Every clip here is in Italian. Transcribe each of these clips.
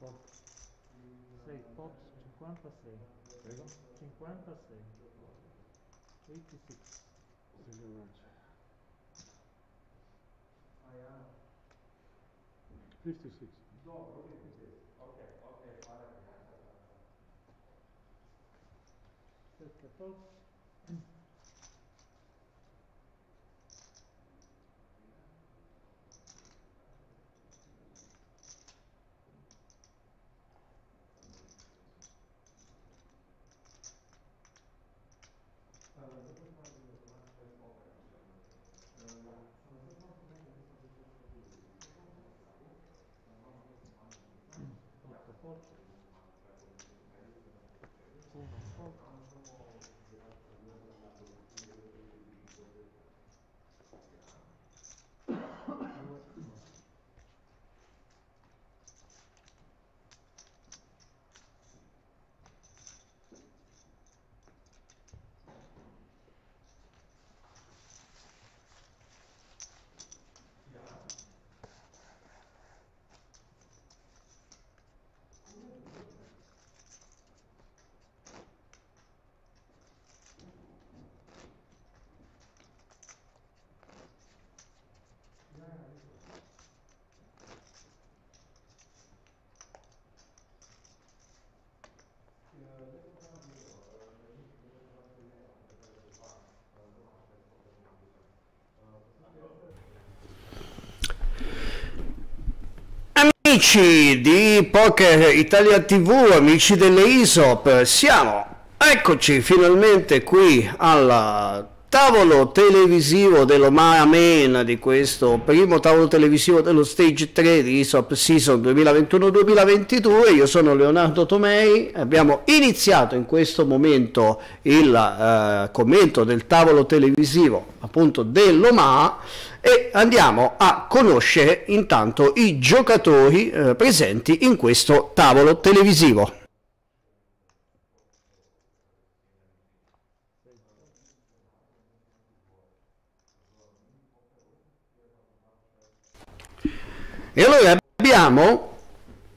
Pops. 6 pops, 56. Pega? 56. 86. Seguinte. 56. Dobro, 56. Ok, ok, para. 6 pops. amici di Poker Italia TV, amici delle ISOP, siamo, eccoci finalmente qui alla tavolo televisivo dell'Omara Mena di questo primo tavolo televisivo dello Stage 3 di ISOP Season 2021-2022 io sono Leonardo Tomei abbiamo iniziato in questo momento il eh, commento del tavolo televisivo appunto dell'Omara e andiamo a conoscere intanto i giocatori eh, presenti in questo tavolo televisivo E allora abbiamo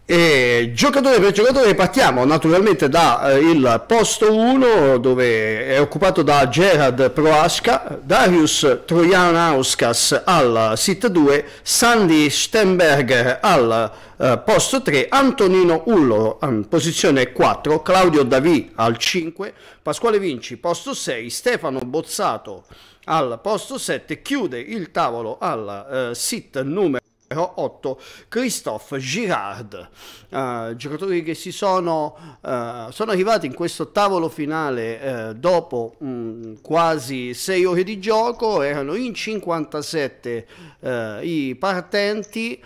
eh, giocatore per giocatore, partiamo naturalmente dal eh, posto 1 dove è occupato da Gerard Proasca, Darius Trojanauskas al sit 2, Sandy Stenberger al eh, posto 3, Antonino Ullo in mm, posizione 4, Claudio Davì al 5, Pasquale Vinci posto 6, Stefano Bozzato al posto 7, chiude il tavolo al eh, sit numero numero eh, 8, Christophe Girard, uh, giocatori che si sono, uh, sono, arrivati in questo tavolo finale uh, dopo mh, mm, quasi 6 ore di gioco, erano in 57 i partenti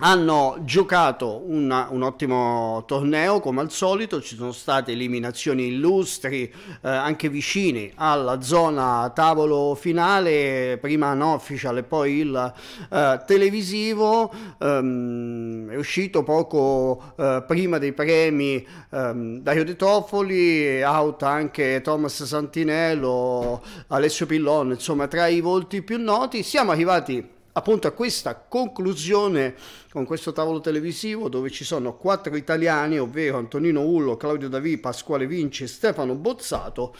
hanno giocato una, un ottimo torneo come al solito, ci sono state eliminazioni illustri eh, anche vicine alla zona tavolo finale, prima no official e poi il eh, televisivo, ehm, è uscito poco eh, prima dei premi ehm, Dario De Toffoli, out anche Thomas Santinello, Alessio Pillon, insomma tra i volti più noti, siamo arrivati appunto a questa conclusione con questo tavolo televisivo dove ci sono quattro italiani, ovvero Antonino Ullo, Claudio Davì, Pasquale Vinci e Stefano Bozzato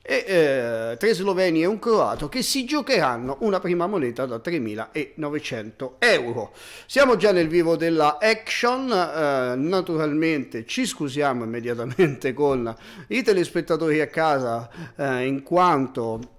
e eh, tre sloveni e un croato che si giocheranno una prima moneta da 3.900 euro. Siamo già nel vivo della action, eh, naturalmente ci scusiamo immediatamente con i telespettatori a casa eh, in quanto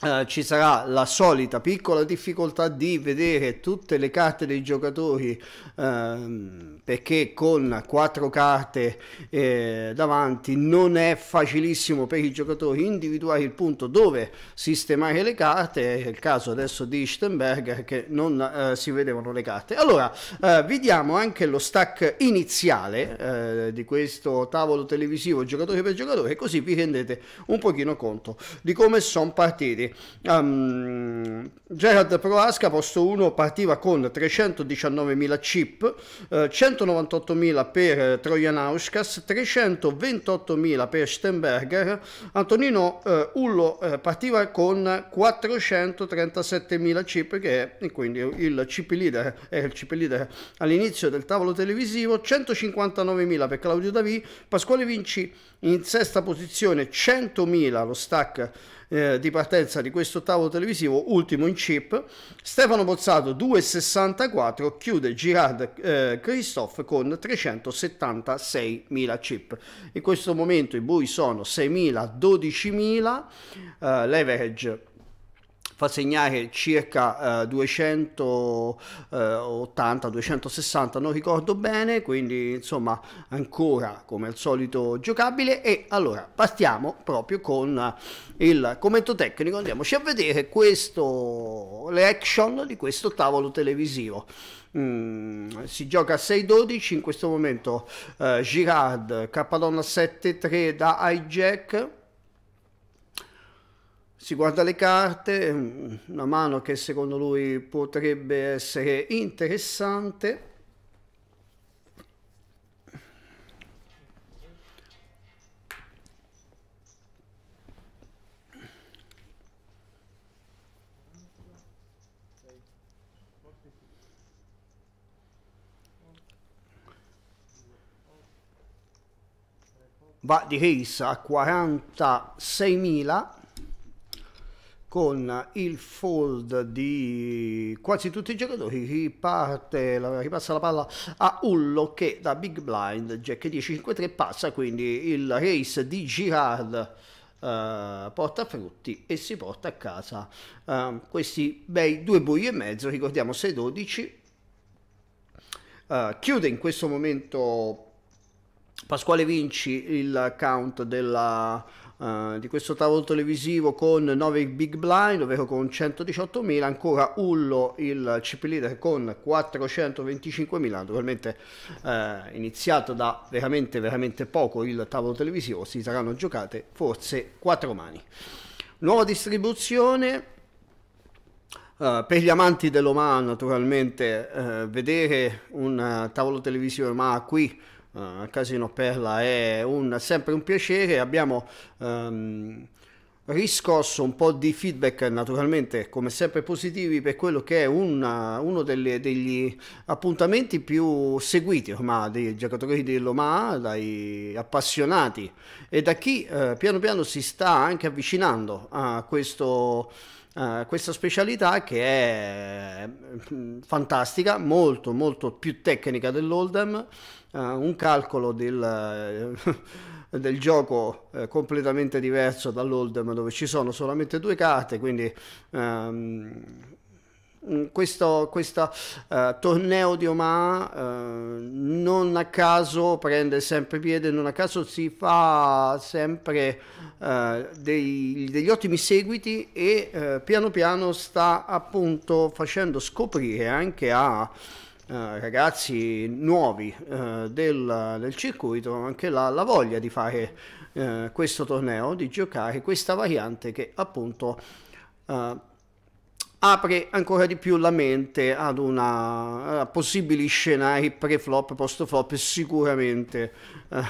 eh, ci sarà la solita piccola difficoltà di vedere tutte le carte dei giocatori uh, perché con quattro carte eh, davanti non è facilissimo per i giocatori individuare il punto dove sistemare le carte, è il caso adesso di Ichtenberger che non eh, si vedevano le carte. Allora, eh, vediamo anche lo stack iniziale eh, di questo tavolo televisivo giocatore per giocatore, così vi rendete un pochino conto di come sono partiti. Um, Gerard Proasca, posto 1, partiva con 319.000 chip, eh, 398.000 per Trojan Auskas, 328.000 per Stenberger, Antonino eh, Ullo eh, partiva con 437.000 chip che è quindi il chip leader, era il chip leader all'inizio del tavolo televisivo, 159.000 per Claudio Davì, Pasquale Vinci in sesta posizione 100.000 lo stack eh, di partenza di questo tavolo televisivo, ultimo in chip. Stefano Bozzato 2,64, chiude Girard eh, Christophe con 376.000 chip. In questo momento i bui sono 6.000, 12.000, eh, leverage fa segnare circa eh, 280, 260, eh, non ricordo bene, quindi insomma ancora come al solito giocabile e allora partiamo proprio con il commento tecnico, andiamoci a vedere questo le action di questo tavolo televisivo. Mm, si gioca a 6-12 in questo momento eh, Girard K7-3 da hijack si guarda le carte, una mano che secondo lui potrebbe essere interessante. va di Reis a 46.000 con il fold di quasi tutti i giocatori riparte, la, ripassa la palla a Ullo che da big blind jack 10-5-3 passa quindi il race di Girard Uh, porta frutti e si porta a casa uh, questi bei due buie e mezzo, ricordiamo 6-12. Uh, eh, chiude in questo momento Pasquale Vinci il count della eh, di questo tavolo televisivo con 9 big blind, ovvero con 118.000, ancora Ullo il CP leader con 425.000, naturalmente uh, iniziato da veramente veramente poco il tavolo televisivo, si saranno giocate forse 4 mani. Nuova distribuzione, Uh, per gli amanti dell'Oman naturalmente uh, vedere un uh, tavolo televisivo ma qui eh, Casino Perla è un, sempre un piacere, abbiamo um, riscosso un po' di feedback naturalmente come sempre positivi per quello che è una, uno delle, degli appuntamenti più seguiti ormai dai giocatori di Lomà, dai appassionati e da chi eh, piano piano si sta anche avvicinando a questo Uh, questa specialità che è mm, fantastica, molto molto più tecnica dell'Oldham uh, un calcolo del, eh, del gioco uh, completamente diverso dall'Oldham dove ci sono solamente due carte, quindi um, questo, questo uh, torneo di Omaha uh, non a caso prende sempre piede, non a caso si fa sempre uh, dei, degli ottimi seguiti e piano piano sta appunto facendo scoprire anche a eh, ragazzi nuovi eh, del, del, circuito anche la, la voglia di fare eh, questo torneo, di giocare questa variante che appunto eh, apre ancora di più la mente ad una a possibili scenari pre-flop, post-flop, sicuramente eh,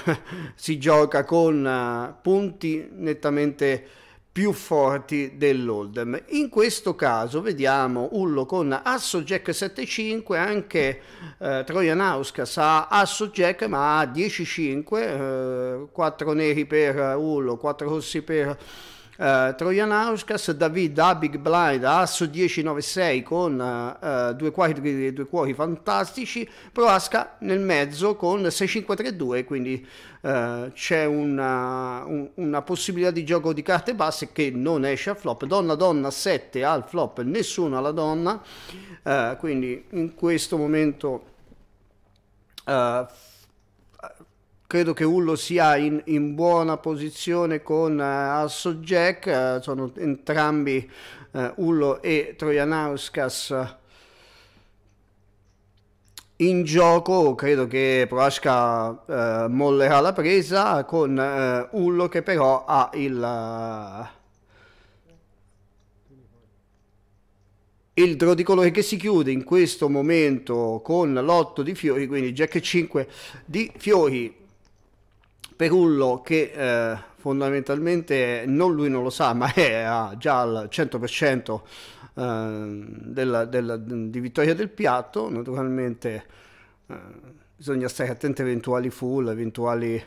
si gioca con punti nettamente più forti dell'Oldem. In questo caso vediamo Ullo con Asso Jack 75, anche eh, Trojan Auskas ha Asso Jack ma ha 10-5, eh, 4 neri per Ullo, 4 rossi per Uh, Trojan Auskas, David Abig Blind, Asso 1096 con uh, due, quadri, due cuori fantastici, Proasca nel mezzo con 6532, quindi uh, c'è una, un, una, possibilità di gioco di carte basse che non esce a flop, donna donna 7 al flop, nessuno alla donna, quindi in questo momento... Uh, credo che Ullo sia in, in buona posizione con uh, eh, Asso Jack, uh, sono entrambi uh, Ullo e Trojanauskas in gioco, credo che Proasca mollerà la presa con Ullo che però ha il... il draw di colore che si chiude in questo momento con l'otto di fiori, quindi jack 5 di fiori. Perullo che eh, fondamentalmente non lui non lo sa ma è ah, già al 100% eh, della, della, di vittoria del piatto naturalmente eh, bisogna stare attenti a eventuali full eventuali eh,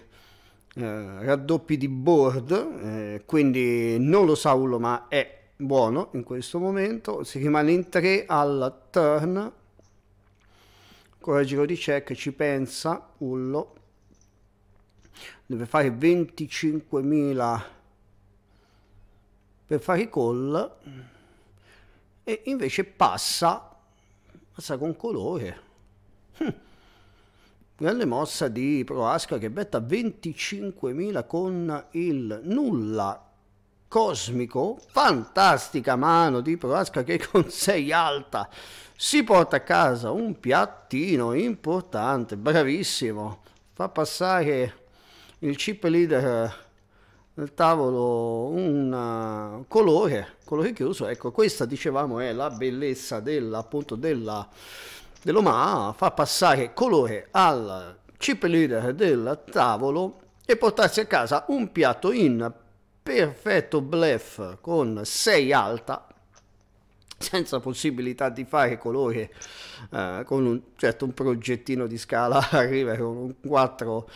raddoppi di board eh, quindi non lo sa Ullo ma è buono in questo momento si rimane in 3 alla turn ancora giro di check ci pensa Ullo deve fare 25.000 per fare i call e invece passa, passa con colore. Hm. Grande mossa di Proasca che betta 25.000 con il nulla cosmico. Fantastica mano di Proasca che con 6 alta si porta a casa un piattino importante, bravissimo. Fa passare il chip leader del eh, tavolo un eh, colore, colore chiuso, ecco questa dicevamo è la bellezza della, appunto della, dell'OMA, fa passare colore al chip leader del tavolo e portarsi a casa un piatto in perfetto blef con 6 alta senza possibilità di fare colore eh, con un certo un progettino di scala arriva con un 4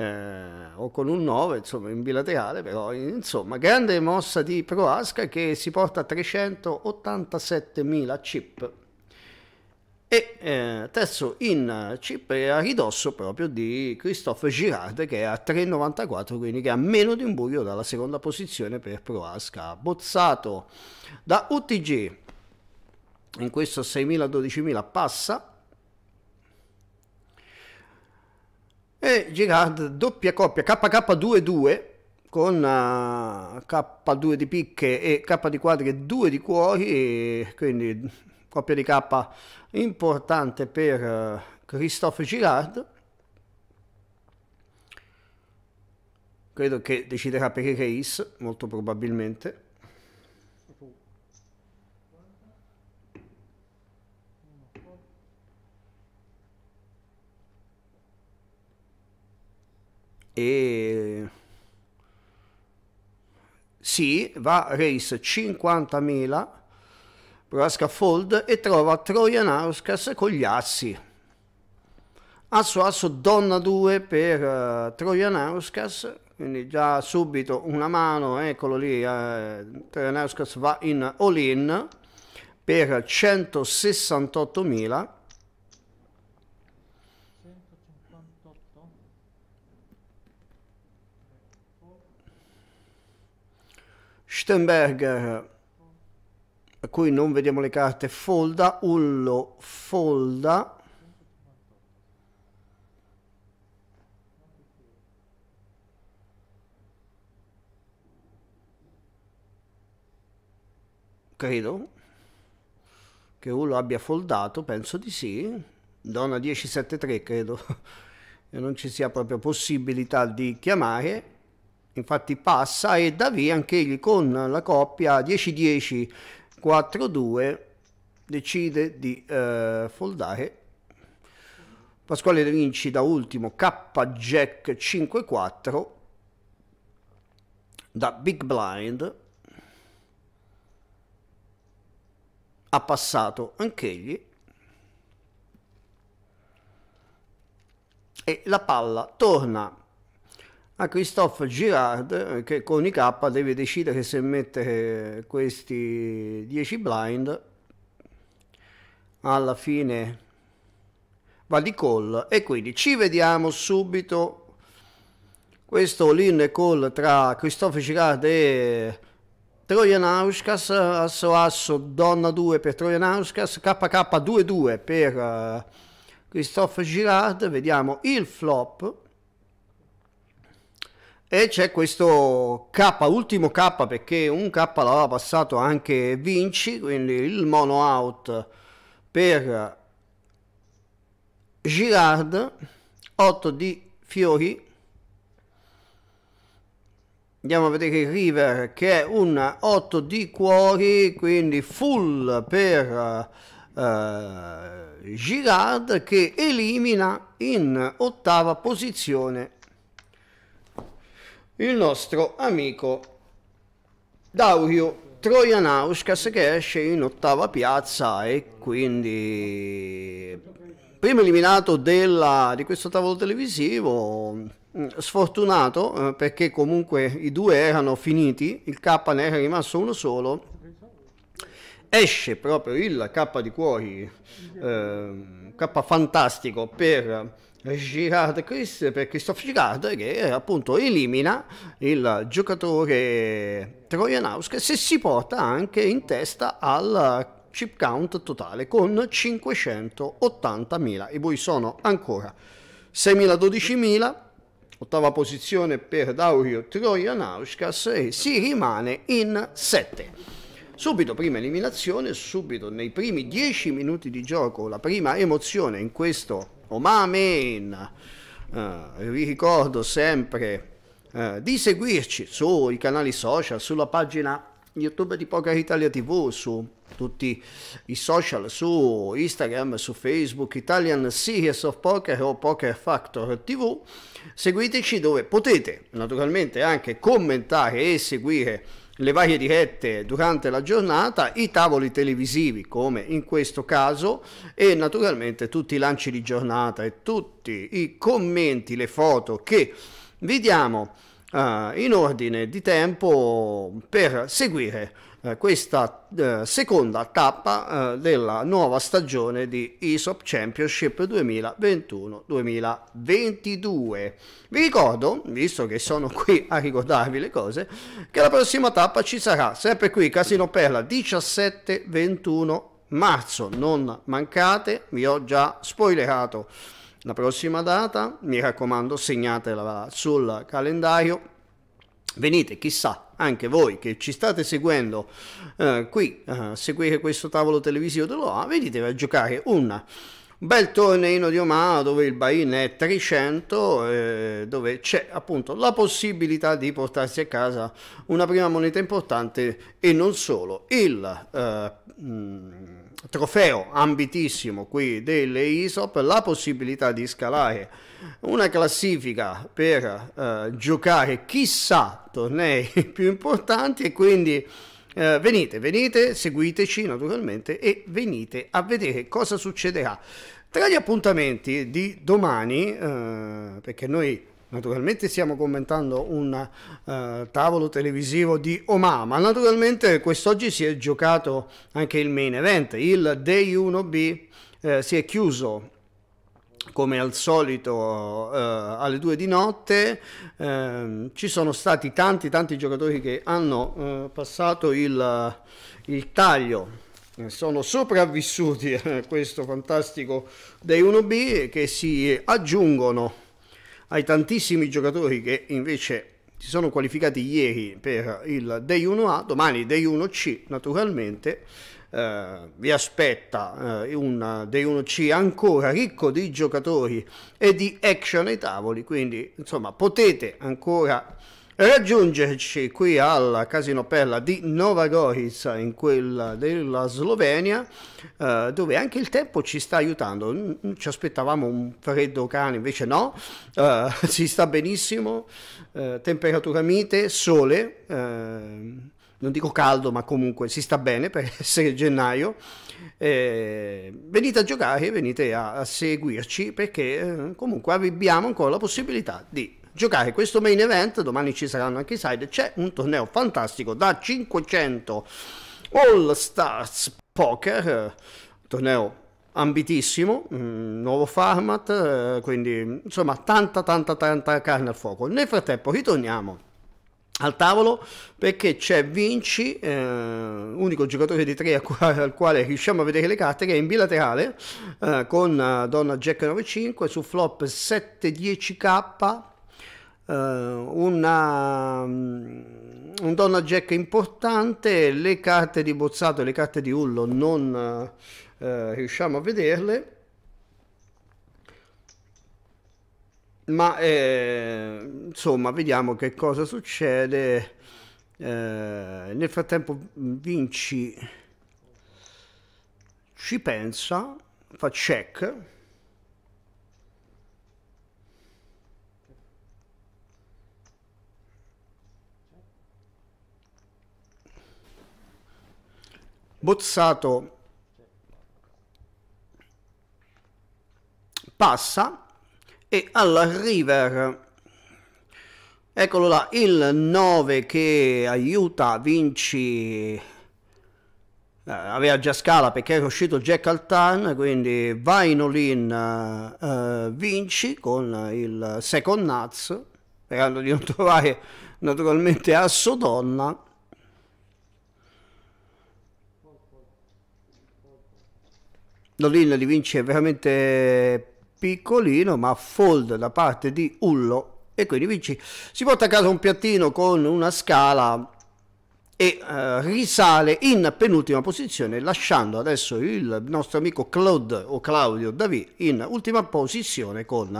eh, o con un 9 insomma in bilaterale però insomma grande mossa di ProAsca che si porta a 387.000 chip e eh, terzo in chip è a ridosso proprio di Christophe Girard che è a 3,94 quindi che ha meno di un buio dalla seconda posizione per ProAsca bozzato da UTG in questo 6.000-12.000 passa E Girard doppia coppia KK22 con eh, K2 di picche e K di quadri e 2 di cuori, quindi coppia di K importante per eh, Christophe Girard. Credo che deciderà per i Reis, molto probabilmente. e sì, va a race 50.000 Braska Fold e trova Trojan Auskas con gli assi. Asso asso donna 2 per uh, Trojan Auskas, quindi già subito una mano, eccolo lì, uh, Trojan Auskas va in all-in per 168.000 Stenberger, a cui non vediamo le carte, Folda, Ullo, Folda. Credo che Ullo abbia foldato, penso di sì. Donna 1073 credo. E non ci sia proprio possibilità di chiamare infatti passa e dà anche egli con la coppia 10-10 4-2 decide di eh, foldare Pasquale De Vinci da ultimo K Jack 5-4 da Big Blind ha passato anch'egli e la palla torna a ah, Christophe Girard eh, che con i K deve decidere se mettere eh, questi 10 blind alla fine va di call e quindi ci vediamo subito questo lean call tra Christophe Girard e Trojan Auskas asso asso donna 2 per Trojan Auskas KK 2 2 per eh, Christophe Girard vediamo il flop e c'è questo K, ultimo K perché un K l'aveva passato anche Vinci, quindi il mono out per Girard, 8 di Fiori. Andiamo a vedere il River che è un 8 di cuori, quindi full per uh, Girard che elimina in ottava posizione il nostro amico Daurio Trojan che esce in ottava piazza e quindi primo eliminato della, di questo tavolo televisivo mm, sfortunato eh, perché comunque i due erano finiti il K ne era rimasto uno solo esce proprio il K di cuori eh, K fantastico per Girard Chris per Christoph Girard che appunto elimina il giocatore Trojanowski se si porta anche in testa al chip count totale con 580.000 e poi sono ancora 6.012.000 ottava posizione per Daurio Trojanauskas e si rimane in 7 subito prima eliminazione subito nei primi 10 minuti di gioco la prima emozione in questo Omamen. Uh, eh, vi ricordo sempre uh, di seguirci sui canali social, sulla pagina YouTube di Poker Italia TV, su tutti i social, su Instagram, su Facebook, Italian Series of Poker o Poker Factor TV. Seguiteci dove potete naturalmente anche commentare e seguire le varie dirette durante la giornata, i tavoli televisivi come in questo caso e naturalmente tutti i lanci di giornata e tutti i commenti, le foto che vediamo uh, eh, in ordine di tempo per seguire eh, questa eh, seconda tappa eh, della nuova stagione di ESOP Championship 2021-2022. Vi ricordo, visto che sono qui a ricordarvi le cose, che la prossima tappa ci sarà sempre qui Casino Perla 17-21 marzo. Non mancate, vi ho già spoilerato la prossima data, mi raccomando segnatela sul calendario Venite, chissà, anche voi che ci state seguendo eh, qui, eh, seguite questo tavolo televisivo dell'OA, venite a giocare una bel torneino di Omaha dove il buy-in è 300 eh, dove c'è appunto la possibilità di portarsi a casa una prima moneta importante e non solo il eh, mh, mm, trofeo ambitissimo qui delle ISOP la possibilità di scalare una classifica per eh, giocare chissà tornei più importanti e quindi eh, venite, venite, seguiteci naturalmente e venite a vedere cosa succederà. Tra gli appuntamenti di domani, eh, perché noi Naturalmente stiamo commentando un uh, tavolo televisivo di ma Naturalmente quest'oggi si è giocato anche il main event, il Day 1B eh, si è chiuso come al solito eh, alle due di notte eh, ci sono stati tanti tanti giocatori che hanno eh, passato il, il taglio eh, sono sopravvissuti a questo fantastico dei 1B che si aggiungono ai tantissimi giocatori che invece si sono qualificati ieri per il Day 1A, domani Day 1C naturalmente eh, vi aspetta eh, un Day 1C ancora ricco di giocatori e di action ai tavoli, quindi insomma potete ancora raggiungerci qui al Casino Perla di Nova Gorica in quella della Slovenia eh, dove anche il tempo ci sta aiutando ci aspettavamo un freddo cane invece no eh, si sta benissimo eh, temperatura mite sole ehm, non dico caldo, ma comunque si sta bene per essere gennaio. Eh, venite a giocare, venite a, a seguirci perché eh, comunque abbiamo ancora la possibilità di giocare questo main event. Domani ci saranno anche i side. C'è un torneo fantastico da 500 All Stars Poker, eh, torneo ambitissimo, mm, nuovo format, eh, quindi insomma tanta tanta tanta carne al fuoco. Nel frattempo ritorniamo al tavolo perché c'è Vinci, eh, unico giocatore di tre al quale, riusciamo a vedere le carte, che è in bilaterale eh, con eh, Donna Jack 95 su flop 7 10 k eh, una, mm, un Donna Jack importante, le carte di Bozzato e le carte di Hullo non eh, riusciamo a vederle ma eh, insomma vediamo che cosa succede eh, nel frattempo Vinci ci pensa fa check Bozzato passa e alla River. Eccolo là, il 9 che aiuta Vinci, eh, aveva già scala perché era uscito Jack Altan, quindi all-in eh, Vinci con il second nuts, sperando di non trovare naturalmente Asso Donna. Lolin di Vinci è veramente piccolino ma fold da parte di Ullo e quindi Vinci si porta a casa un piattino con una scala e eh, risale in penultima posizione lasciando adesso il nostro amico Claude o Claudio David in ultima posizione con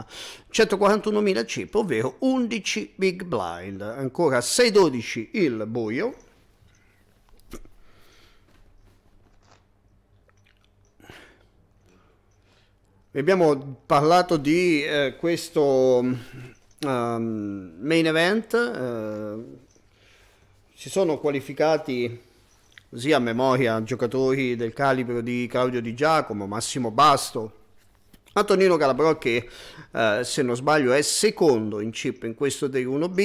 141.000 chip ovvero 11 big blind ancora 6-12 il buio abbiamo parlato di eh, questo um, main event, eh, si sono qualificati così a memoria giocatori del calibro di Claudio Di Giacomo, Massimo Basto, Antonino Calabro che eh, se non sbaglio è secondo in chip in questo day 1B,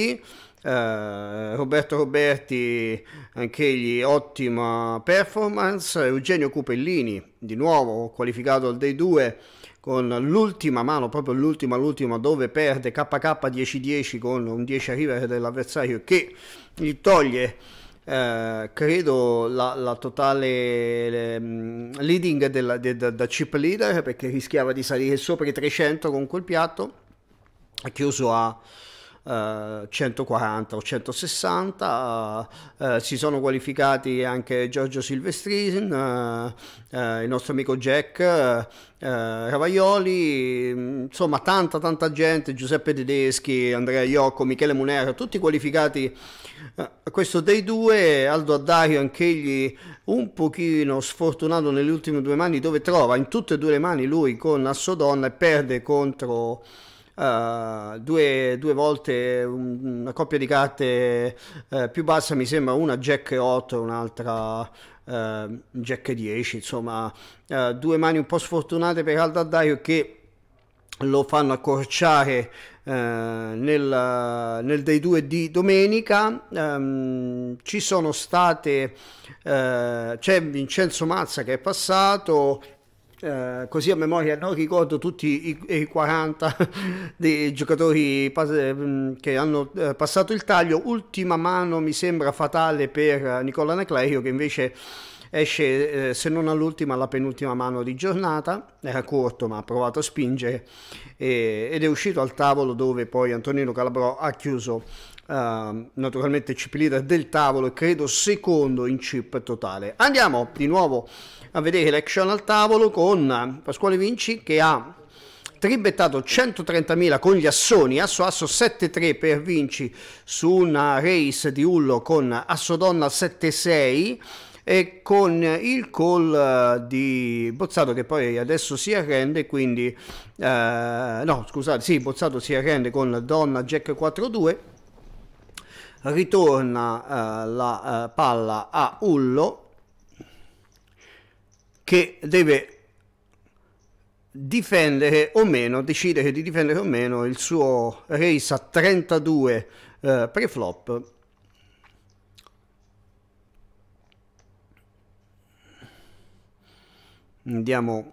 eh, Roberto Roberti anch'egli ottima performance, Eugenio Cupellini di nuovo qualificato al day 2 con l'ultima mano, proprio l'ultima, l'ultima, dove perde KK 10-10 con un 10 a river dell'avversario che gli toglie eh, credo la, la totale um, leading della, de, de, da chip leader perché rischiava di salire sopra i 300 con quel piatto ha chiuso a 140 eh, o 160, eh, eh, si sono qualificati anche Giorgio Silvestrin, eh, il nostro amico Jack Ravaioli, mm, insomma tanta tanta gente, Giuseppe Tedeschi, Andrea Iocco, Michele Munera, tutti qualificati a questo dei due, Aldo Addario anch'egli un pochino sfortunato nelle ultime due mani dove trova in tutte e due le mani lui con Assodonna e perde contro uh, due, due, volte un, una coppia di carte uh, più bassa mi sembra una jack 8 un'altra uh, jack 10 insomma due mani un po' sfortunate per Aldaddaio che lo fanno accorciare eh, nel, nel, dei due di domenica ehm, ci sono state eh, c'è Vincenzo Mazza che è passato eh, così a memoria non ricordo tutti i, i 40 dei giocatori mm, che hanno eh, passato il taglio ultima mano mi sembra fatale per eh, Nicola Necleio che invece esce eh, se non all'ultima alla penultima mano di giornata, era corto ma ha provato a spingere e, ed è uscito al tavolo dove poi Antonino Calabrò ha chiuso Uh, naturalmente chip leader del tavolo e credo secondo in chip totale. Andiamo di nuovo a vedere l'action al tavolo con Pasquale Vinci che ha tribettato 130.000 con gli assoni, asso asso 7-3 per Vinci su una race di Ullo con asso donna 7-6 e con il call eh, di Bozzato che poi adesso si arrende quindi eh, no scusate sì Bozzato si arrende con donna jack 4-2 ritorna eh, la eh, palla a Ullo che deve difendere o meno, decidere di difendere o meno il suo race a 32 eh, preflop andiamo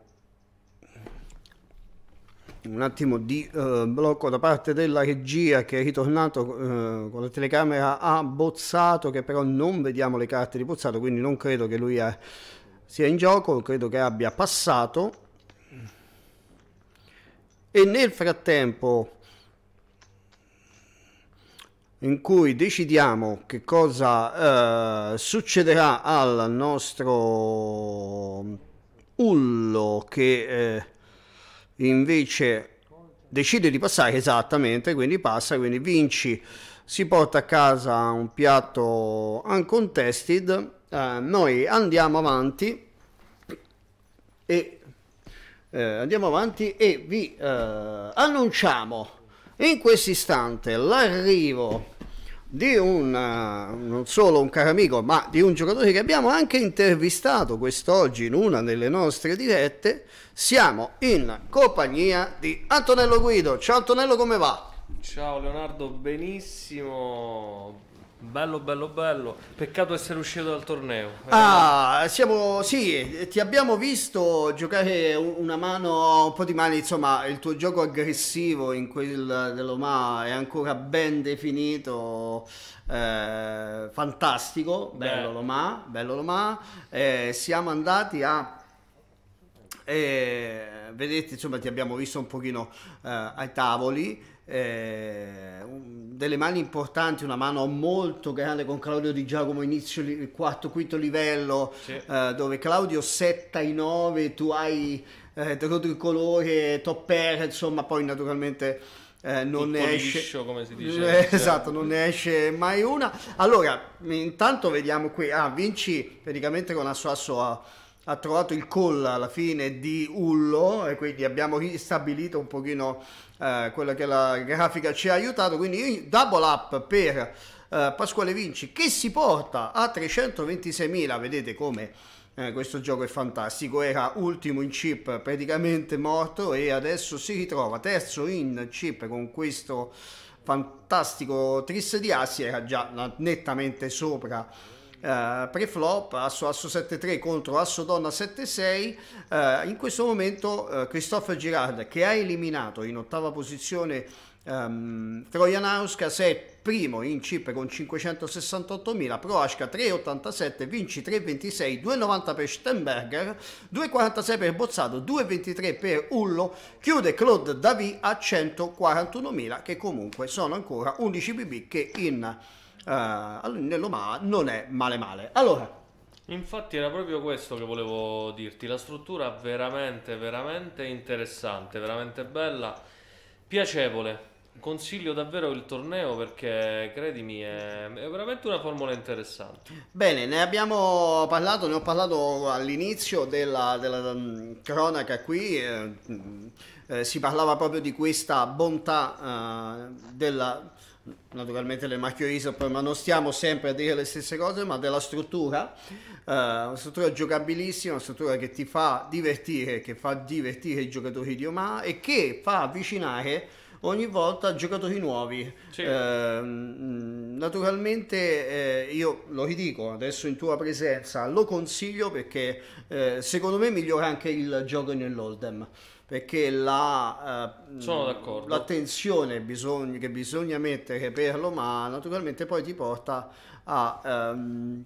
un attimo di eh, blocco da parte della regia che è ritornato eh, con la telecamera a Bozzato che però non vediamo le carte di Bozzato quindi non credo che lui è, sia in gioco credo che abbia passato e nel frattempo in cui decidiamo che cosa eh, succederà al nostro Ullo che eh, invece decide di passare esattamente, quindi passa, quindi Vinci si porta a casa un piatto uncontested, eh, noi andiamo avanti e eh, andiamo avanti e vi eh, annunciamo in questo istante l'arrivo di un eh, non solo un caro amico, ma di un giocatore che abbiamo anche intervistato quest'oggi in una delle nostre dirette. Siamo in compagnia di Antonello Guido. Ciao Antonello, come va? Ciao Leonardo, benissimo Bello, bello, bello. Peccato essere uscito dal torneo. Ah, siamo, sì, ti abbiamo visto giocare una mano, un po' di mani, insomma, il tuo gioco aggressivo in quel dell'Oma è ancora ben definito, eh, fantastico, bello Beh. l'Oma, bello l'Oma. Eh, siamo andati a eh, vedete, insomma, ti abbiamo visto un pochino eh, ai tavoli eh, delle mani importanti, una mano molto grande con Claudio Di Giacomo, inizio il quarto, quinto livello, sì. eh, dove Claudio setta i nove, tu hai eh, colore, topper, insomma, poi naturalmente... Eh, non ne esce liscio, come si dice eh, cioè. esatto non ne esce mai una allora intanto vediamo qui ah Vinci praticamente con Assuasso ha, ha trovato il colla alla fine di Ullo e quindi abbiamo ristabilito un pochino eh, quella che la grafica ci ha aiutato, quindi double up per eh, Pasquale Vinci che si porta a 326.000, vedete come eh, questo gioco è fantastico, era ultimo in chip praticamente morto e adesso si ritrova terzo in chip con questo fantastico tris di assi, era già nettamente sopra eh, pre-flop, asso asso 7-3 contro asso donna 7-6, eh, in questo momento eh, Christophe Girard che ha eliminato in ottava posizione um, Trojan Auskas è primo in chip con 568.000, Pro Ashka 3,87, Vinci 3,26, 2,90 per Stenberger, 2,46 per Bozzato, 2,23 per Ullo, chiude Claude Davy a 141.000 che comunque sono ancora 11 BB che in eh, nello ma non è male male. Allora, Infatti era proprio questo che volevo dirti, la struttura veramente, veramente interessante, veramente bella, piacevole. Consiglio davvero il torneo perché credimi è, è, veramente una formula interessante. Bene, ne abbiamo parlato, ne ho parlato all'inizio della, della mm, cronaca qui, eh, mm, eh, si parlava proprio di questa bontà eh, della naturalmente le marchio Isopor, ma non stiamo sempre a dire le stesse cose, ma della struttura, uh, una struttura giocabilissima, una struttura che ti fa divertire, che fa divertire i giocatori di Omaha e che fa avvicinare ogni volta giocatori nuovi. Sì. Eh, mm, naturalmente eh, io lo ridico adesso in tua presenza, lo consiglio perché eh, secondo me migliora anche il gioco nell'Oldem perché la, eh, mm, l'attenzione bisog- che bisogna mettere per l'Oma naturalmente poi ti porta a, ehm,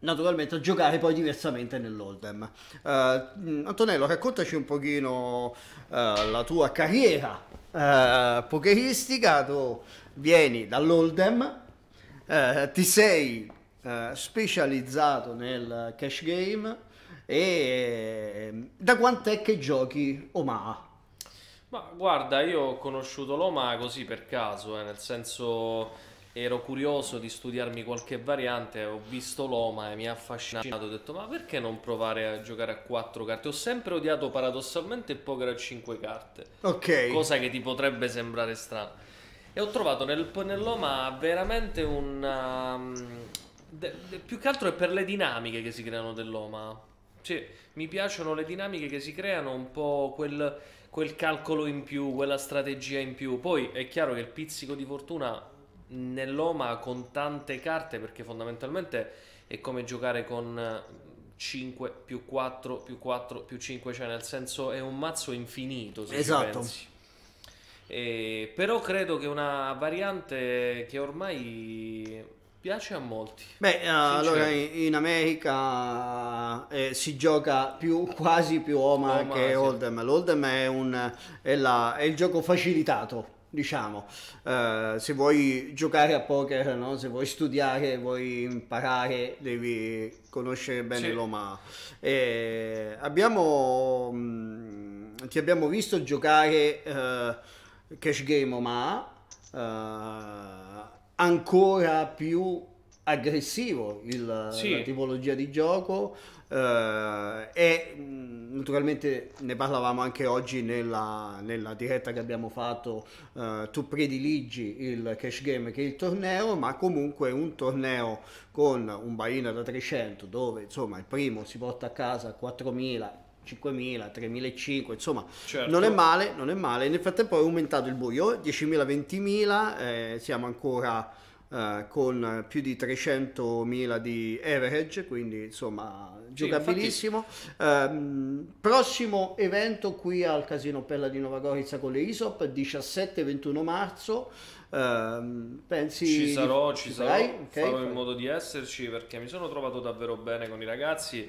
naturalmente, a giocare poi diversamente nell'Oldem. Eh, mm, Antonello, raccontaci un pochino eh, la tua carriera eh, pokeristica, tu vieni dall'Oldem, eh, ti sei eh, specializzato nel cash game, e ehm, da quant'è che giochi Omaha? Ma guarda, io ho conosciuto l'Oma così per caso, eh, nel senso ero curioso di studiarmi qualche variante, ho visto l'Oma e mi ha affascinato, ho detto ma perché non provare a giocare a quattro carte? Ho sempre odiato paradossalmente il poker a cinque carte, okay. cosa che ti potrebbe sembrare strana. E ho trovato nel, nell'Oma veramente un... Um, più che altro è per le dinamiche che si creano dell'Oma sì, mi piacciono le dinamiche che si creano, un po' quel, quel, calcolo in più, quella strategia in più. Poi è chiaro che il pizzico di fortuna nell'Oma con tante carte, perché fondamentalmente è come giocare con 5 più 4 più 4 più 5, cioè nel senso è un mazzo infinito. Se esatto. pensi. E, eh, però credo che una variante che ormai piace a molti. Beh, eh, allora in America eh, si gioca più, quasi più Oma, Oma che sì. Oldem. L'Oldem è, un, è, la, è il gioco facilitato diciamo, uh, se vuoi giocare a poker, no? se vuoi studiare, vuoi imparare, devi conoscere bene sì. l'Oma. E abbiamo, mh, mm, ti abbiamo visto giocare uh, Cash Game Oma. Uh, ancora più aggressivo il, sì. la tipologia di gioco eh, e mm, naturalmente ne parlavamo anche oggi nella, nella diretta che abbiamo fatto eh, tu prediligi il cash game che il torneo ma comunque un torneo con un barino da 300 dove insomma il primo si porta a casa 4000 5.000, 3.500, insomma, certo. non è male, non è male. Nel frattempo è aumentato il buio, 10.000, 20.000, eh, siamo ancora eh, con più di 300.000 di average, quindi insomma, giocabilissimo. Sì, eh, prossimo evento qui al Casino Pella di Nova Gorizia con le ISOP, 17-21 marzo. Uh, pensi ci sarò, di... ci, sarò, okay, farò fai... in modo di esserci perché mi sono trovato davvero bene con i ragazzi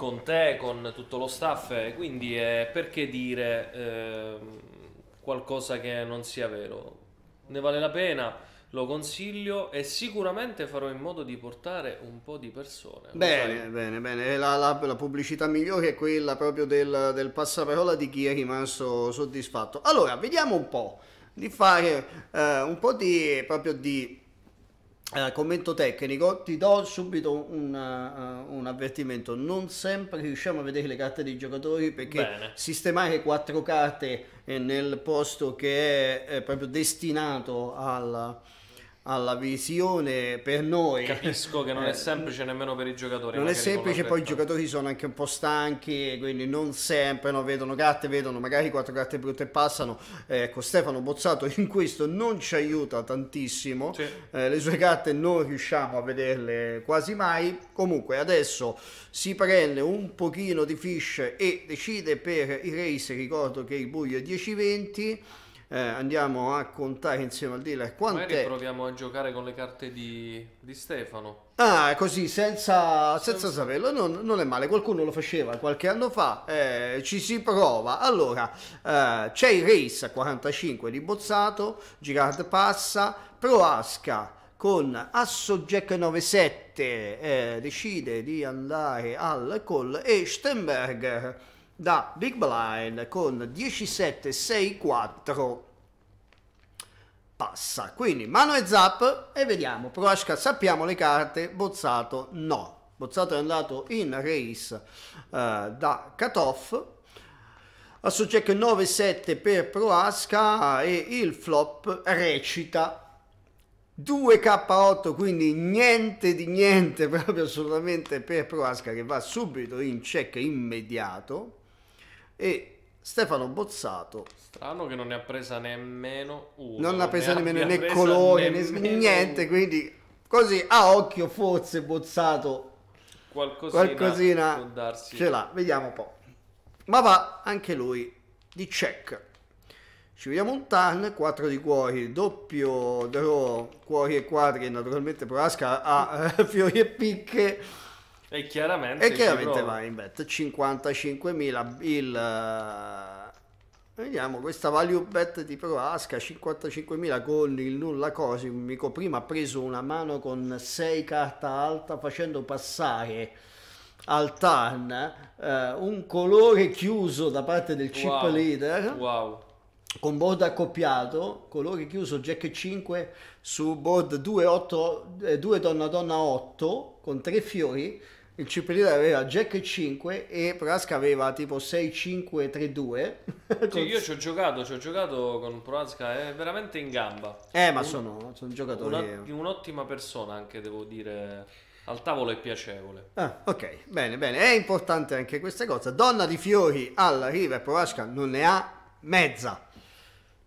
con te, con tutto lo staff, quindi eh, perché dire eh, qualcosa che non sia vero? Ne vale la pena, lo consiglio e sicuramente farò in modo di portare un po' di persone. Bene, sai? bene, bene. La, la, la, pubblicità migliore è quella proprio del, del passaparola di chi è rimasto soddisfatto. Allora, vediamo un po' di fare eh, un po' di proprio di Uh, commento tecnico, ti do subito un, uh, un, avvertimento, non sempre riusciamo a vedere le carte dei giocatori perché Bene. sistemare quattro carte eh, nel posto che è, è proprio destinato al, alla visione per noi. Capisco che non è eh, semplice nemmeno per i giocatori. Non è semplice, poi i giocatori sono anche un po' stanchi, quindi non sempre no? vedono carte, vedono magari quattro carte brutte e passano. Ecco, Stefano Bozzato in questo non ci aiuta tantissimo, sì. eh, le sue carte non riusciamo a vederle quasi mai. Comunque adesso si prende un pochino di fish e decide per i race, ricordo che il buio è 10-20 eh, andiamo a contare insieme al dealer quante... Magari proviamo a giocare con le carte di, di Stefano. Ah, così, senza, senza, senza... saperlo, non, non, è male, qualcuno lo faceva qualche anno fa, eh, ci si prova. Allora, eh, c'è il Race a 45 di Bozzato, Girard passa, Proasca con Asso Jack 97 eh, decide di andare al call e Stenberger da Big Blind con 1764 passa. Quindi mano e zap e vediamo. Proasca sappiamo le carte, Bozzato no. Bozzato è andato in race eh, da cutoff. Asso check 9-7 per Proasca e il flop recita 2K8, quindi niente di niente proprio assolutamente per Proasca che va subito in check immediato e Stefano Bozzato. Strano che non ne ha presa nemmeno una. Non, non ha presa ne nemmeno né colore né niente, quindi così a occhio forse Bozzato qualcosina, qualcosina ce l'ha. Vediamo un po'. Ma va anche lui di check. Ci vediamo un tan, 4 di cuori, doppio draw, cuori e quadri, naturalmente Proasca ha eh, fiori e picche. E chiaramente, e chiaramente va in bet 55.000 il eh, vediamo questa value bet di Pro Asca 55.000 con il nulla cosmico prima ha preso una mano con 6 carta alta facendo passare al TAN uh, eh, un colore chiuso da parte del chip wow. leader wow con board accoppiato, colore chiuso, jack 5 su board 2, 8, 2 donna donna 8 con tre fiori il CPD aveva jack 5 e Prask aveva tipo 6-5-3-2. Sì, io ci ho giocato, ci ho giocato con Prask, è veramente in gamba. Eh, ma un, sono, sono giocatore. Una, un'ottima persona anche, devo dire. Al tavolo è piacevole. Ah, ok, bene, bene. È importante anche questa cosa. Donna di fiori alla riva e Proasca non ne ha mezza.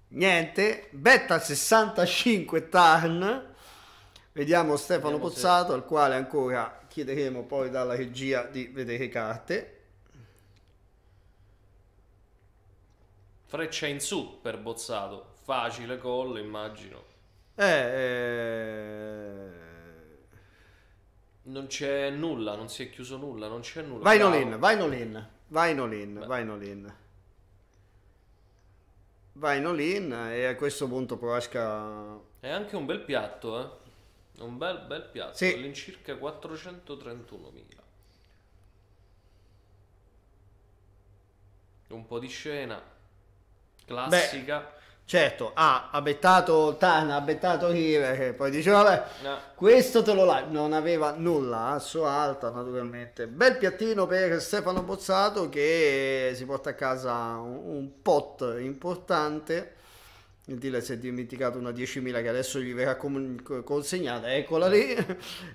Niente. Betta 65 turn. Vediamo Stefano Vediamo Pozzato, se... al quale ancora chiederemo poi dalla regia di vedere carte. Freccia in su per Bozzato, facile collo immagino. Eh, eh... Non c'è nulla, non si è chiuso nulla, non c'è nulla. Vai Nolin, vai Nolin, vai Nolin, vai Nolin. Vai Nolin e a questo punto Proasca... È anche un bel piatto, eh. Un bel, bel piatto, sì. all'incirca 431.000. Un po' di scena classica. Beh, certo, ha ah, bettato Tana, ha bettato Rive, che poi diceva, vabbè, no. questo te lo lascio. Non aveva nulla, a sua alta naturalmente. Bel piattino per Stefano Bozzato che si porta a casa un, un pot importante il dealer si è dimenticato una 10.000 che adesso gli verrà consegnata, eccola lì,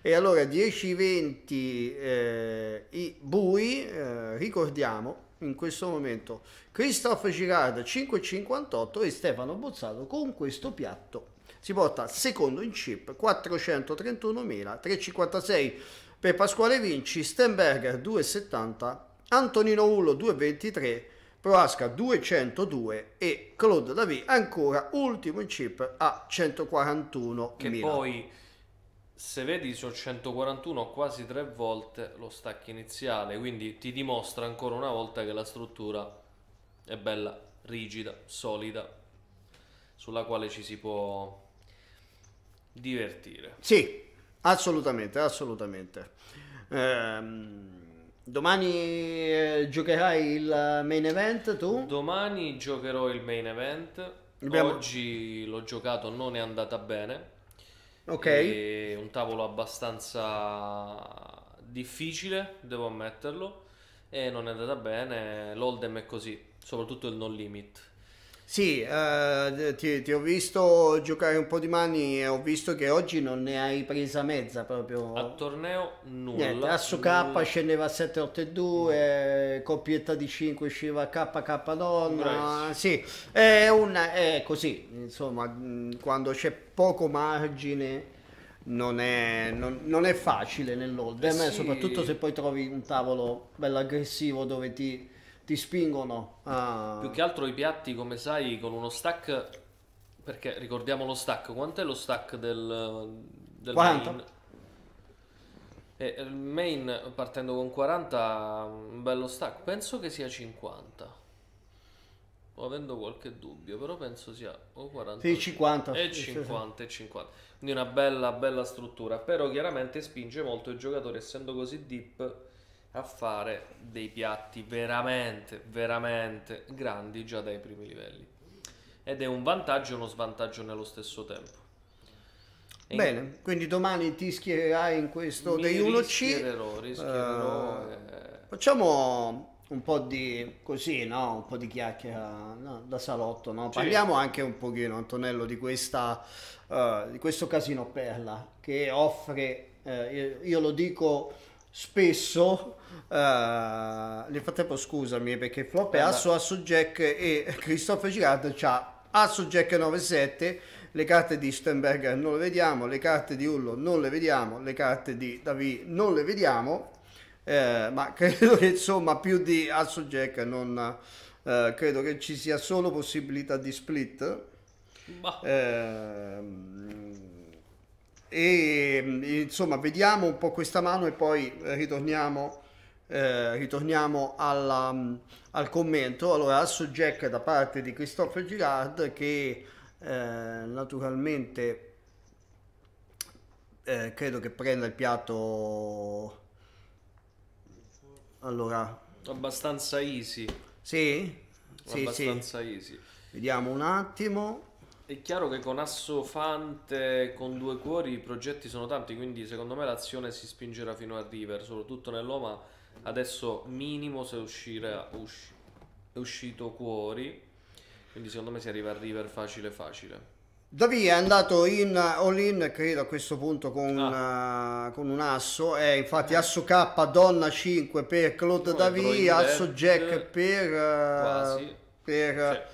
e allora 10-20 eh, i bui, eh, ricordiamo in questo momento Christophe Girard 5,58 e Stefano Bozzato con questo piatto si porta secondo in chip 431.356 per Pasquale Vinci, Stenberger 2,70, Antonino Ulo 2,23 Proasca 202 e Claude David ancora ultimo in chip a 141 che Milan. poi se vedi sul 141 quasi tre volte lo stacco iniziale quindi ti dimostra ancora una volta che la struttura è bella rigida solida sulla quale ci si può divertire sì assolutamente assolutamente ehm Domani eh, giocherai il main event tu? Domani giocherò il main event. Abbiamo... Oggi l'ho giocato, non è andata bene. Ok. È un tavolo abbastanza difficile, devo ammetterlo. E non è andata bene. L'Oldem è così, soprattutto il non limit. Sì, eh, ti, ti, ho visto giocare un po' di mani e ho visto che oggi non ne hai presa mezza proprio. A torneo nulla. Niente, Asso K scendeva a 7-8-2, 782, coppietta di 5 usciva KK donna. Sì, è, una, è così, insomma, mm, quando c'è poco margine... Non è, non, non è facile nell'oldem, eh sì. soprattutto se poi trovi un tavolo bello aggressivo dove ti, ti spingono a... Più che altro i piatti, come sai, con uno stack... Perché ricordiamo lo stack, quant'è lo stack del, del 40. Main? E eh, il main partendo con 40, un bello stack, penso che sia 50 avendo qualche dubbio, però penso sia o 40 sì, 50 e 50 e 50. Quindi una bella bella struttura, però chiaramente spinge molto il giocatore essendo così deep a fare dei piatti veramente, veramente grandi già dai primi livelli. Ed è un vantaggio e uno svantaggio nello stesso tempo. E Bene, in... quindi domani ti schiererai in questo Mi dei 1C. Rischiererò, rischiererò uh, eh, eh... Facciamo un po' di così, no? Un po' di chiacchiera no? da salotto, no? Sì. Parliamo anche un pochino, Antonello, di, questa, uh, di questo casino Perla che offre, uh, io, io lo dico spesso uh, nel frattempo scusami perché flop è Asso Asso Jack e Christopher Girard c'ha Asso Jack 9-7 le carte di Stenberger non le vediamo le carte di Ullo non le vediamo le carte di Davi non le vediamo eh, ma credo che insomma più di Asso Jack non eh, credo che ci sia solo possibilità di split eh, e insomma vediamo un po' questa mano e poi eh, ritorniamo, eh, ritorniamo alla, al commento allora asso jack da parte di Christophe Girard che eh, naturalmente eh, credo che prenda il piatto allora abbastanza easy sì, sì abbastanza sì. easy vediamo un attimo è chiaro che con Asso Fante, con due cuori, i progetti sono tanti, quindi secondo me l'azione si spingerà fino a River, soprattutto nell'Oma. Adesso minimo se uscire usci, è uscito cuori, quindi secondo me si arriva a River facile facile. Davi è andato in all-in, credo a questo punto, con, ah. uh, con un asso. E eh, infatti, asso K, donna 5 per Claude Davi, asso Jack per, uh, per,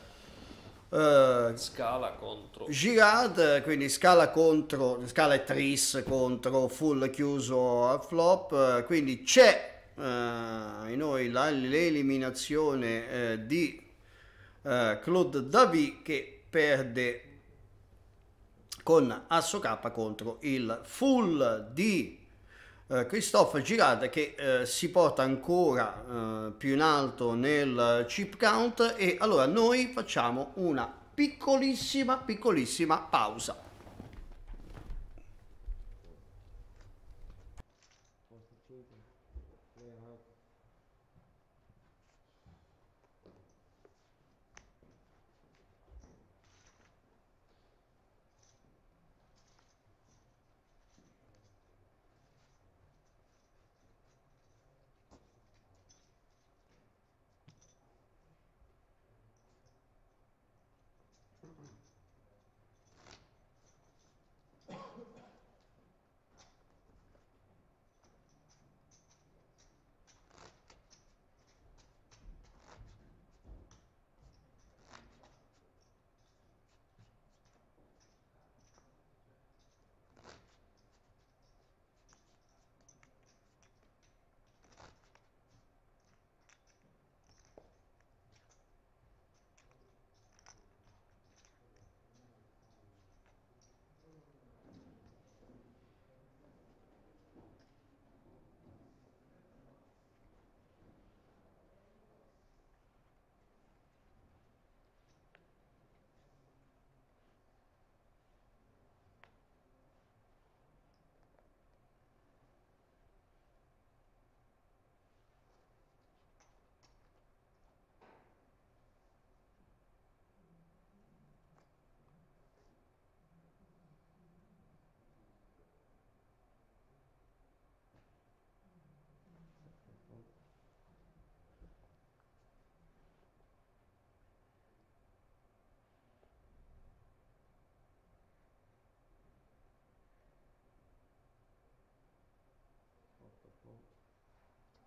eh, scala contro Girard, quindi scala contro scala e tris contro full chiuso a flop, quindi c'è uh, in noi la, l'eliminazione uh, di Claude Davy che perde con Asso K contro il full di eh, Christophe Girard che eh, si porta ancora eh, più in alto nel eh, chip count e allora noi facciamo una piccolissima piccolissima pausa.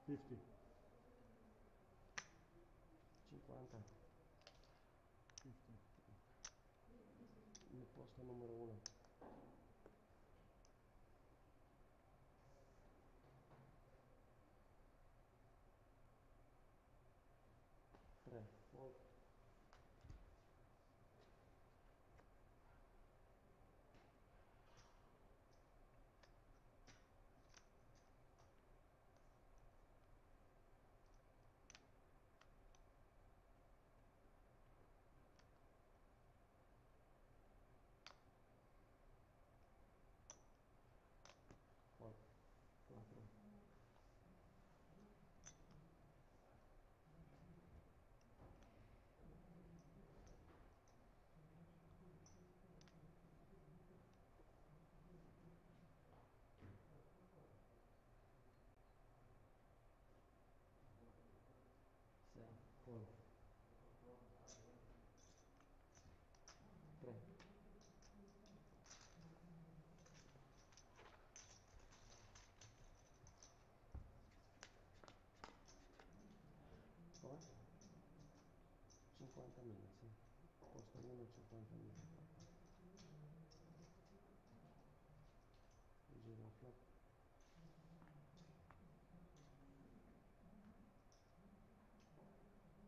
50 minutos. Posso dar um minutinho para Vou Girar o flap.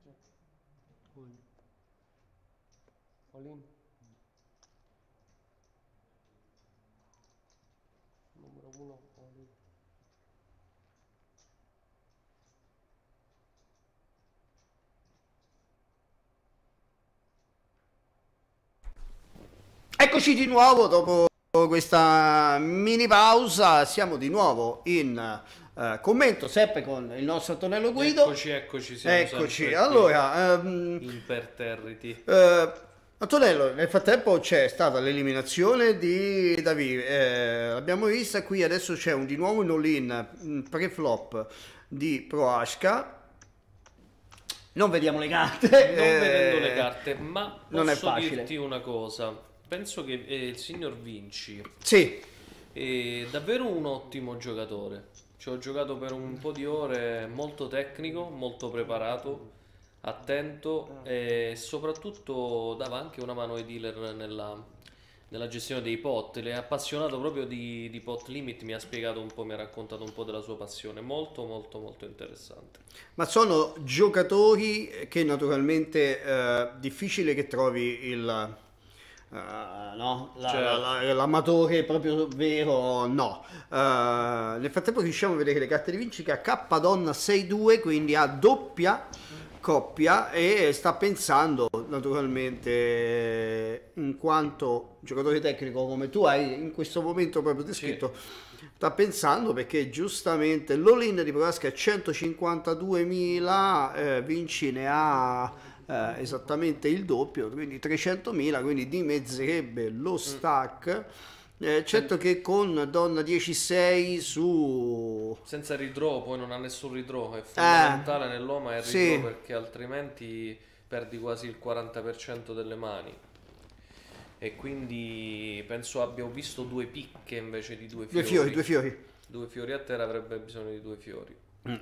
Check. Cool. Pauline. Eccoci di nuovo dopo questa mini pausa, siamo di nuovo in uh, commento sempre con il nostro Antonello Guido. Eccoci, eccoci, siamo eccoci. Allora, um, imperterriti. Uh, eh, Antonello, nel frattempo c'è stata l'eliminazione di Davide, eh, l'abbiamo vista qui, adesso c'è di nuovo un all-in mm, pre-flop di Proasca, non vediamo le carte. Non eh, vedendo le eh, carte, ma non posso non è dirti una cosa penso che eh, il signor Vinci sì. è davvero un ottimo giocatore. Ci ho giocato per un po' di ore, molto tecnico, molto preparato, attento e soprattutto dava anche una mano ai dealer nella, nella gestione dei pot. È appassionato proprio di, di, pot limit, mi ha spiegato un po', mi ha raccontato un po' della sua passione. Molto, molto, molto interessante. Ma sono giocatori che naturalmente è eh, difficile che trovi il eh, no? la, cioè... la, certo. la, l'amatore proprio vero no uh, nel frattempo riusciamo a vedere le carte di Vinci che ha K donna 6-2 quindi ha doppia coppia e sta pensando naturalmente in quanto giocatore tecnico come tu hai in questo momento proprio descritto sì. sta pensando perché giustamente l'all-in di Prolasca è 152.000 eh, Vinci ne ha eh, esattamente il doppio, quindi 300.000, quindi dimezzerebbe lo mm. stack. Eh, certo che con donna 16 su... Senza ridraw, poi non ha nessun ridraw, è eh. fondamentale eh, nell'OMA il ridraw sì. perché altrimenti perdi quasi il 40% delle mani. E quindi penso abbia visto due picche invece di due fiori. Due fiori, due fiori. Due fiori a terra avrebbe bisogno di due fiori. Mm.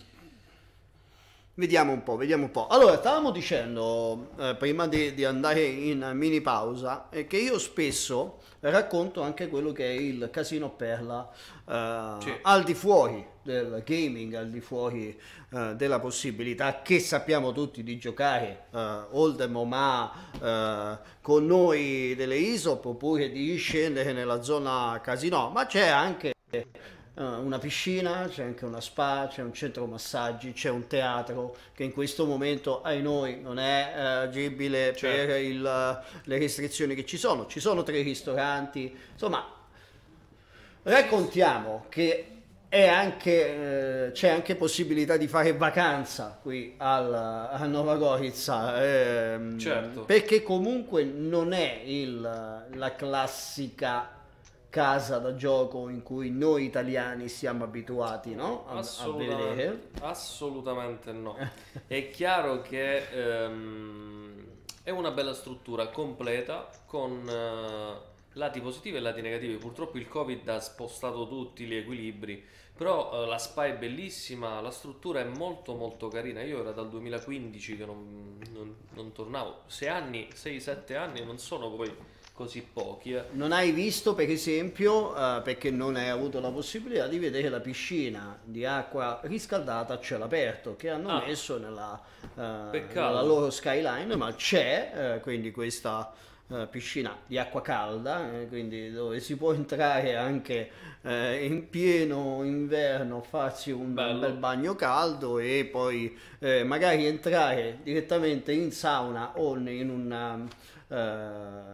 Vediamo un po', vediamo un po'. Allora, stavamo dicendo, eh, prima di, di, andare in mini pausa, eh, che io spesso racconto anche quello che è il casino perla eh, sì. al di fuori del gaming, al di fuori eh, della possibilità che sappiamo tutti di giocare eh, Oldemo ma eh, con noi delle ISOP oppure di scendere nella zona casino, ma c'è anche eh, una piscina, c'è anche una spa, c'è un centro massaggi, c'è un teatro che in questo momento ai noi non è eh, agibile certo. per il, le restrizioni che ci sono, ci sono tre ristoranti, insomma raccontiamo che anche, eh, c'è anche possibilità di fare vacanza qui al, a Nova Gorizia, ehm, certo. perché comunque non è il, la classica casa da gioco in cui noi italiani siamo abituati no? a, assolutamente, a vedere. Assolutamente no. è chiaro che ehm, è una bella struttura completa con eh, lati positivi e lati negativi. Purtroppo il Covid ha spostato tutti gli equilibri, però eh, la SPA è bellissima, la struttura è molto molto carina. Io era dal 2015 che non, non, non tornavo, 6 anni, 6-7 anni, non sono poi così pochi. Eh. Non hai visto per esempio, eh, perché non hai avuto la possibilità di vedere la piscina di acqua riscaldata a cielo aperto che hanno ah. messo nella, eh, nella, loro skyline, ma c'è eh, quindi questa eh, piscina di acqua calda, eh, quindi dove si può entrare anche in pieno inverno, farsi un Bello. bel bagno caldo e poi magari entrare direttamente in sauna o in un eh,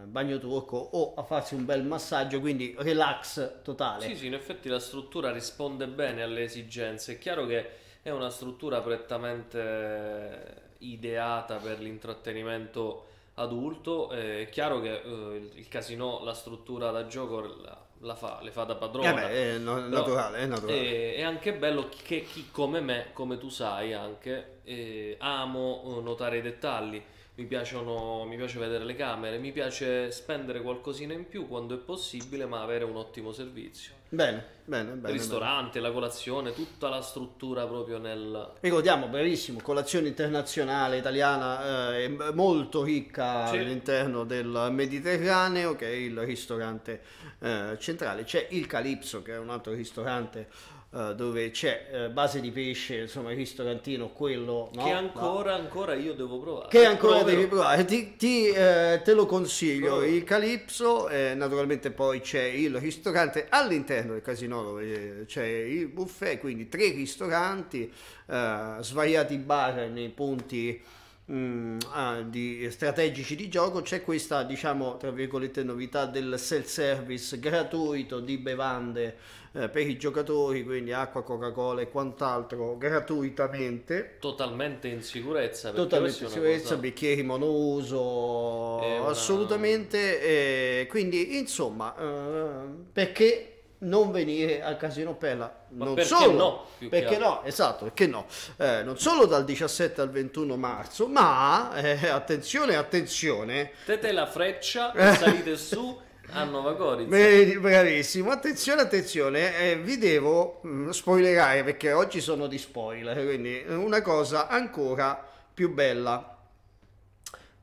bagno turco o a farsi un bel massaggio, quindi relax totale. Sì, sì, in effetti la struttura risponde bene alle esigenze. È chiaro che è una struttura prettamente ideata per l'intrattenimento adulto. Eh, è chiaro che eh, il casino, la struttura da gioco la, la fa, le fa da padrone. Eh beh, è, no, naturale, è, naturale. È, è, anche bello che chi come me, come tu sai anche, eh, amo notare i dettagli mi, piacciono, mi piace vedere le camere, mi piace spendere qualcosina in più quando è possibile, ma avere un ottimo servizio. Bene, bene, bene. Il ristorante, bene. la colazione, tutta la struttura proprio nel... Ricordiamo, bravissimo, colazione internazionale italiana eh, molto ricca sì. all'interno del Mediterraneo, che è il ristorante eh, centrale. C'è il Calypso, che è un altro ristorante eh, dove c'è eh, base di pesce, insomma hai visto Cantino, quello... No? Che ancora, no. ancora io devo provare. Che ancora Provero. devi provare, ti, ti, eh, te lo consiglio, Provero. il Calipso, naturalmente poi c'è il ristorante all'interno del casino dove eh, c'è il buffet, quindi tre ristoranti, eh, svariati bar nei punti mh, mm, ah, di strategici di gioco c'è questa diciamo tra virgolette novità del self service gratuito di bevande eh, per i giocatori quindi acqua coca cola e quant'altro gratuitamente totalmente in sicurezza totalmente in sicurezza cosa... bicchieri monouso una... assolutamente eh, quindi insomma eh, perché non venire al Casino Pella. Ma non perché solo, no? Perché no, esatto, perché no. Eh, non solo dal 17 al 21 marzo, ma eh, attenzione, attenzione. Tete la freccia, salite su a Nova Gorizia. Bravissimo, attenzione, attenzione, eh, vi devo mm, spoilerare perché oggi sono di spoiler, quindi una cosa ancora più bella.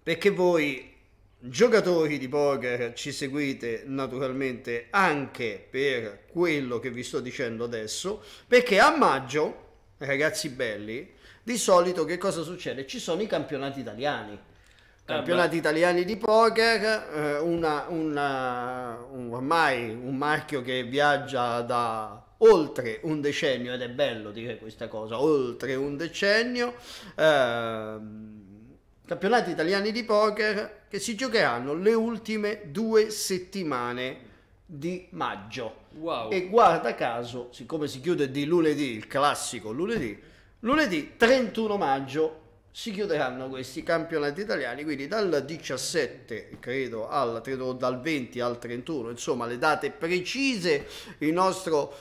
Perché voi Giocatori di poker, ci seguite naturalmente anche per quello che vi sto dicendo adesso, perché a maggio, ragazzi belli, di solito che cosa succede? Ci sono i campionati italiani. Ah, campionati eh italiani di poker, eh, una, una, un, ormai un marchio che viaggia da oltre un decennio, ed è bello dire questa cosa, oltre un decennio. Eh, campionati italiani di poker che si giocheranno le ultime due settimane di maggio. Wow. E guarda caso, siccome si chiude di lunedì, il classico lunedì, lunedì 31 maggio si chiuderanno questi campionati italiani, quindi dal 17 credo, al, credo dal 20 al 31, insomma le date precise, il nostro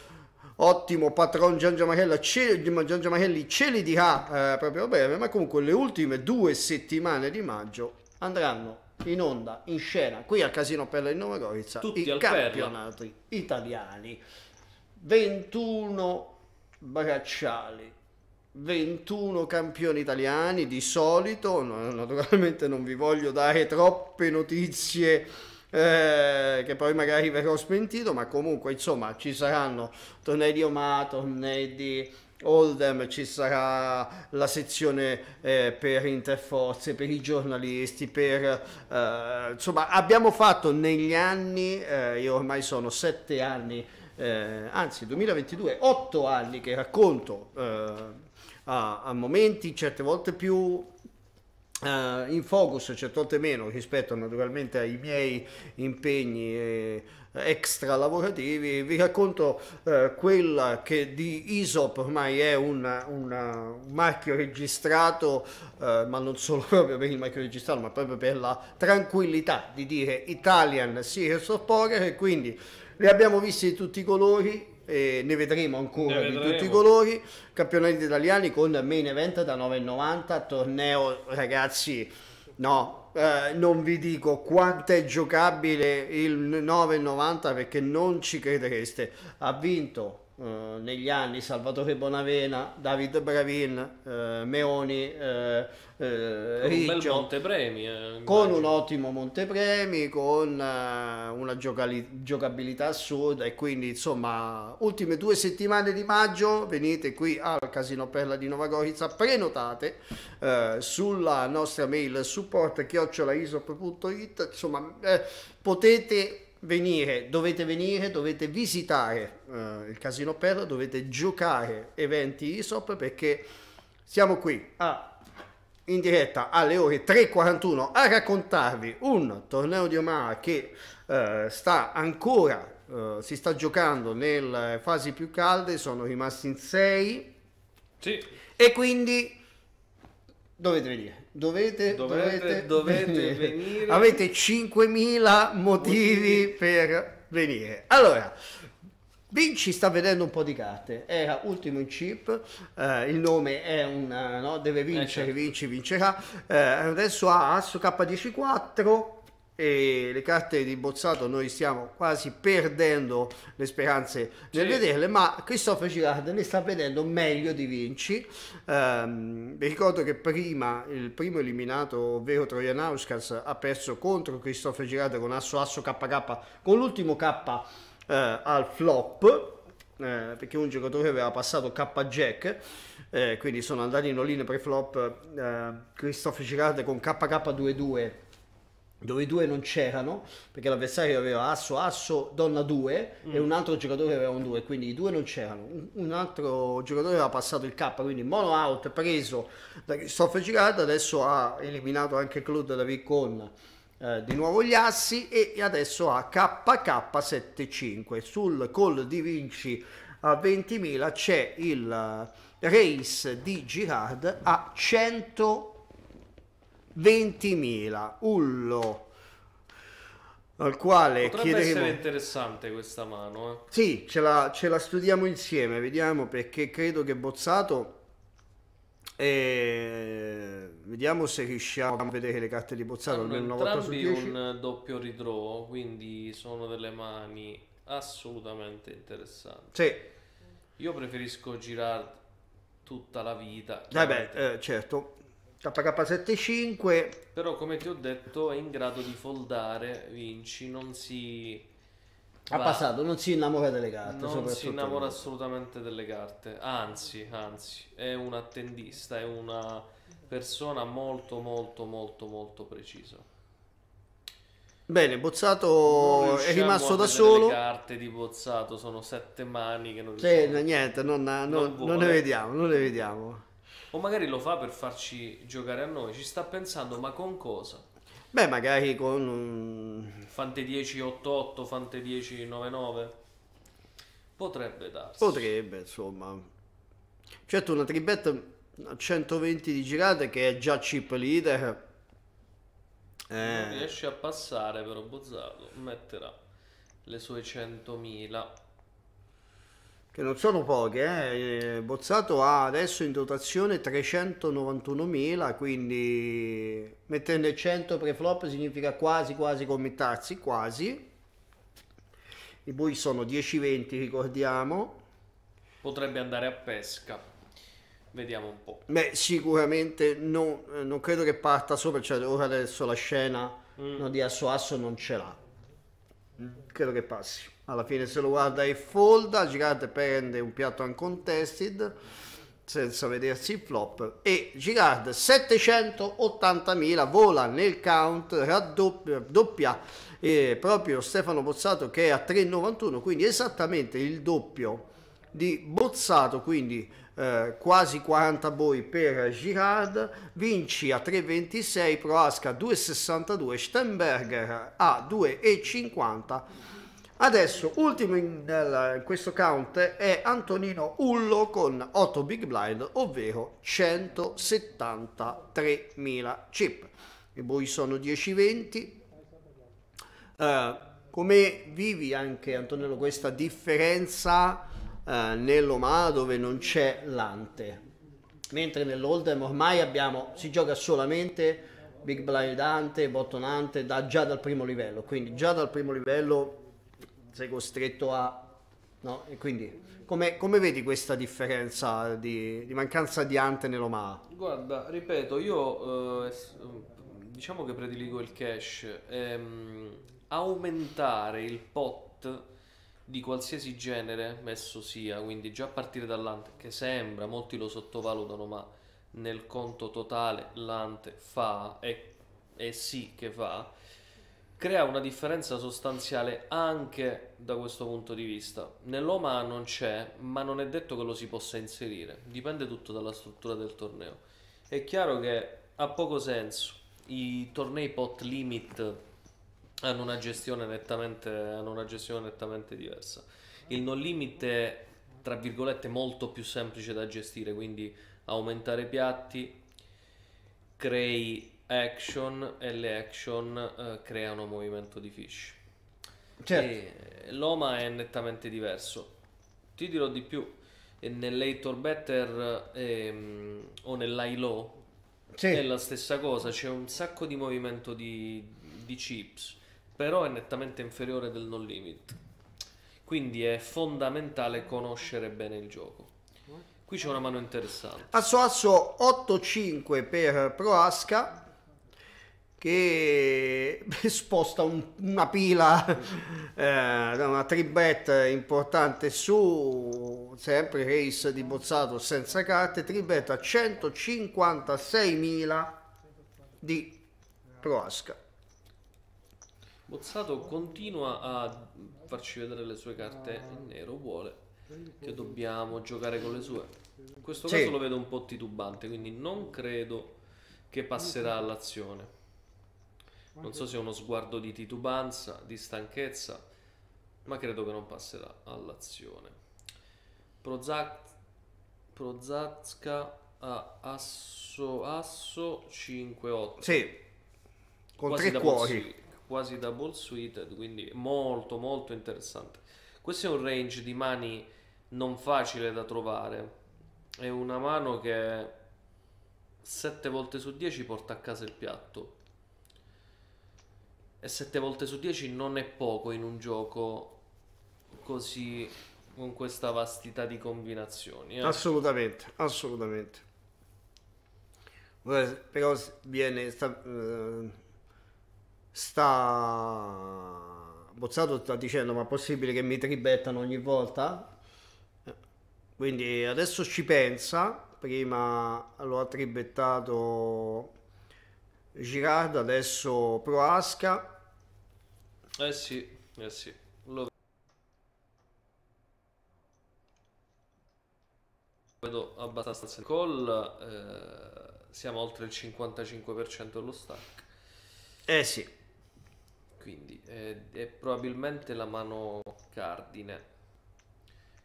ottimo patron Gian Giamachella Gian Giamachelli ce li dirà eh, proprio a breve ma comunque le ultime due settimane di maggio andranno in onda, in scena, qui a Casino Pella in Nova Gorizia, Tutti i campionati perla. italiani. 21 bracciali, 21 campioni italiani di solito, naturalmente non vi voglio dare troppe notizie eh, che poi magari verrò smentito, ma comunque insomma ci saranno tornei di Oma, tornei di Oldham, ci sarà la sezione eh, per interforze, per i giornalisti, per, eh, insomma abbiamo fatto negli anni, eh, io ormai sono sette anni, eh, anzi 2022, otto anni che racconto. Eh, a, a momenti, certe volte più, Uh, in focus c'è tanto meno rispetto naturalmente ai miei impegni eh, extra lavorativi vi racconto eh, quella che di ISOP ormai è una, una, un marchio registrato eh, ma non solo proprio per il marchio registrato ma proprio per la tranquillità di dire Italian Series of Poker e quindi li abbiamo visti di tutti i colori eh, ne vedremo ancora ne vedremo. di tutti i colori. Campionati italiani con main event da 9,90, torneo ragazzi, no, eh, non vi dico quanto è giocabile il 9,90 perché non ci credereste. Ha vinto eh, negli anni Salvatore Bonavena, David Bravin, eh, Meoni, eh, eh, Riccio, con, un, eh, con un ottimo montepremi, con eh, una giocali- giocabilità assurda e quindi insomma ultime due settimane di maggio venite qui al Casino Perla di Nova Gorica, prenotate sulla nostra mail support chiocciolaisop.it, insomma potete venire, dovete venire, dovete visitare eh, il Casino Per dovete giocare eventi ISOP perché siamo qui a, in diretta alle ore 3.41 a raccontarvi un torneo di Omaha che eh, sta ancora, eh, si sta giocando nelle eh, fasi più calde, sono rimasti in 6 sì. e quindi dovete venire. Dovete, dovete, dovete, dovete venire. venire. Avete 5.000 motivi, motivi per venire. Allora, Vinci sta vedendo un po' di carte, era ultimo in chip, eh, il nome è un, eh, no? deve eh, vincere, eh certo. Vinci vincerà, eh, adesso ha Asso K104 e le carte di bozzato noi stiamo quasi perdendo le speranze nel vederle, ma Christopher Girard ne sta vedendo meglio di Vinci. Um, vi ricordo che prima il primo eliminato, ovvero Trojan Auskas, ha perso contro Christopher Girard con Asso Asso KK, con l'ultimo K eh, al flop eh, perché un giocatore aveva passato K-Jack, eh, quindi sono andati in all-in pre-flop eh, Christophe Girard con KK2-2, dove i due non c'erano, perché l'avversario aveva Asso, Asso, Donna 2 mm. e un altro giocatore aveva un 2, quindi i due non c'erano. Un, altro giocatore aveva passato il K, quindi mono out preso da Christophe Girard, adesso ha eliminato anche Claude David con eh, di nuovo gli assi e adesso a KK75 sul call di Vinci a 20.000 c'è il eh, race di Girard a 120.000 ullo al quale Potrebbe chiederemo... essere interessante questa mano eh. sì ce la, ce la studiamo insieme vediamo perché credo che Bozzato e vediamo se riusciamo a vedere le carte di Bozzano almeno una volta su 10. un doppio ritrovo, quindi sono delle mani assolutamente interessanti. Sì. Io preferisco girare tutta la vita. Vabbè, eh, eh, certo. KK75. Però come ti ho detto è in grado di foldare, vinci, non si ha passato, non si innamora delle carte. Non si innamora assolutamente delle carte, anzi, anzi, è un attendista, è una persona molto, molto, molto, molto precisa. Bene, Bozzato è rimasto da solo. Le carte di Bozzato sono sette mani che non riusciamo. niente, non, non, non, non ne vediamo, non ne vediamo. O magari lo fa per farci giocare a noi, ci sta pensando, ma con cosa? Beh, magari con un... Fante 1088, Fante 1099. Potrebbe darsi. Potrebbe, insomma. Certo, una tribet a 120 di girate che è già chip leader. Eh. riesce a passare però Bozzardo metterà le sue 100.000 che non sono poche, eh. eh? Bozzato ha adesso in dotazione 391.000, quindi metterne 100 preflop significa quasi quasi committarsi, quasi. I bui sono 10-20, ricordiamo. Potrebbe andare a pesca. Vediamo un po'. Beh, sicuramente non, eh, non credo che parta sopra, cioè ora adesso la scena mm. no, di asso asso non ce l'ha. Mm. Credo che passi alla fine se lo guarda e folda, Gigante prende un piatto uncontested senza vedersi il flop e Girard 780.000 vola nel count raddoppia doppia, eh, proprio Stefano Bozzato che è a 3,91 quindi esattamente il doppio di Bozzato quindi eh, quasi 40 boi per Girard Vinci a 3,26 Proasca 2,62 Stenberger a 2,50 Adesso, ultimo in, nel, in questo count è Antonino Ullo con 8 big blind, ovvero 173.000 chip. I bui sono 10-20. Uh, eh, come vivi anche, Antonello, questa differenza uh, eh, nell'Oma dove non c'è l'ante? Mentre nell'Oldem ormai abbiamo, si gioca solamente big blind ante, bottonante, da, già dal primo livello. Quindi già dal primo livello sei costretto a... No? E quindi come, come vedi questa differenza di, di mancanza di ante nell'Omaha? Guarda, ripeto, io eh, eh, diciamo che prediligo il cash. Ehm, aumentare il pot di qualsiasi genere messo sia, quindi già a partire dall'ante, che sembra, molti lo sottovalutano, ma nel conto totale l'ante fa e, e sì che fa, crea una differenza sostanziale anche da questo punto di vista. Nell'OMA non c'è, ma non è detto che lo si possa inserire, dipende tutto dalla struttura del torneo. È chiaro che ha poco senso, i tornei pot limit hanno una gestione nettamente, una gestione nettamente diversa. Il non limit è, tra virgolette, molto più semplice da gestire, quindi aumentare piatti, crei action e le action eh, creano movimento di fish. Certo. E l'Oma è nettamente diverso. Ti dirò di più, nell'Hator Better ehm, o nell'ILO sì. è la stessa cosa, c'è un sacco di movimento di, di chips, però è nettamente inferiore del non limit. Quindi è fondamentale conoscere bene il gioco. Qui c'è una mano interessante. Asso Asso 8-5 per Proasca che sposta un, una pila eh, una tribet importante su sempre race di Bozzato senza carte tribet a 156.000 di Proasca Bozzato continua a farci vedere le sue carte in nero vuole che dobbiamo giocare con le sue in questo caso sì. lo vedo un po' titubante quindi non credo che passerà all'azione non so se è uno sguardo di titubanza, di stanchezza, ma credo che non passerà all'azione. Prozac... Prozazka a Asso, Asso 5-8. Sì, con quasi tre cuori. Suite, quasi double suited, quindi molto molto interessante. Questo è un range di mani non facile da trovare. È una mano che 7 volte su 10 porta a casa il piatto e 7 volte su 10 non è poco in un gioco così con questa vastità di combinazioni. Eh? Assolutamente, assolutamente. Però viene sta, eh, sta Bozzato sta dicendo ma è possibile che mi tribettano ogni volta? Eh, quindi adesso ci pensa, prima lo ha tribettato Girard, adesso Proasca eh sì, eh sì. Lo vedo abbastanza. Call eh, siamo oltre il 55% dello stack. Eh sì. Quindi eh, è probabilmente la mano cardine.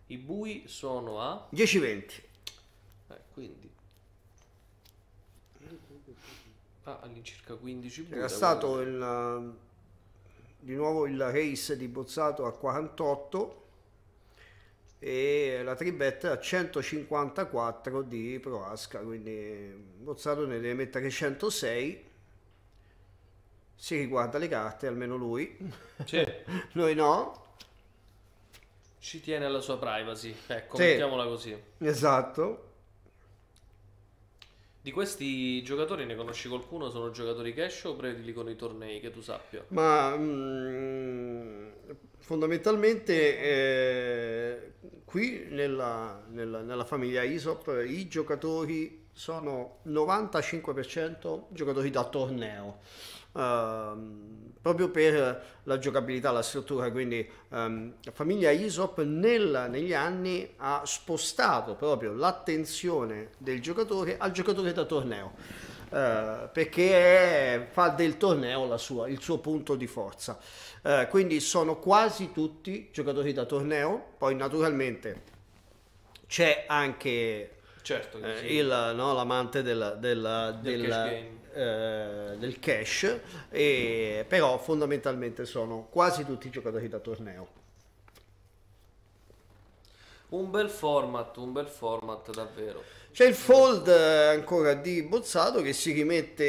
I bui sono a 10-20. Eh, quindi ah, all'incirca era stato il di nuovo il race di Bozzato a 48 e la tribetta a 154 di Proasca, quindi Bozzato ne deve mettere 106 si riguarda le carte, almeno lui. Sì. Noi no. Ci tiene alla sua privacy, ecco, sì. mettiamola così. Esatto. Di questi giocatori ne conosci qualcuno? Sono giocatori cash o con i tornei che tu sappia? Ma mh, mm, fondamentalmente eh, qui nella, nella, nella famiglia ISOP i giocatori sono 95% giocatori da torneo Ehm, proprio per la giocabilità, la struttura, quindi um, la famiglia Isop nel, negli anni ha spostato proprio l'attenzione del giocatore al giocatore da torneo, uh, perché fa del torneo sua, il suo punto di forza. Uh, quindi sono quasi tutti giocatori da torneo, poi naturalmente c'è anche certo eh, sì. il, no, l'amante della, della, del, della, cash eh, del, cash e, però fondamentalmente sono quasi tutti giocatori da torneo. Un bel format, un bel format davvero. C'è il fold eh, ancora di Bozzato che si rimette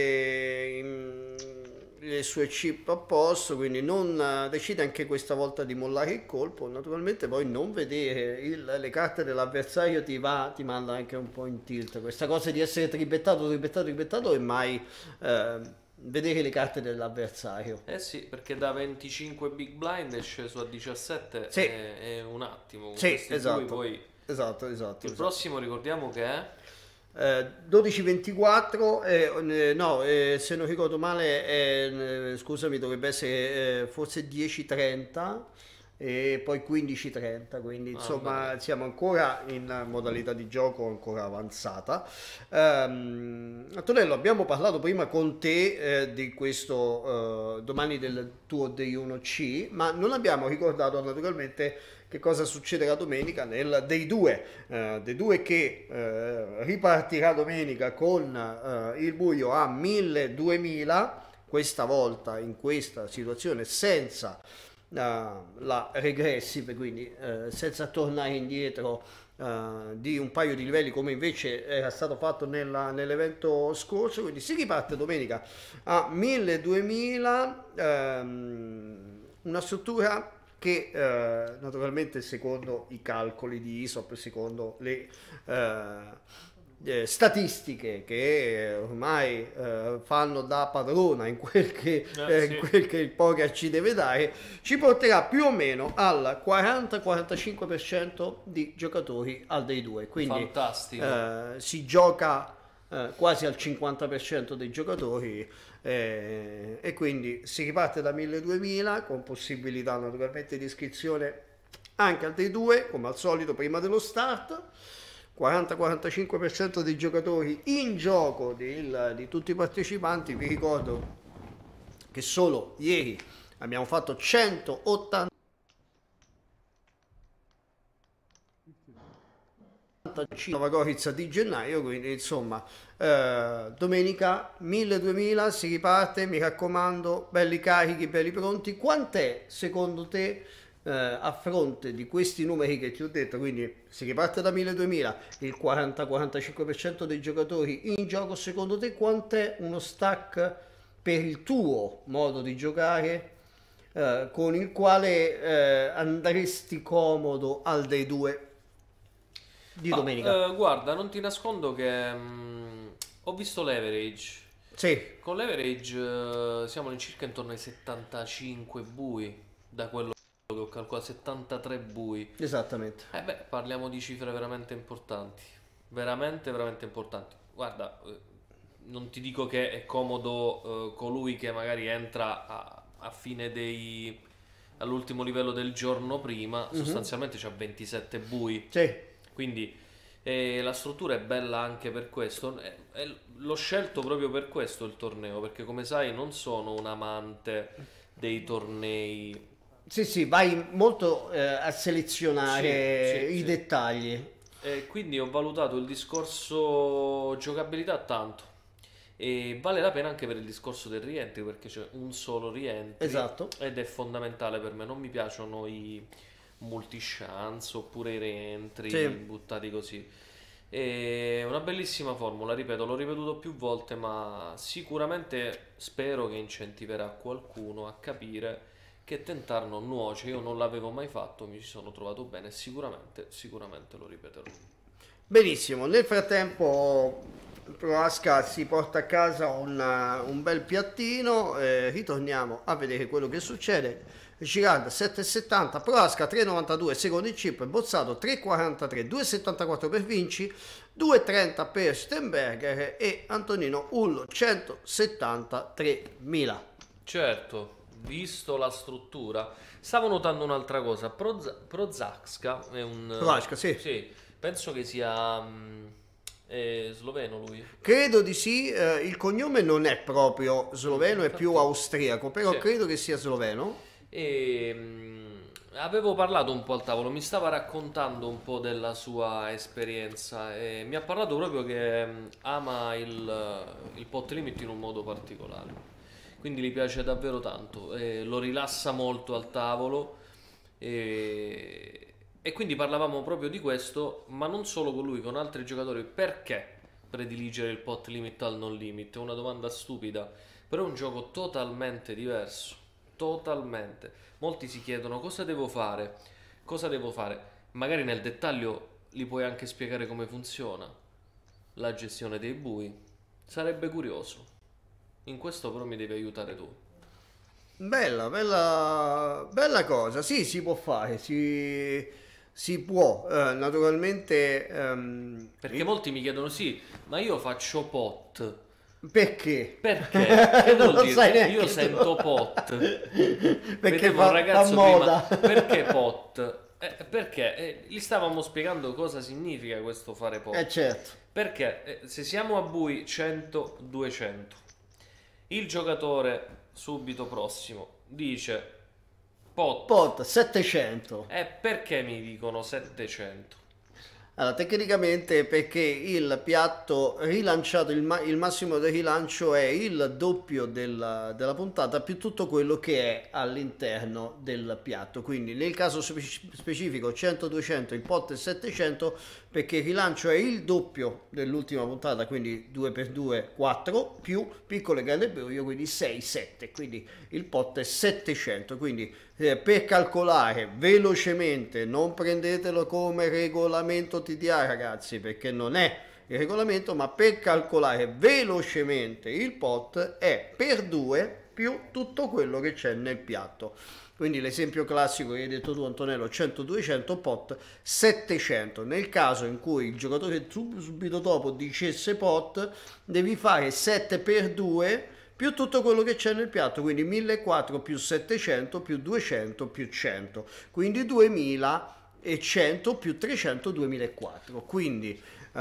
in le sue chip a posto, quindi non eh, decide anche questa volta di mollare il colpo, naturalmente poi non vedere il, le carte dell'avversario ti va, ti manda anche un po' in tilt, questa cosa di essere tribettato, tribettato, tribettato e mai eh, vedere le carte dell'avversario. Eh sì, perché da 25 big blind è sceso a 17 sì. è, è un attimo, sì, esatto. Poi... esatto. Esatto, esatto. Il esatto. prossimo ricordiamo che è? 12.24, eh, eh, eh, no, eh, se non ricordo male, eh, scusami, dovrebbe essere forse 10.30 e poi 15.30 quindi ah, insomma ah, siamo ancora in modalità di gioco ancora avanzata. Um, Antonello, abbiamo parlato prima con te eh, di questo eh, domani del tuo day 1 c ma non abbiamo ricordato naturalmente che cosa succederà domenica nel dei due, eh, dei due che eh, ripartirà domenica con eh, il buio a 1000-2000, questa volta in questa situazione senza eh, la regressive, quindi eh, senza tornare indietro Uh, di un paio di livelli come invece era stato fatto nella, nell'evento scorso quindi si riparte domenica a 1000-2000 um, ehm, una struttura che eh, naturalmente secondo i calcoli di ISOP, secondo le eh, eh statistiche che eh, ormai eh, fanno da padrona in quel, che, eh, eh, sì. in quel, che, il poker ci deve dare, ci porterà più o meno al 40-45% di giocatori al dei due. Quindi si gioca quasi al 50% dei giocatori eh, e quindi si riparte da 1200 con possibilità naturalmente di iscrizione anche al dei due come al solito prima dello start 40-45% dei giocatori in gioco di, di tutti i partecipanti vi ricordo che solo ieri abbiamo fatto 180 85 Gorizia di gennaio, quindi insomma eh, domenica 1000-2000 si riparte, mi raccomando, belli carichi, belli pronti. Quant'è secondo te eh, a fronte di questi numeri che ti ho detto, quindi si riparte da 1000-2000, il 40-45% dei giocatori in gioco, secondo te quant'è uno stack per il tuo modo di giocare eh, con il quale eh, andresti comodo al dei due di Ma, domenica. Eh, guarda, non ti nascondo che mh, mm, ho visto l'average. Sì. Con l'average eh, siamo all'incirca intorno ai 75 bui da quello che ho calcolato, 73 bui. Esattamente. Eh beh, parliamo di cifre veramente importanti. Veramente, veramente importanti. Guarda, eh, non ti dico che è comodo eh, colui che magari entra a, a fine dei all'ultimo livello del giorno prima, mm-hmm. sostanzialmente c'ha 27 bui. Sì. Quindi eh, la struttura è bella anche per questo. Eh, eh, l'ho scelto proprio per questo il torneo, perché come sai non sono un amante dei tornei. Sì, sì, vai molto eh, a selezionare sì, sì, i sì. dettagli. quindi ho valutato il discorso giocabilità tanto. E vale la pena anche per il discorso del rientri perché c'è un solo rientro esatto. ed è fondamentale per me. Non mi piacciono i, molti chance oppure i rientri sì. buttati così. È una bellissima formula, ripeto, l'ho ripetuto più volte, ma sicuramente spero che incentiverà qualcuno a capire che tentar non nuoce. Io non l'avevo mai fatto, mi ci sono trovato bene, sicuramente, sicuramente lo ripeterò. Benissimo, nel frattempo Proasca si porta a casa un, un bel piattino, eh, ritorniamo a vedere quello che succede Girard 7,70, Proasca 3,92, secondo il chip, Bozzato 3,43, 2,74 per Vinci, 2,30 per Stenberger e Antonino Ullo 173.000. Certo, visto la struttura, stavo notando un'altra cosa, Proza- Prozaxka è un... Prozaxka, sì. sì. penso che sia... Um... È sloveno lui? Credo di sì, eh, il cognome non è proprio sloveno, è più austriaco, però sì. credo che sia sloveno e mh, mm, avevo parlato un po' al tavolo, mi stava raccontando un po' della sua esperienza e mi ha parlato proprio che mh, mm, ama il, il pot limit in un modo particolare. Quindi gli piace davvero tanto, eh, lo rilassa molto al tavolo e, e quindi parlavamo proprio di questo, ma non solo con lui, con altri giocatori. Perché prediligere il pot limit al non limit? È una domanda stupida, però è un gioco totalmente diverso totalmente. Molti si chiedono cosa devo fare, cosa devo fare. Magari nel dettaglio li puoi anche spiegare come funziona la gestione dei bui. Sarebbe curioso. In questo però mi devi aiutare tu. Bella, bella, bella cosa. Sì, si può fare. Si, si può, eh, naturalmente. Um... Perché molti mi chiedono: sì, ma io faccio pot perché? Perché? Che vuol dire? Io tu. sento pot. perché Vedevo fa, un ragazzo fa moda. Prima, perché pot? Eh, perché? Eh, gli stavamo spiegando cosa significa questo fare pot. Eh certo. Perché eh, se siamo a bui 100-200, il giocatore subito prossimo dice pot. Pot 700. E eh, perché mi dicono 700? Allora, tecnicamente perché il piatto rilanciato, il, ma il massimo del rilancio è il doppio della, della, puntata più tutto quello che è all'interno del piatto. Quindi nel caso specifico 100, 200, il pot è 700, perché il rilancio è il doppio dell'ultima puntata, quindi 2x2 4 più piccolo e grande periodo, quindi 6, 7, quindi il pot è 700, quindi eh, per calcolare velocemente non prendetelo come regolamento TDA ragazzi perché non è il regolamento ma per calcolare velocemente il pot è per 2 più tutto quello che c'è nel piatto quindi l'esempio classico che hai detto tu Antonello, 100-200 pot, 700. Nel caso in cui il giocatore subito dopo dicesse pot, devi fare 7 per 2 più tutto quello che c'è nel piatto, quindi 1400 più 700 più 200 più 100, quindi 2100 più 300 2004. Quindi uh,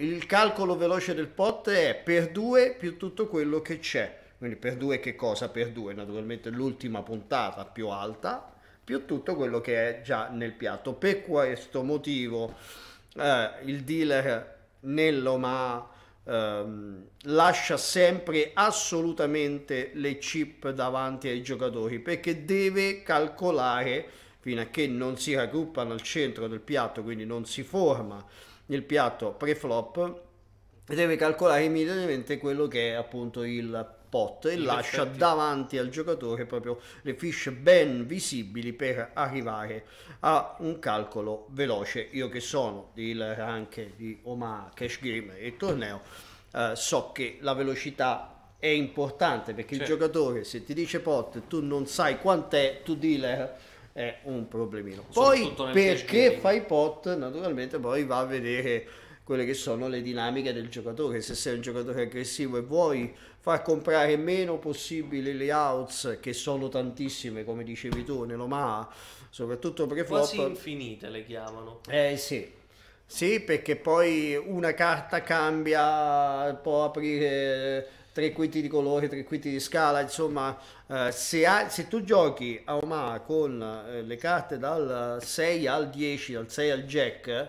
il calcolo veloce del pot è per 2 più tutto quello che c'è. Quindi per due che cosa? Per due naturalmente l'ultima puntata più alta più tutto quello che è già nel piatto. Per questo motivo eh, il dealer nell'Oma ehm, lascia sempre assolutamente le chip davanti ai giocatori perché deve calcolare fino a che non si raggruppano al centro del piatto, quindi non si forma il piatto pre-flop, deve calcolare immediatamente quello che è appunto il spot e In lascia effetti. davanti al giocatore proprio le fiche ben visibili per arrivare a un calcolo veloce. Io che sono dealer anche di Oma Cash Game e torneo, eh, so che la velocità è importante perché certo. il giocatore se ti dice pot tu non sai quant'è, tu dealer è un problemino. Poi perché fai pot, naturalmente poi va a vedere quelle che sono le dinamiche del giocatore. Se sei un giocatore aggressivo e vuoi far comprare meno possibile le outs che sono tantissime come dicevi tu nell'Omaha soprattutto preflop quasi infinite le chiamano eh sì sì perché poi una carta cambia può aprire tre quinti di colore tre quinti di scala insomma eh, se, ha, se, tu giochi a Omaha con eh, le carte dal 6 al 10 dal 6 al jack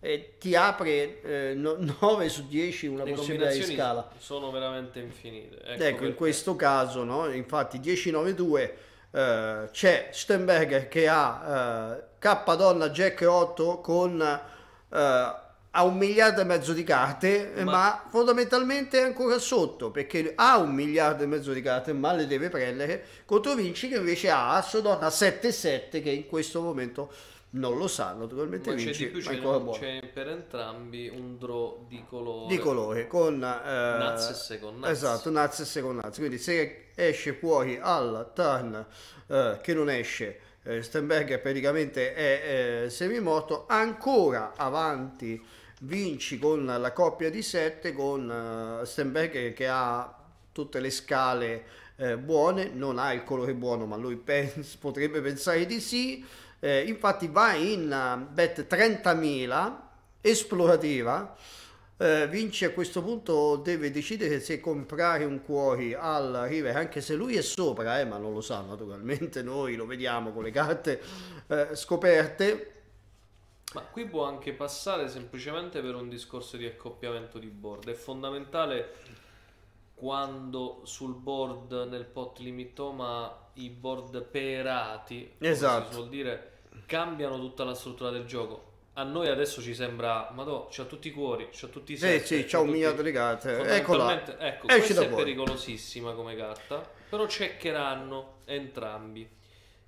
eh, ti apre eh, 9 su 10 una Le possibilità di scala. Sono veramente infinite. Ecco, ecco in questo caso, no? infatti 10-9-2 eh, c'è Stenberger che ha eh, K donna Jack 8 con ha eh, un miliardo e mezzo di carte, ma... ma... fondamentalmente è ancora sotto perché ha un miliardo e mezzo di carte, ma le deve prendere contro Vinci che invece ha Assodonna 7-7 che in questo momento non lo sanno, naturalmente ma vinci. C'è, più, c'è, c'è, per entrambi un draw di colore. Di colore, con... Eh, Naz e second Naz. Esatto, Naz e second Naz. Quindi se esce fuori al turn eh, che non esce, eh, Stenberger praticamente è eh, semimorto, ancora avanti vinci con la coppia di 7, con eh, Stenberger che ha tutte le scale eh, buone, non ha il colore buono, ma lui pens- potrebbe pensare di sì eh, infatti va in eh, bet 30.000, esplorativa, eh, vince a questo punto deve decidere se comprare un cuori al River, anche se lui è sopra, eh, ma non lo sa naturalmente, noi lo vediamo con le carte eh, scoperte. Ma qui può anche passare semplicemente per un discorso di accoppiamento di board, è fondamentale quando sul board nel pot limitoma i board perati, esatto. vuol dire, cambiano tutta la struttura del gioco. A noi adesso ci sembra, ma no, c'ha tutti i cuori, c'ha tutti i eh sette. Eh sì, c'ha un tutti... miliardo di carte. Eccola. Ecco, questa è fuori. pericolosissima come carta, però checcheranno entrambi.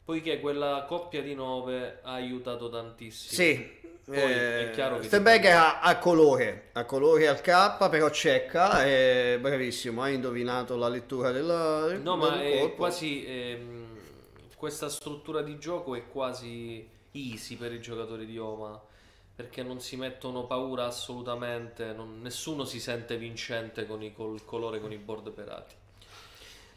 Poiché quella coppia di nove ha aiutato tantissimo. Sì, poi eh, è chiaro che Stebeg ha, ha colore, ha colore al K, però cecca, è bravissimo, hai indovinato la lettura della... No, del ma è quasi... Ehm, questa struttura di gioco è quasi easy per i giocatori di Oma, perché non si mettono paura assolutamente, non, nessuno si sente vincente con il col colore, con i board perati.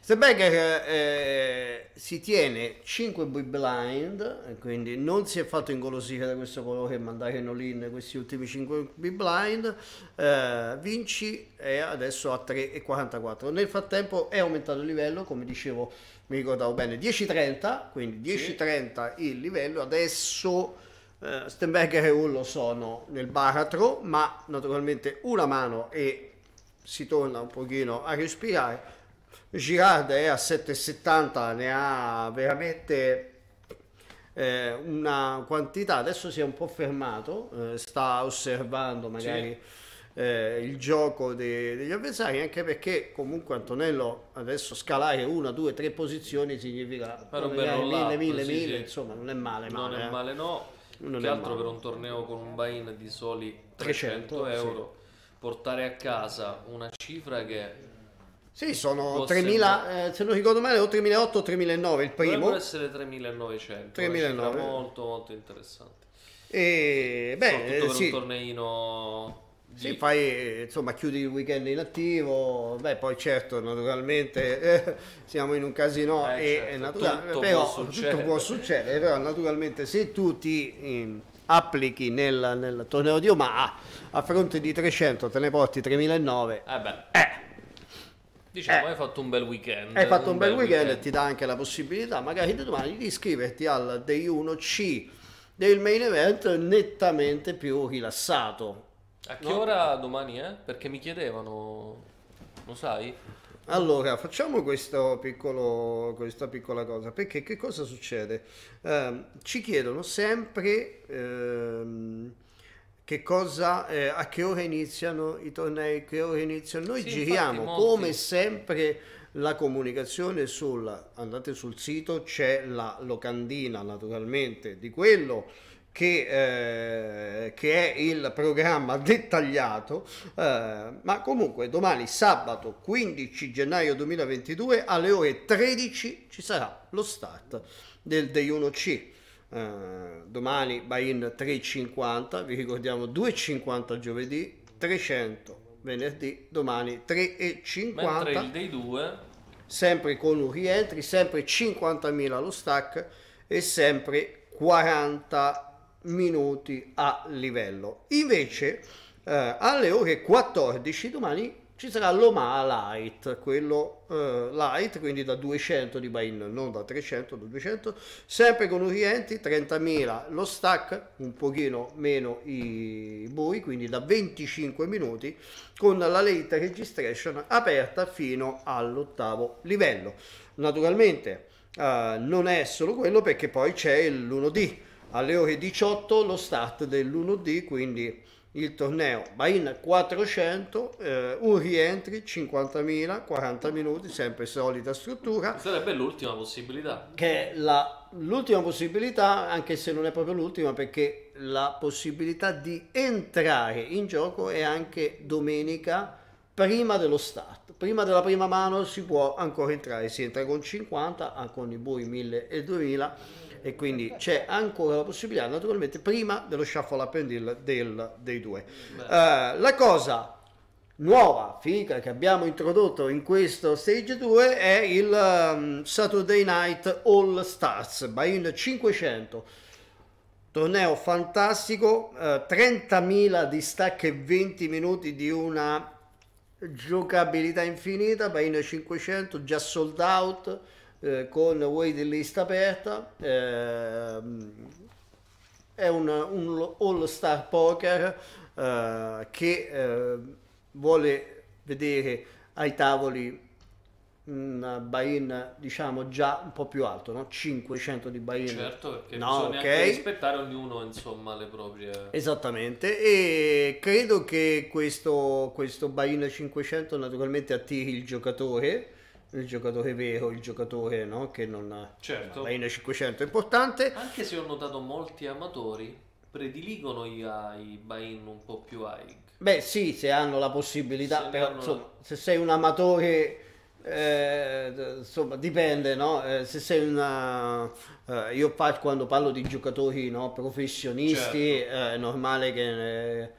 Steinberger eh, si tiene 5 big blind, quindi non si è fatto ingolosire da questo colore e mandare in all-in questi ultimi 5 big blind. Eh, Vinci è adesso a 3,44. Nel frattempo è aumentato il livello, come dicevo, mi ricordavo bene, 10,30, quindi 10,30 sì. il livello. Adesso eh, Steinberger e Hullo sono nel baratro, ma naturalmente una mano e si torna un pochino a respirare Girard è eh, a 7,70 ne ha veramente eh, una quantità adesso si è un po' fermato eh, sta osservando magari sì. eh, il gioco de degli avversari anche perché comunque Antonello adesso scalare una, due, tre posizioni significa Però mille, mille, sì, mille sì. insomma non è male, male non è eh. male no non che altro male. per un torneo con un buy-in di soli 300, 300 euro portare a casa una cifra che sì, sono 3000, eh, se non ricordo male, o 3008 o 3009 il primo. Dovrebbe essere 3900. 3900. Eh, molto, molto interessante. E, beh, per eh, sì. un torneino... Di... Sì, fai, eh, insomma, chiudi il weekend inattivo, beh, poi certo, naturalmente eh, siamo in un casino eh, e certo, naturalmente, tutto, però, può tutto può succedere, però naturalmente se tu ti... In, mm, applichi nel, nel, torneo di Omaha a fronte di 300 te ne porti 3009 eh, beh. eh Diciamo, eh, hai fatto un bel weekend. Hai fatto un, un bel, bel weekend, weekend e ti dà anche la possibilità magari di domani di iscriverti al Day 1C del main event nettamente più rilassato. A che no? ora domani è? Perché mi chiedevano, lo sai? Allora, facciamo piccolo, questa piccola cosa, perché che cosa succede? Eh, ci chiedono sempre ehm, che cosa, eh, a che ora iniziano i tornei, che ora iniziano. Noi sì, giriamo infatti, come sempre la comunicazione sul, andate sul sito, c'è la locandina naturalmente di quello. Che, eh, che, è il programma dettagliato, eh, ma comunque domani sabato 15 gennaio 2022 alle ore 13 ci sarà lo start del Day 1C. Eh, domani buy in 3,50 vi ricordiamo 2,50 giovedì 300 venerdì domani 3,50 mentre il dei due sempre con un rientri sempre 50.000 allo stack e sempre 40 minuti a livello invece eh, alle ore 14 domani ci sarà l'Oma Lite, quello eh, light, quindi da 200 di buy-in, non da 300, da 200, sempre con Orienti, 30.000 lo stack, un pochino meno i bui, quindi da 25 minuti, con la late registration aperta fino all'ottavo livello. Naturalmente eh, non è solo quello perché poi c'è l'1D, alle ore 18 lo start dell'1D, quindi il torneo, ma in 400 eh, un rientri 50.000, 40 minuti, sempre solida struttura. Sarebbe l'ultima possibilità. Che è la, l'ultima possibilità, anche se non è proprio l'ultima, perché la possibilità di entrare in gioco è anche domenica prima dello start. Prima della prima mano si può ancora entrare, si entra con 50, con i bui 1000 e 2000 e quindi c'è ancora la possibilità naturalmente prima dello shuffle up and deal del, dei due. Uh, la cosa nuova, figa, che abbiamo introdotto in questo stage 2 è il um, Saturday Night All Stars by in 500 torneo fantastico, eh, 30.000 di stack e 20 minuti di una giocabilità infinita, Bahino 500 già sold out, eh, con waiting list aperta. Ehm, è un, un all-star poker eh, che eh, vuole vedere ai tavoli un buy-in diciamo già un po' più alto, no? 500 di buy-in. Certo, perché no, bisogna okay. rispettare ognuno insomma le proprie... Esattamente, e credo che questo, questo buy-in 500 naturalmente attiri il giocatore, il giocatore vero, il giocatore no? che non ha certo. la linea 500 è importante. Anche se ho notato molti amatori prediligono i, eh, i buy-in un po' più high. Beh sì, se hanno la possibilità, se però hanno... insomma, se sei un amatore... Eh, insomma dipende no? eh, se sei una eh, io parlo, quando parlo di giocatori no? professionisti certo. Eh, è normale che eh,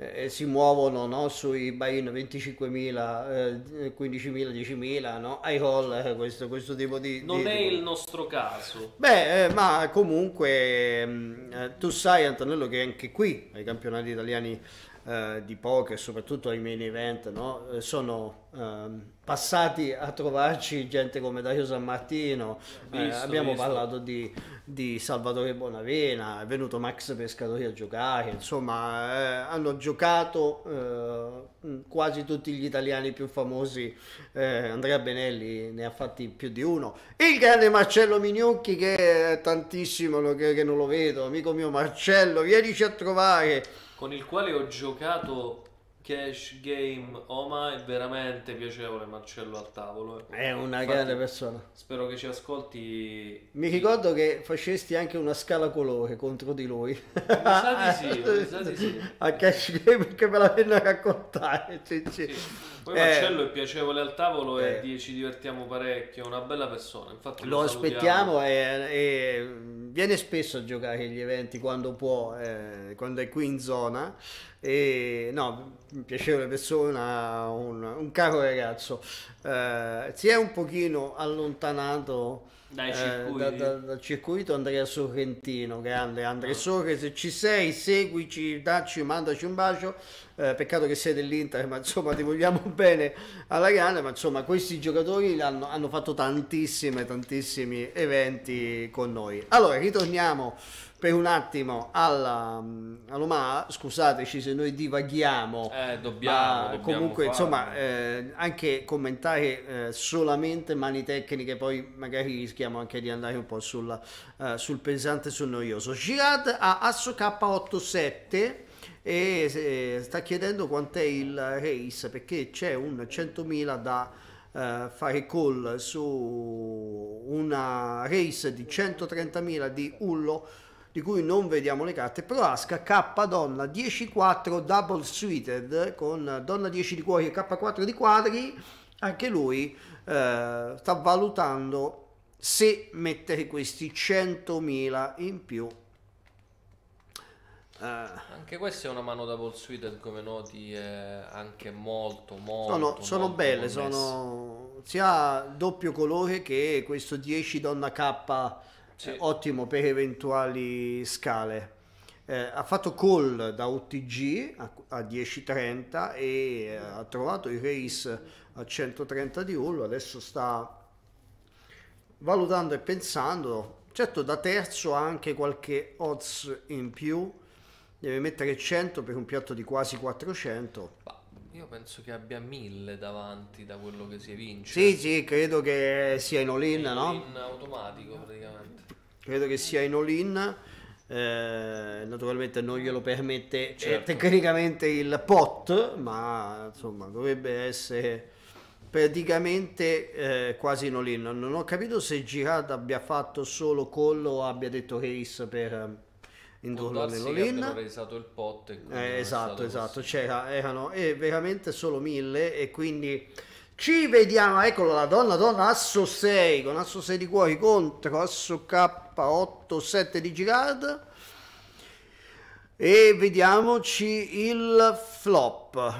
eh, si muovono no? sui buy-in 25.000, eh, 15.000, 10.000, no? I call, eh, questo, questo, tipo di... Non di, è tipo... il nostro caso. Beh, eh, ma comunque mm, eh, tu sai Antonello che anche qui ai campionati italiani eh, di poker, soprattutto ai main event, no? Eh, sono ehm, passati a trovarci gente come Dario San Martino, eh, visto, eh, abbiamo visto. parlato di, di, Salvatore Bonavena, è venuto Max Pescatori a giocare, insomma eh, hanno giocato quasi tutti gli italiani più famosi, Andrea Benelli ne ha fatti più di uno, il grande Marcello Mignocchi che è tantissimo che, che non lo vedo, amico mio Marcello, vienici a trovare con il quale ho giocato Cash Game Oma è veramente piacevole Marcello al tavolo. Ecco. È una Infatti, grande persona. Spero che ci ascolti. Mi ricordo che facesti anche una scala colore contro di lui. Mi sa di sì, mi sa di sì. A Cash Game che me la venne a raccontare. Sì. Poi Marcello eh, è piacevole al tavolo e eh, ci divertiamo parecchio, è una bella persona. Infatti lo, lo aspettiamo e, e, mm, viene spesso a giocare agli eventi quando può, eh, quando è qui in zona. E, no, piacevole persona, un, un caro ragazzo. Eh, si è un pochino allontanato dai eh, da, da, dal circuito Andrea Sorrentino, grande Andrea ah. Sorre, se ci sei, seguici, dacci, mandaci un bacio. Eh, peccato che sei dell'Inter, ma insomma ti vogliamo bene alla grande, ma insomma questi giocatori hanno, hanno fatto tantissimi, tantissimi eventi con noi. Allora, ritorniamo per un attimo alla, mm, all'Oma, scusateci se noi divaghiamo, eh, dobbiamo, dobbiamo comunque fare. insomma eh, anche commentare eh, solamente mani tecniche, poi magari rischiamo anche di andare un po' sul, eh, sul pesante, sul noioso. Girard ha Asso K87 e eh, sta chiedendo quant'è il race perché c'è un 100.000 da Uh, fare call su una race di 130.000 di Ullo di cui non vediamo le carte, però Asca K donna 10-4 double suited con donna 10 di cuori e K4 di quadri, anche lui eh, sta valutando se mettere questi 100.000 in più. Eh. Anche questa è una mano double suited come noti, eh, anche molto molto. Sono, sono molto belle, sono sia doppio colore che questo 10 donna K sì. eh, ottimo per eventuali scale. Eh, ha fatto call da OTG a, a 10.30 e eh, ha trovato i race a 130 di Hullo, adesso sta valutando e pensando, certo da terzo ha anche qualche odds in più, deve mettere 100 per un piatto di quasi 400. Bah. Io penso che abbia 1000 davanti da quello che si evince. Sì, sì, credo che sia in all-in, no? In automatico praticamente credo che sia in all-in. Eh, naturalmente non glielo permette eh, certo. tecnicamente il pot, ma insomma dovrebbe essere praticamente eh, quasi in all-in. Non ho capito se Girard abbia fatto solo call o abbia detto race per eh, indurlo nell'all-in. Aveva resato il pot. Eh, esatto, esatto. C'era, erano eh, veramente solo mille e quindi... Ci vediamo, eccolo la donna, donna, asso 6 con asso 6 di cuori contro asso K 8 7 di Girard e vediamoci il flop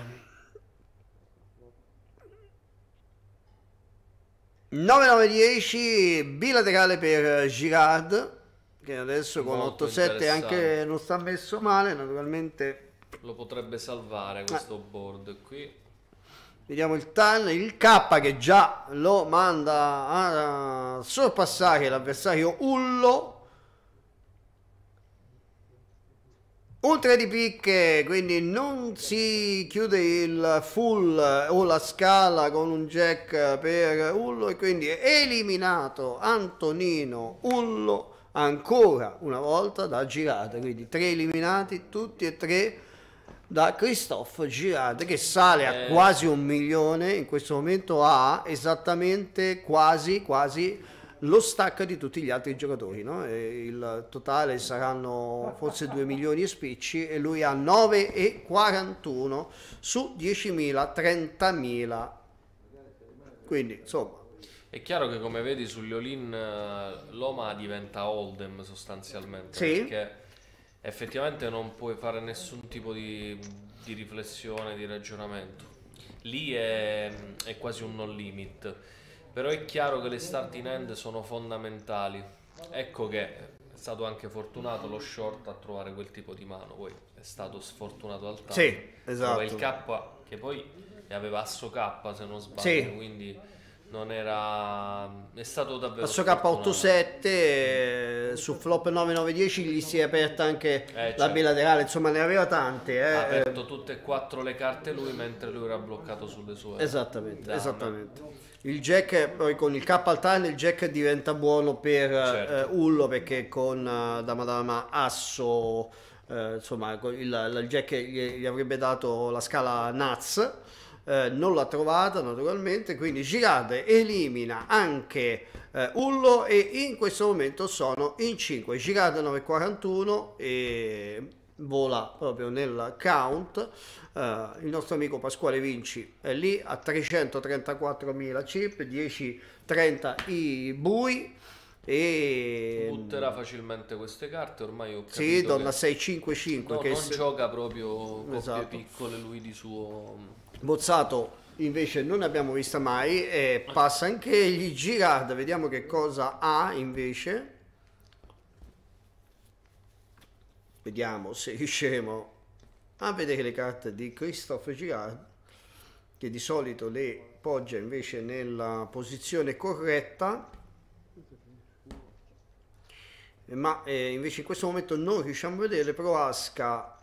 9 10 bilaterale per Girard che adesso con 8-7 anche non sta messo male naturalmente lo potrebbe salvare ah. questo ah. board qui Vediamo il TAN, il K che già lo manda a sorpassare l'avversario Ullo. Un 3 di picche, quindi non si chiude il full o la scala con un jack per Ullo e quindi è eliminato Antonino Ullo ancora una volta da girata, quindi tre eliminati, tutti e tre da Christophe Girard che sale a eh. quasi un milione in questo momento ha esattamente quasi quasi lo stacca di tutti gli altri giocatori no? il totale saranno forse 2 milioni e spicci e lui ha 9,41 su 10.000 30.000 quindi insomma è chiaro che come vedi sugli Olin eh, Loma diventa Oldem sostanzialmente sì. perché effettivamente non puoi fare nessun tipo di, di riflessione, di ragionamento. Lì è, è, quasi un non limit, però è chiaro che le start in end sono fondamentali. Ecco che è stato anche fortunato lo short a trovare quel tipo di mano, poi è stato sfortunato al tavolo. Sì, esatto. Trova il K che poi ne aveva asso K se non sbaglio, sì. quindi non era è stato davvero Passo K87 eh, su flop 9910 gli si è aperta anche eh, certo. la bilaterale insomma ne aveva tante eh. ha aperto tutte e quattro le carte lui mentre lui era bloccato sulle sue esattamente dame. esattamente il jack poi con il K al time il jack diventa buono per eh, certo. eh, Ullo perché con uh, Dama Dama Asso insomma il, il, jack gli, gli avrebbe dato la scala Nats eh, non l'ha trovata naturalmente, quindi Girard elimina anche eh, Ullo e in questo momento sono in 5. Girard 941 e vola proprio nel count. Uh, il nostro amico Pasquale Vinci è lì a 334.000 chip, 10.30 i bui. E... Butterà facilmente queste carte, ormai ho capito Sì, donna che... 655 no, che non se... gioca proprio coppie esatto. piccole lui di suo Bozzato invece non abbiamo vista mai e passa anche gli Girard vediamo che cosa ha invece. Vediamo se riusciamo a vedere le carte di Christophe Girard che di solito le poggia invece nella posizione corretta ma eh, invece in questo momento non riusciamo a vedere però Asca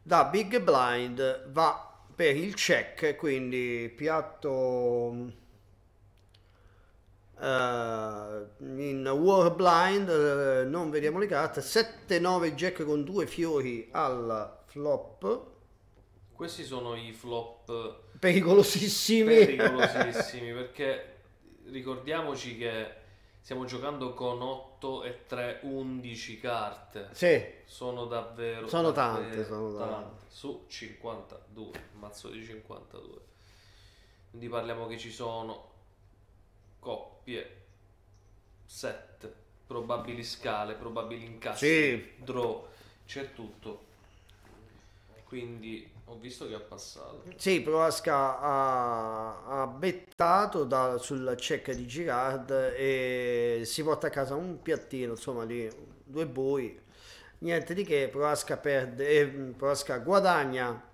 da Big Blind va per il check, quindi piatto... Uh, in Warblind uh, eh, non vediamo le carte 7-9 jack con due fiori al flop questi sono i flop pericolosissimi pericolosissimi perché ricordiamoci che Stiamo giocando con 8 e 3, 11 carte. Sì. Sono davvero. Sono davvero tante, sono tante. Su 52, mazzo di 52. Quindi parliamo che ci sono coppie 7, probabili scale, probabili incassi, sì. draw, c'è tutto. Quindi ho visto che ha passato. Sì, Provasca ha, ha bettato da, sul check di Girard e si porta a casa un piattino, insomma, lì, due bui. Niente di che, Provasca perde, eh, Proasca guadagna.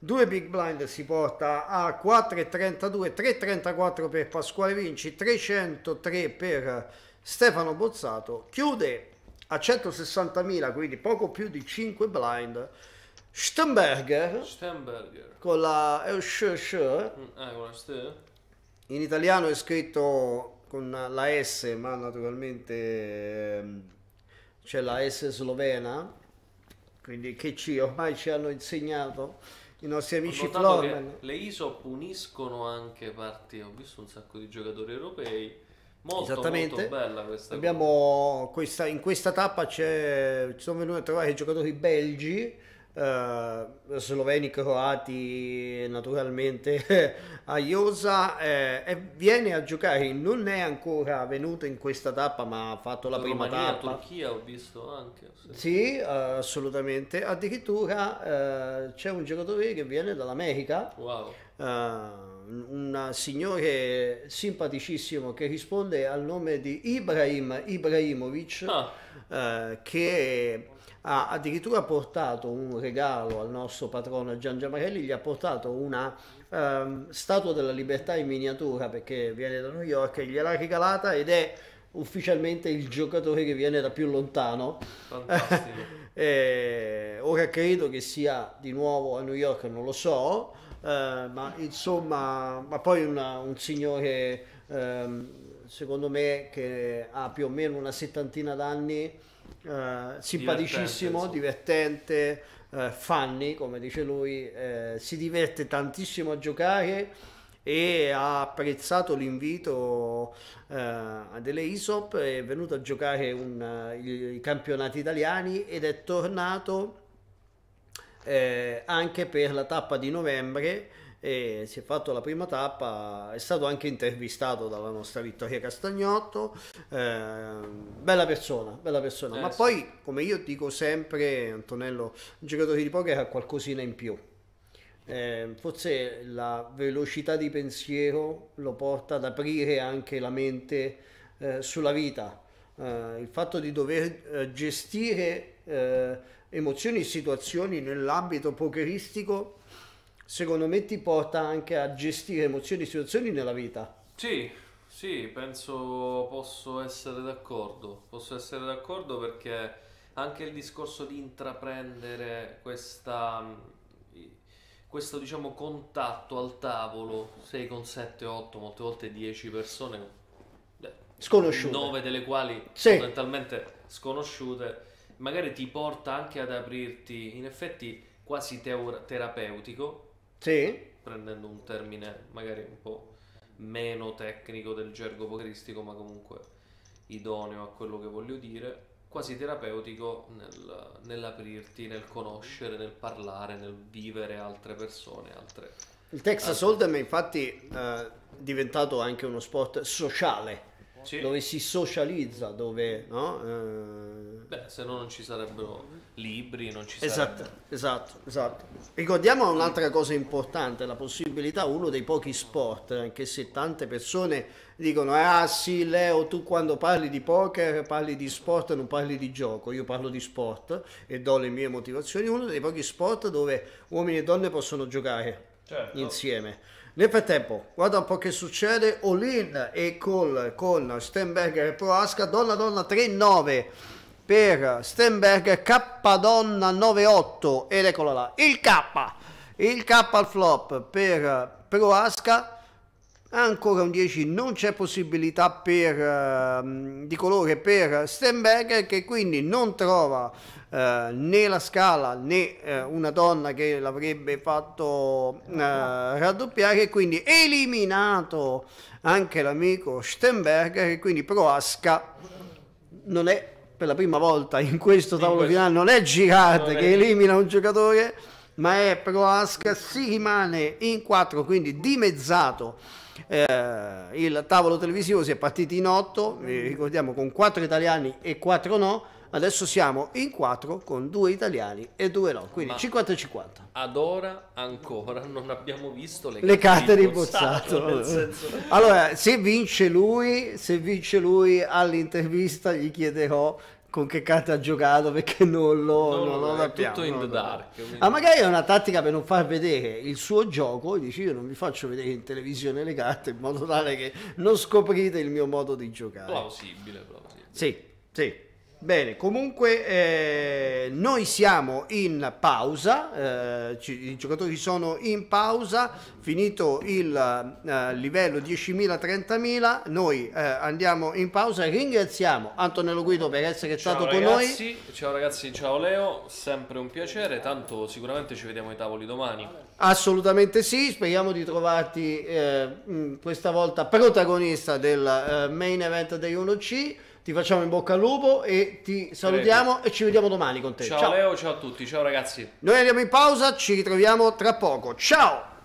Due big blind si porta a 4,32, 3,34 per Pasquale Vinci, 303 per Stefano Bozzato. Chiude a 160.000, quindi poco più di 5 blind Stemberger, Stemberger. con la sh, sh. Ah, con la st. in italiano è scritto con la S ma naturalmente ehm, c'è la S slovena quindi che ci ormai ci hanno insegnato i nostri amici Florman le ISO puniscono anche parti ho visto un sacco di giocatori europei Molto, Esattamente. Molto questa Abbiamo questa, in questa tappa ci sono venuti a trovare i giocatori belgi eh, sloveni croati naturalmente a Iosa eh, e viene a giocare non è ancora venuto in questa tappa ma ha fatto la, la prima tappa. tappa Turchia ho visto anche ho sì assolutamente addirittura eh, c'è un giocatore che viene dall'America wow eh, un signore simpaticissimo che risponde al nome di Ibrahim Ibrahimovic ah. che ha addirittura portato un regalo al nostro patrono Gian Giamarelli, gli ha portato una um, statua della libertà in miniatura perché viene da New York e gliel'ha regalata ed è ufficialmente il giocatore che viene da più lontano. e, ora credo che sia di nuovo a New York, non lo so, uh, ma insomma, ma poi una, un signore... Um, secondo me che ha più o meno una settantina d'anni eh, simpaticissimo, divertente, divertente eh, funny come dice lui, eh, si diverte tantissimo a giocare e ha apprezzato l'invito eh, delle ISOP, è venuto a giocare un, eh, i, i campionati italiani ed è tornato eh, anche per la tappa di novembre e si è fatto la prima tappa, è stato anche intervistato dalla nostra Vittoria Castagnotto, eh, bella persona, bella persona, eh, ma sì. poi come io dico sempre Antonello, un giocatore di poker ha qualcosina in più. Eh, forse la velocità di pensiero lo porta ad aprire anche la mente eh, sulla vita, eh, il fatto di dover eh, gestire emozioni e situazioni nell'ambito pokeristico secondo me ti porta anche a gestire emozioni e situazioni nella vita. Sì, sì, penso posso essere d'accordo. Posso essere d'accordo perché anche il discorso di intraprendere questa, questo diciamo, contatto al tavolo, sei con 7, 8, molte volte 10 persone sconosciute, 9 delle quali sì. fondamentalmente sconosciute, magari ti porta anche ad aprirti in effetti quasi teura- terapeutico sì. Prendendo un termine magari un po' meno tecnico del gergo pocaristico, ma comunque idoneo a quello che voglio dire, quasi terapeutico nel, nell'aprirti, nel conoscere, nel parlare, nel vivere altre persone, altre... Il Texas altre... Hold'em è infatti eh, diventato anche uno sport sociale sì. dove si socializza, dove... No? Eh... Beh, se no non ci sarebbero libri, non ci esatto, sarebbero... Esatto, esatto. Ricordiamo un'altra cosa importante, la possibilità, uno dei pochi sport, anche eh, se tante persone dicono, ah sì Leo, tu quando parli di poker parli di sport, non parli di gioco, io parlo di sport e do le mie motivazioni, uno dei pochi sport dove uomini e donne possono giocare certo. insieme. Nel frattempo, guarda un po' che succede, Olin e Cole con Stenberger e Proasca, donna donna 3-9 per Stenberger, K donna 9-8 ed eccola là, il K, il K al flop per Proasca ancora un 10 non c'è possibilità per, uh, di colore per Stenberger che quindi non trova uh, né la scala né uh, una donna che l'avrebbe fatto eh, raddoppiare e quindi eliminato anche l'amico Stenberger e quindi Proasca non è per la prima volta in questo tavolo in questo... finale non è Girard che elimina un giocatore ma è Proasca si rimane in 4 quindi dimezzato eh, il tavolo televisivo si è partiti in otto, ricordiamo con quattro italiani e quattro no, adesso siamo in quattro con due italiani e due no, quindi Ma 50 50. Ad ora ancora non abbiamo visto le, le carte di Bozzato. Allora, se vince lui, se vince lui all'intervista gli chiederò con che carta ha giocato perché non lo, no, non no, lo Tutto in the dark. Ah, quindi... Ah, magari è una tattica per non far vedere il suo gioco. e Dici io non vi faccio vedere in televisione le carte in modo tale che non scoprite il mio modo di giocare. Plausibile, plausibile. Sì, sì. Bene, comunque eh, noi siamo in pausa, eh, ci, i giocatori sono in pausa, finito il eh, livello 10.000-30.000, noi eh, andiamo in pausa, e ringraziamo Antonello Guido per essere ciao stato ragazzi, con noi. Ciao ragazzi, ciao Leo, sempre un piacere, tanto sicuramente ci vediamo ai tavoli domani. Assolutamente sì, speriamo di trovarti eh, questa volta protagonista del eh, main event dei 1C ti facciamo in bocca al lupo e ti salutiamo Prego. e ci vediamo domani con te. Ciao, ciao Leo, ciao a tutti, ciao ragazzi. Noi andiamo in pausa, ci ritroviamo tra poco. Ciao!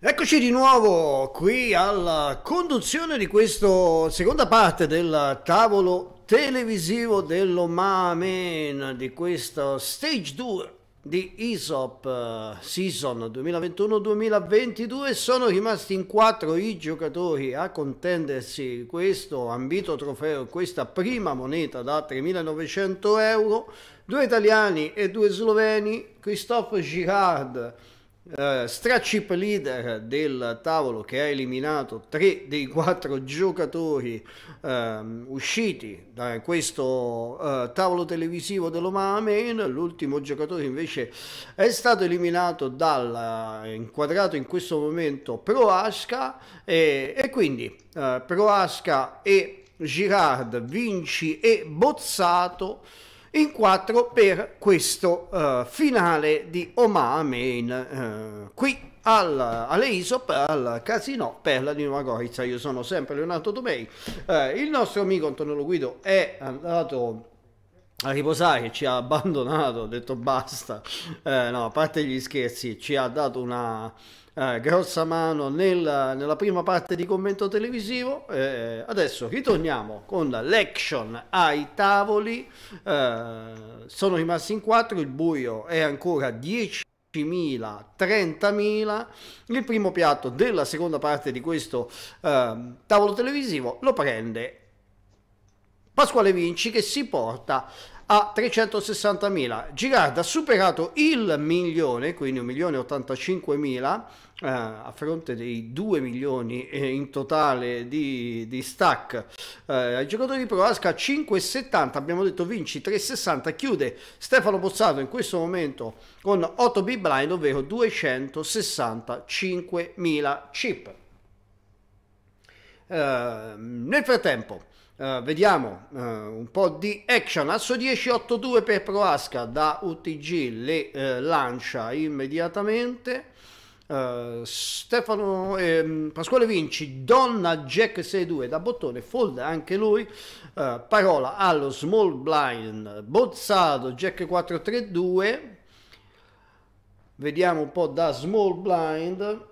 Eccoci di nuovo qui alla conduzione di questa seconda parte del tavolo televisivo dell'Omamen di questo Stage 2 di ISOP eh, Season 2021-2022 sono rimasti in quattro i giocatori a contendersi questo ambito trofeo, questa prima moneta da 3.900 euro, due italiani e due sloveni, Christophe Girard eh, strachip leader del tavolo che ha eliminato tre dei quattro giocatori um, usciti da questo uh, tavolo televisivo dell'Omaha Main, l'ultimo giocatore invece è stato eliminato dal eh, inquadrato in questo momento Pro Asca e, e quindi uh, Pro Asca e Girard, Vinci e Bozzato in quattro per questo uh, finale di Omaha Main uh, eh, qui al, alle ISOP al Casino Perla di Nuova Gorizia io sono sempre Leonardo Domei uh, eh, il nostro amico Antonello Guido è andato a riposare ci ha abbandonato ha detto basta no a parte gli scherzi ci ha dato una eh, grossa mano nella, nella, prima parte di commento televisivo. Eh, adesso ritorniamo con l'action ai tavoli. Eh, sono rimasti in 4, il buio è ancora 10. 10.000, 30.000. Il primo piatto della seconda parte di questo eh, tavolo televisivo lo prende Pasquale Vinci che si porta a 360.000. Girarda ha superato il milione, quindi 1.085.000. Eh, a fronte dei 2 milioni eh, in totale di, di stack eh, ai giocatori pro Asca 5,70 abbiamo detto vinci 3,60 chiude Stefano Pozzato in questo momento con 8 b blind ovvero 265.000 chip eh, nel frattempo Uh, vediamo uh, un po' di action. Asso 10-8-2 per Proasca da UTG le uh, lancia immediatamente. Eh, Stefano eh, Pasquale Vinci, donna Jack 62 da bottone, fold anche lui, uh, parola allo small blind, Bozzato Jack 432, vediamo un po' da small blind.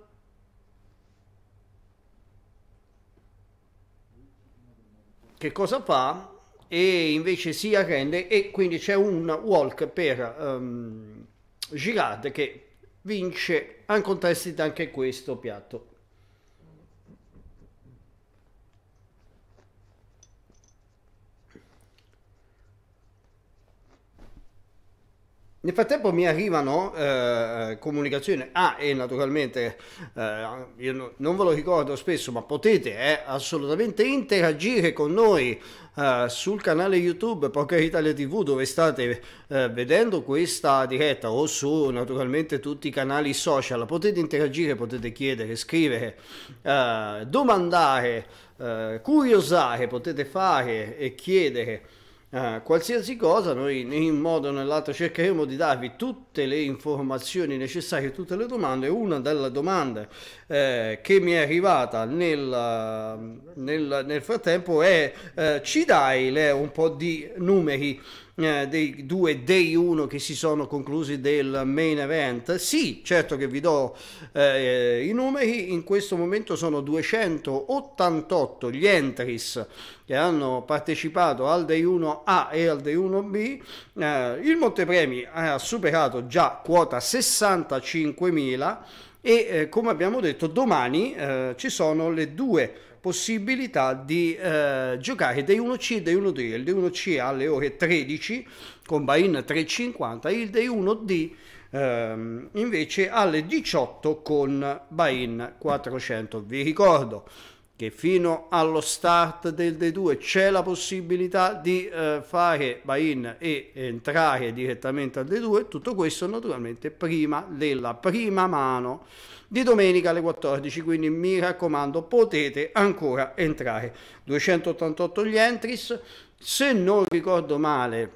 Che cosa fa? E invece si arrende e quindi c'è un walk per um, Girard che vince un contesti anche questo piatto. Nel frattempo mi arrivano eh, eh, comunicazioni, ah e naturalmente eh, io no, non ve lo ricordo spesso ma potete eh, assolutamente interagire con noi eh, sul canale YouTube Poker Italia TV dove state eh, vedendo questa diretta o su naturalmente tutti i canali social, potete interagire, potete chiedere, scrivere, domandare, curiosare, potete fare e chiedere Ah, qualsiasi cosa, noi in modo o nell'altro cercheremo di darvi tutte le informazioni necessarie, tutte le domande. Una delle domande eh, che mi è arrivata nel, nel, nel frattempo è eh, ci dai Leo un po' di numeri eh, dei due day 1 che si sono conclusi del main event. Sì, certo che vi do eh, i numeri, in questo momento sono 288 gli entries che hanno partecipato al Day 1A e al Day 1B, eh, il Montepremi ha superato già quota 65.000 e eh, come abbiamo detto domani eh, ci sono le due possibilità di eh, giocare Day 1C e Day 1D. Il Day 1C alle ore 13 con Bain 3.50, il Day 1D ehm, invece alle 18 con Bain 400. Vi ricordo che fino allo start del Day 2 c'è la possibilità di eh, fare buy-in e entrare direttamente al Day 2 tutto questo naturalmente prima della prima mano di domenica alle 14, quindi mi raccomando potete ancora entrare. 288 gli entries, se non ricordo male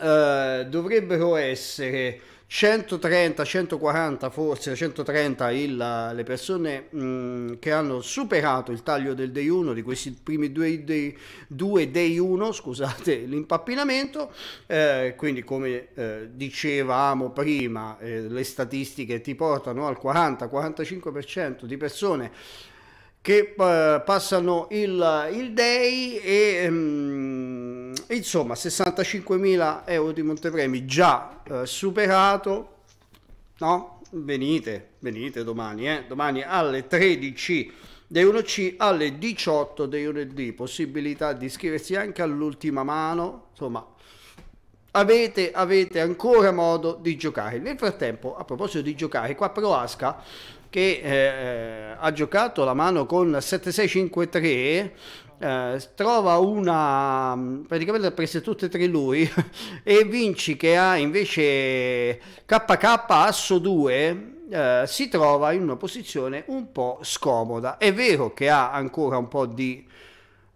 eh, dovrebbero essere 130, 140 forse, 130 il, le persone mh, mm, che hanno superato il taglio del day 1, di questi primi due day, due day 1, scusate l'impappinamento, eh, quindi come eh, dicevamo prima, eh, le statistiche ti portano al 40-45% di persone che eh, passano il, il day e... Mh, mm, insomma, 65.000 euro di Montepremi già eh, superato, no? Venite, venite domani, eh? domani alle 13 dei 1C alle 18 dei 1d possibilità di iscriversi anche all'ultima mano, insomma avete, avete ancora modo di giocare. Nel frattempo, a proposito di giocare, qua Proasca che eh, ha giocato la mano con 7653 eh, trova una praticamente ha preso tutte e tre lui e Vinci che ha invece KK asso 2 eh, si trova in una posizione un po' scomoda è vero che ha ancora un po' di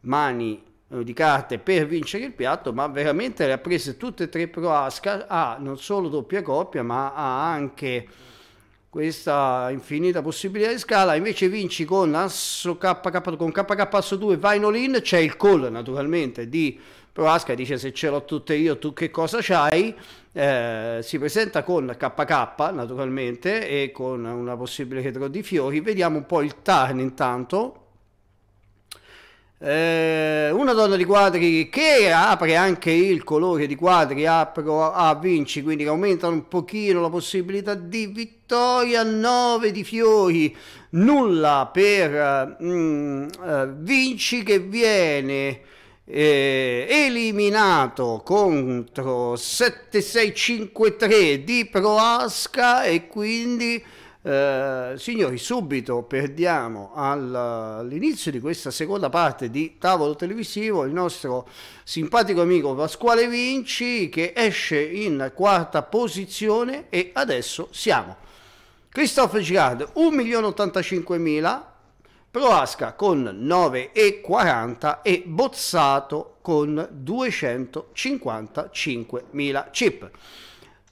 mani eh, di carte per vincere il piatto, ma veramente le ha prese tutte e tre pro Ascar, ha non solo doppia coppia, ma ha anche questa infinita possibilità di scala, invece vinci con Asso KK, con KK Asso 2, vai in all-in, c'è il call naturalmente di Proasca, dice se ce l'ho tutte io, tu che cosa c'hai? Eh, si presenta con KK naturalmente e con una possibile retro di fiori, vediamo un po' il turn intanto, eh, una donna di quadri che apre anche il colore di quadri apro a, vinci quindi aumenta un pochino la possibilità di vittoria 9 di fiori nulla per mm, eh, vinci che viene eh, eliminato contro 7653 di Proasca e quindi eh, signori, subito perdiamo all'inizio di questa seconda parte di Tavolo Televisivo il nostro simpatico amico Pasquale Vinci che esce in quarta posizione e adesso siamo. Christophe Girard 1.085.000, Proasca con 9,40 e Bozzato con 255.000 chip.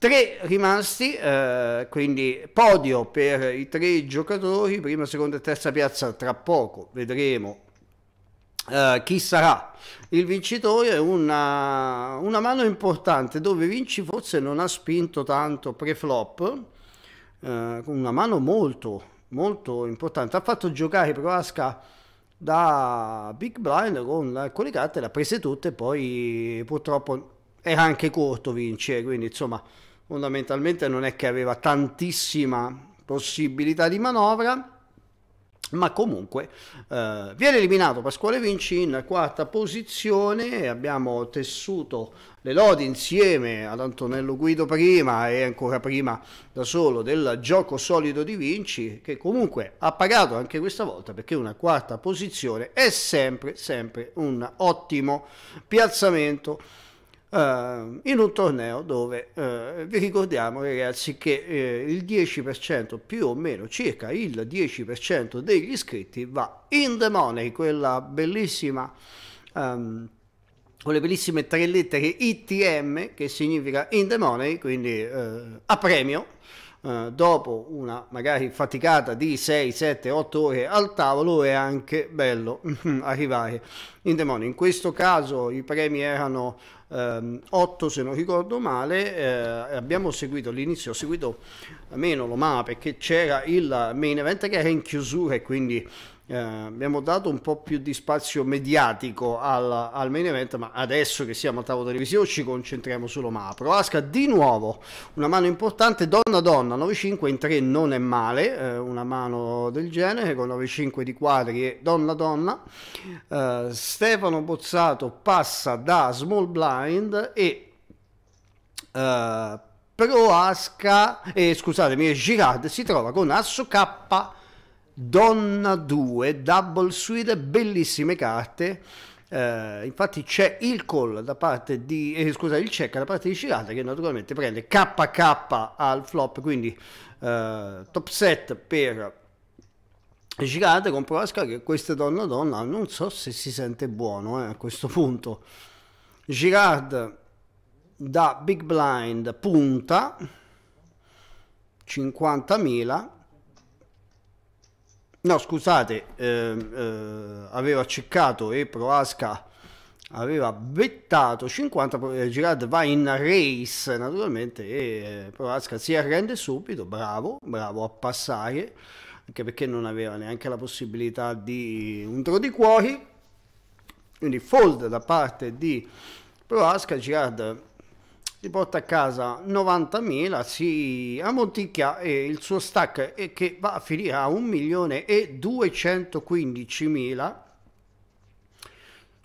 Tre rimasti, eh, quindi podio per i tre giocatori, prima, seconda e terza piazza tra poco, vedremo Uh, chi sarà il vincitore una, una, mano importante dove Vinci forse non ha spinto tanto pre-flop uh, una mano molto molto importante ha fatto giocare Proasca da Big Blind con alcune carte, le ha prese tutte poi purtroppo era anche corto Vinci eh, quindi insomma fondamentalmente non è che aveva tantissima possibilità di manovra ma comunque eh, viene eliminato Pasquale Vinci in quarta posizione abbiamo tessuto le lodi insieme ad Antonello Guido prima e ancora prima da solo del gioco solido di Vinci che comunque ha pagato anche questa volta perché una quarta posizione è sempre sempre un ottimo piazzamento Uh, in un torneo dove uh, vi ricordiamo ragazzi che uh, il 10% più o meno circa il 10% degli iscritti va in the money quella bellissima um, quelle bellissime tre lettere ITM che significa in the money quindi eh, a premio Uh, dopo una magari faticata di 6, 7, 8 ore al tavolo è anche bello arrivare in demonio. In questo caso i premi erano ehm, 8 se non ricordo male, eh, abbiamo seguito all'inizio, ho seguito meno l'Oma perché c'era il main event che era in chiusura e quindi eh, abbiamo dato un po' più di spazio mediatico al, al, main event, ma adesso che siamo a tavolo televisivo ci concentriamo solo ma Asca di nuovo una mano importante, donna donna, 9-5 in 3 non è male, eh, una mano del genere con 9-5 di quadri e donna donna. Eh, Stefano Bozzato passa da small blind e eh, Pro Asca, eh, scusatemi, Girard si trova con Asso K Donna 2, Double Suite, bellissime carte. Eh, infatti c'è il call da parte di eh, scusa, il check da parte di Shirata che naturalmente prende KK al flop, quindi eh, top set per Shirata con Proasca che queste donna donna non so se si sente buono eh, a questo punto. Girard da Big Blind punta 50.000 no scusate eh, eh, aveva ceccato e Proasca aveva bettato 50 eh, Girard va in race naturalmente e eh, Proasca si arrende subito bravo bravo a passare anche perché non aveva neanche la possibilità di un tro di cuori quindi fold da parte di Proasca Girard si porta a casa 90.000, si ammonticchia e il suo stack è che va a finire a 1.215.000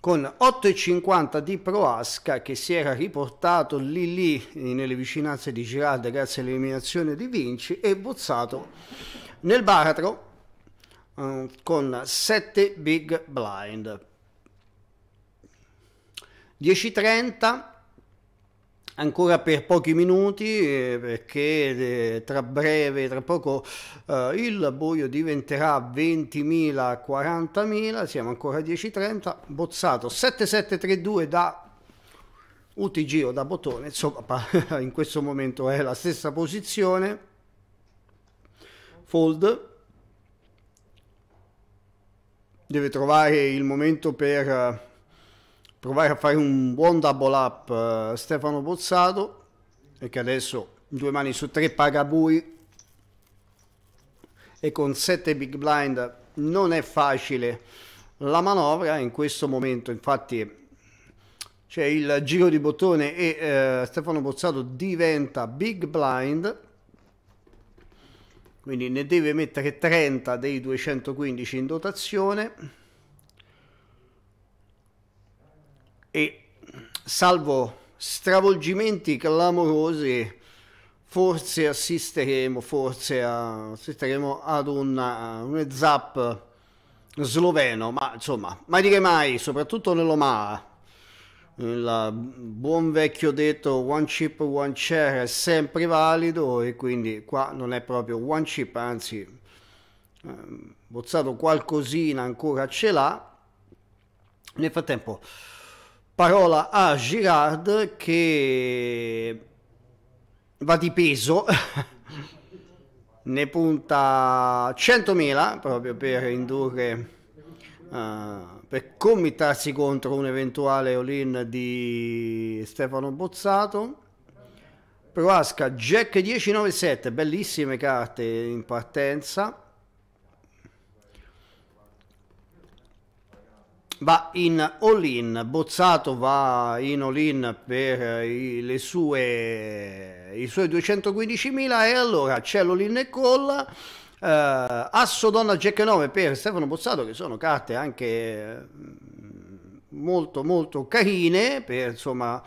con 8,50 di Proasca che si era riportato lì lì nelle vicinanze di Girarda grazie all'eliminazione di Vinci e bozzato nel baratro eh, con 7 big blind 10.30 ancora per pochi minuti eh, perché eh, tra breve, tra poco eh, il buio diventerà 20.000, 40.000, siamo ancora a 10.30, Bozzato 7732 da UTG o da bottone, insomma in questo momento è la stessa posizione, fold, deve trovare il momento per eh, provare a fare un buon double up uh, Stefano Pozzato e che adesso due mani su tre paga Bui e con sette big blind non è facile la manovra in questo momento infatti c'è il giro di bottone e uh, Stefano Pozzato diventa big blind quindi ne deve mettere 30 dei 215 in dotazione e salvo stravolgimenti clamorosi forse assisteremo, forse a, assisteremo ad una, un zap uh, sloveno, ma insomma, mai dire mai, soprattutto nell'Omara. Il buon vecchio detto one chip, one share è sempre valido e quindi qua non è proprio one chip, anzi ehm, Bozzato qualcosina ancora ce l'ha. Nel frattempo parola a Girard che va di peso, ne punta 100.000 proprio per indurre, uh, per committarsi contro un eventuale all-in di Stefano Bozzato. Proasca, Jack 1097, bellissime carte in partenza va in all-in, Bozzato va in all-in per i, sue, i suoi 215.000 e allora c'è l'all-in e colla, eh, Asso Donna Jack 9 per Stefano Bozzato che sono carte anche mm, molto molto carine per insomma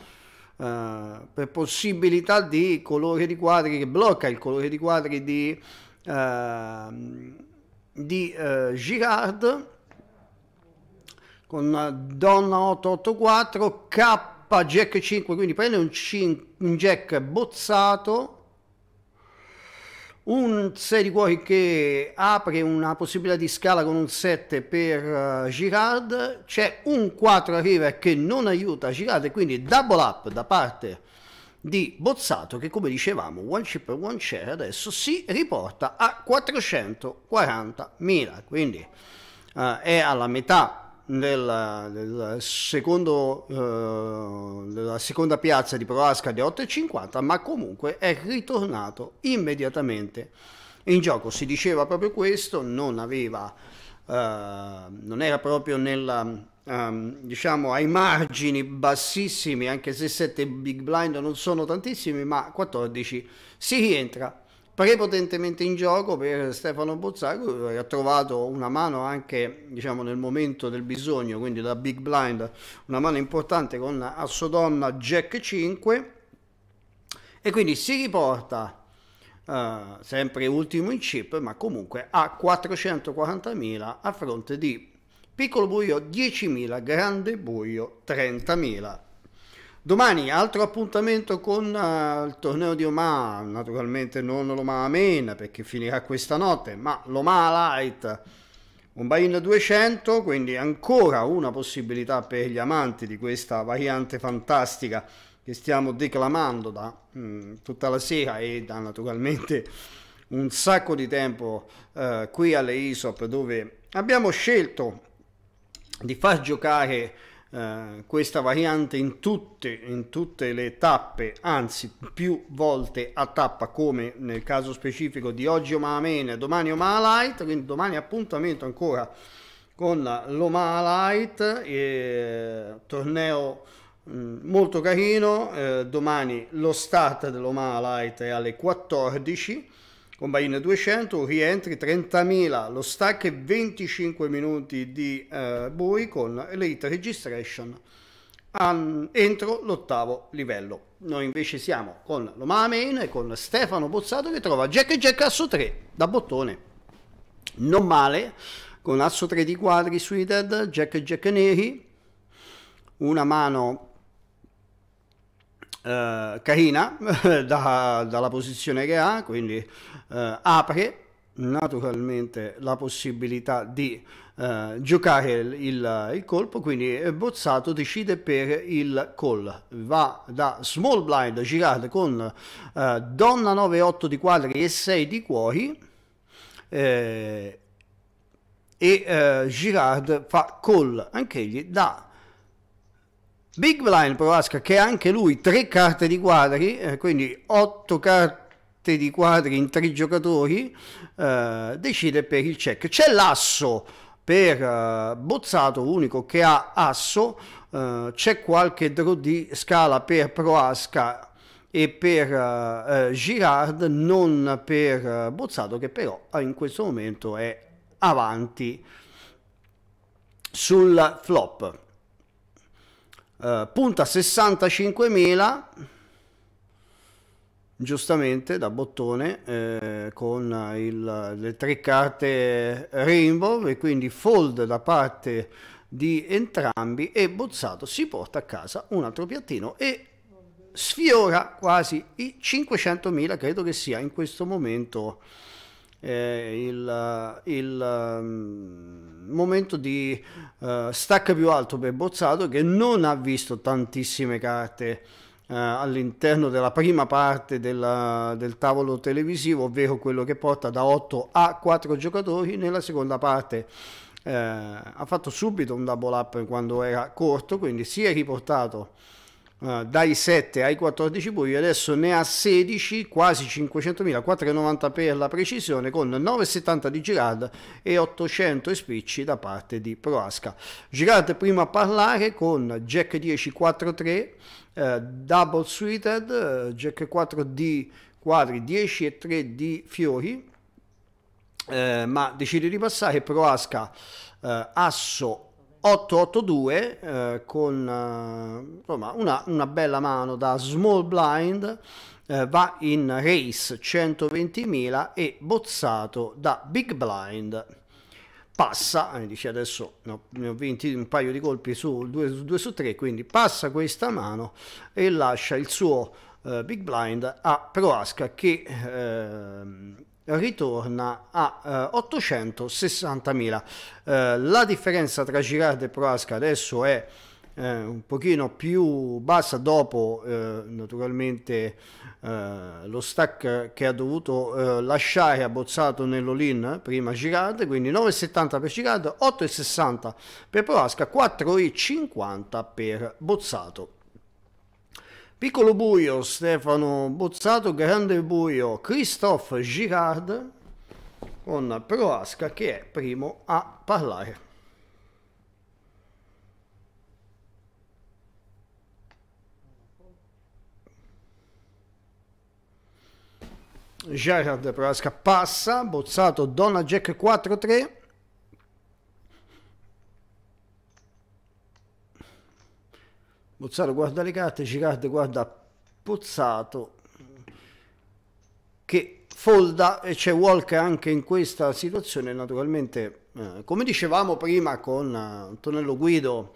Uh, per possibilità di colore di quadri che blocca il colore di quadri di, uh, di uh, Girard con donna 884 K jack 5 quindi prende un, un jack bozzato un 6 di cuori che apre una possibilità di scala con un 7 per uh, Girard c'è un 4 a river che non aiuta Girard e quindi double up da parte di Bozzato che come dicevamo one chip one share adesso si riporta a 440.000 quindi uh, è alla metà nella, nella, secondo, eh, nella seconda piazza di Proasca di 8,50 ma comunque è ritornato immediatamente in gioco si diceva proprio questo non aveva eh, non era proprio nella Um, diciamo ai margini bassissimi, anche se 7 big blind non sono tantissimi, ma 14 si rientra prepotentemente in gioco per Stefano Bozzago che ha trovato una mano anche diciamo, nel momento del bisogno, quindi da big blind, una mano importante con Assodonna Jack 5 e quindi si riporta Uh, sempre ultimo in chip, ma comunque a 440.000 a fronte di piccolo buio 10.000, grande buio 30.000. Domani altro appuntamento con uh, il torneo di Omaha, naturalmente non l'Omaha Main perché finirà questa notte, ma l'Omaha Light, un buy-in 200, quindi ancora una possibilità per gli amanti di questa variante fantastica che stiamo declamando da mh, mm, tutta la sera e da naturalmente un sacco di tempo uh, qui alle ISOP dove abbiamo scelto di far giocare eh, questa variante in tutte, in tutte le tappe, anzi più volte a tappa come nel caso specifico di oggi Omaha Main e domani Omaha Light, quindi domani appuntamento ancora con l'Omaha Light, e, torneo mh, molto carino, eh, domani lo start dell'Omaha Light è alle 14 Combine 200, rientri 30.000, lo stack è 25 minuti di eh, bui con Elite Registration an, entro l'ottavo livello. Noi invece siamo con Loma Main e con Stefano Bozzato che trova Jack e Jack Asso 3 da bottone. Non male, con Asso 3 di quadri suited, Jack e Jack neri, una mano eh, carina da, dalla posizione che ha, quindi eh, apre naturalmente la possibilità di eh, giocare il, il, colpo, quindi Bozzato decide per il call, va da small blind girate con eh, donna 9-8 di quadri e 6 di cuori eh, e eh, Girard fa call anch'egli da Big Blind Proasca che anche lui tre carte di quadri, eh, quindi otto carte di quadri in tre giocatori, eh, decide per il check. C'è l'asso per eh, Bozzato, l'unico che ha asso, eh, c'è qualche draw di scala per Proasca e per eh, Girard, non per Bozzato che però in questo momento è avanti sul flop. Eh, punta 65.000 giustamente da bottone eh, con il, le tre carte rainbow e quindi fold da parte di entrambi e Bozzato si porta a casa un altro piattino e sfiora quasi i 500.000 credo che sia in questo momento eh, il, il um, momento di uh, stacca più alto per Bozzato che non ha visto tantissime carte uh, all'interno della prima parte della, del tavolo televisivo, ovvero quello che porta da 8 a 4 giocatori, nella seconda parte uh, ha fatto subito un double up quando era corto, quindi si è riportato eh, dai 7 ai 14 buchi, adesso ne ha 16, quasi 500.000, 4,90 per la precisione, con 9,70 di Girard e 800 spicci da parte di Proasca. Girard prima a parlare con Jack 10, 4, 3, uh, double suited, eh, Jack 4 di quadri, 10 e 3 di fiori, eh, ma decide di passare Proasca eh, asso 882 eh, con eh, insomma, una, una, bella mano da small blind eh, va in race 120.000 e bozzato da big blind passa eh, dice adesso no, ne ho vinti un paio di colpi su 2, su 3 quindi passa questa mano e lascia il suo eh, big blind a Proasca che ehm, ritorna a eh, 860.000. Eh, la differenza tra Girard e Proasca adesso è eh, un pochino più bassa dopo eh, naturalmente eh, lo stack che ha dovuto eh, lasciare abbozzato nell'Olin prima Girard, quindi 9,70 per Girard, 8,60 per Proasca, 4,50 per Bozzato. Piccolo Buio, Stefano Bozzato, Grande Buio, Christophe Girard con Proasca che è primo a parlare. Gerard Proasca passa, Bozzato donna Jack 4-3. Mozzaro guarda le carte, Girard guarda Pozzato che folda e c'è Walker anche in questa situazione naturalmente eh, come dicevamo prima con eh, Antonello Guido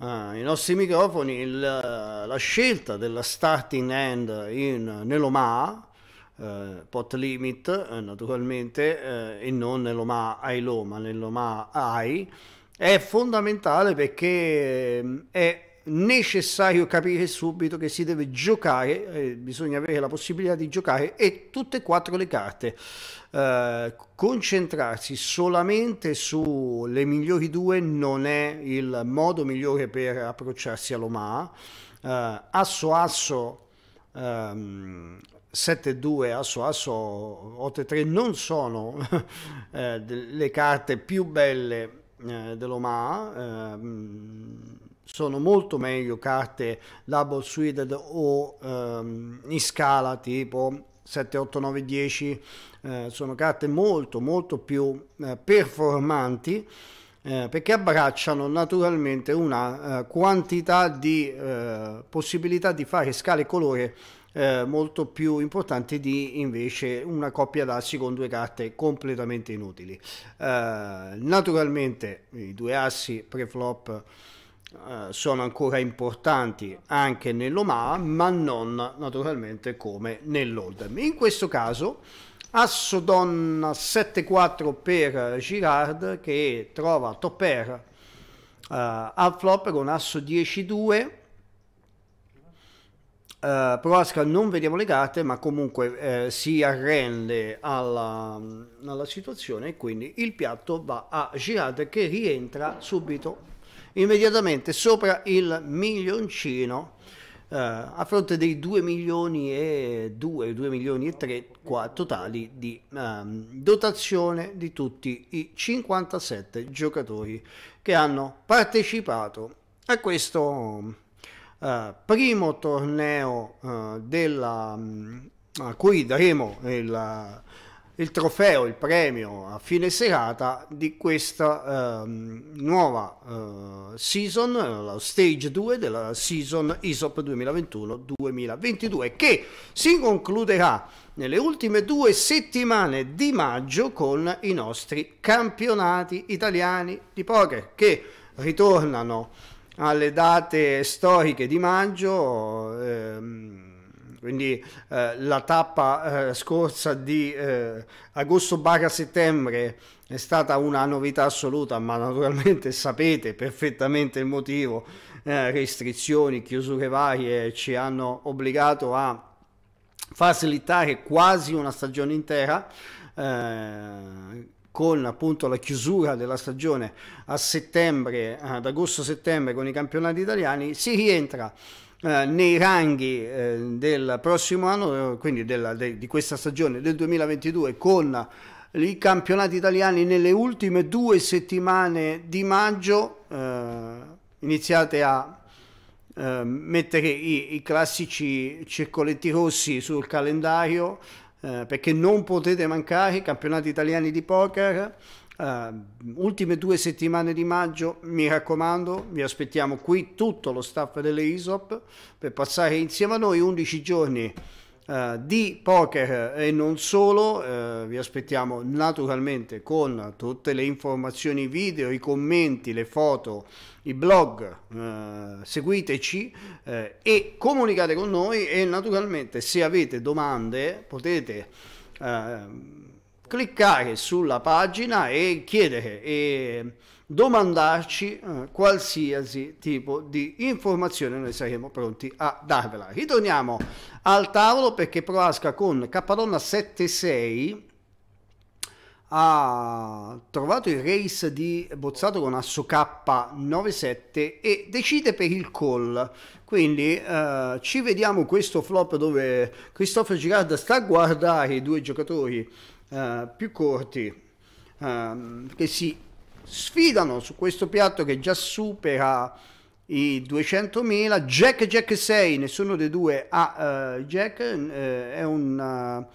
eh, i nostri microfoni il, eh, la scelta della starting end in, nell'Oma eh, pot limit eh, naturalmente e non nell'Oma ai Loma, nell'Oma AI è fondamentale perché è necessario capire subito che si deve giocare, eh, bisogna avere la possibilità di giocare e tutte e quattro le carte. Eh, concentrarsi solamente sulle migliori due non è il modo migliore per approcciarsi all'Omaha. Eh, asso asso ehm, 7-2, asso asso 8-3 non sono eh, le carte più belle eh, dell'Omaha ehm, sono molto meglio carte double suited o ehm, in scala tipo 7, 8, 9, 10 eh, sono carte molto molto più eh, performanti eh, perché abbracciano naturalmente una eh, quantità di eh, possibilità di fare scale colore eh, molto più importante di invece una coppia d'assi con due carte completamente inutili naturalmente i due assi preflop eh, sono ancora importanti anche nell'Omaha, ma non naturalmente come nell'Oldham. In questo caso Asso Donna 7-4 per Girard che trova Topper uh, eh, al flop con Asso 10-2. Uh, eh, Proasca non vediamo le carte ma comunque uh, si arrende alla, alla situazione e quindi il piatto va a Girard che rientra subito immediatamente sopra il milioncino eh, a fronte dei 2 milioni e 2, 2 milioni e 3 qua, totali di eh, dotazione di tutti i 57 giocatori che hanno partecipato a questo eh, primo torneo eh, della, mm, a cui daremo il il trofeo, il premio a fine serata di questa ehm, nuova eh, season, eh, la stage 2 della season ISOP 2021-2022 che si concluderà nelle ultime due settimane di maggio con i nostri campionati italiani di poker che ritornano alle date storiche di maggio. Ehm, quindi eh, la tappa eh, scorsa di eh, agosto barra settembre è stata una novità assoluta, ma naturalmente sapete perfettamente il motivo. Eh, restrizioni, chiusure varie ci hanno obbligato a far slittare quasi una stagione intera eh, con appunto la chiusura della stagione a settembre, ad agosto-settembre con i campionati italiani, si rientra eh, nei ranghi eh, del prossimo anno, eh, quindi della, de, di questa stagione del 2022 con i campionati italiani nelle ultime due settimane di maggio eh, iniziate a eh, mettere i, i, classici circoletti rossi sul calendario eh, perché non potete mancare i campionati italiani di poker Uh, ultime due settimane di maggio, mi raccomando, vi aspettiamo qui tutto lo staff delle ISOP per passare insieme a noi 11 giorni uh, di poker e non solo. Uh, vi aspettiamo naturalmente con tutte le informazioni video, i commenti, le foto, i blog. seguiteci e comunicate con noi e naturalmente se avete domande potete cliccare sulla pagina e chiedere e domandarci eh, qualsiasi tipo di informazione noi saremo pronti a darvela ritorniamo al tavolo perché Proasca con Cappadonna 76 ha trovato il race di Bozzato con asso K97 e decide per il call. Quindi eh, ci vediamo questo flop dove Cristoforo Girard sta a guardare i due giocatori eh, più corti ehm, che si sfidano su questo piatto che già supera i 200.000 Jack Jack 6 nessuno dei due ha uh, Jack uh, è un uh,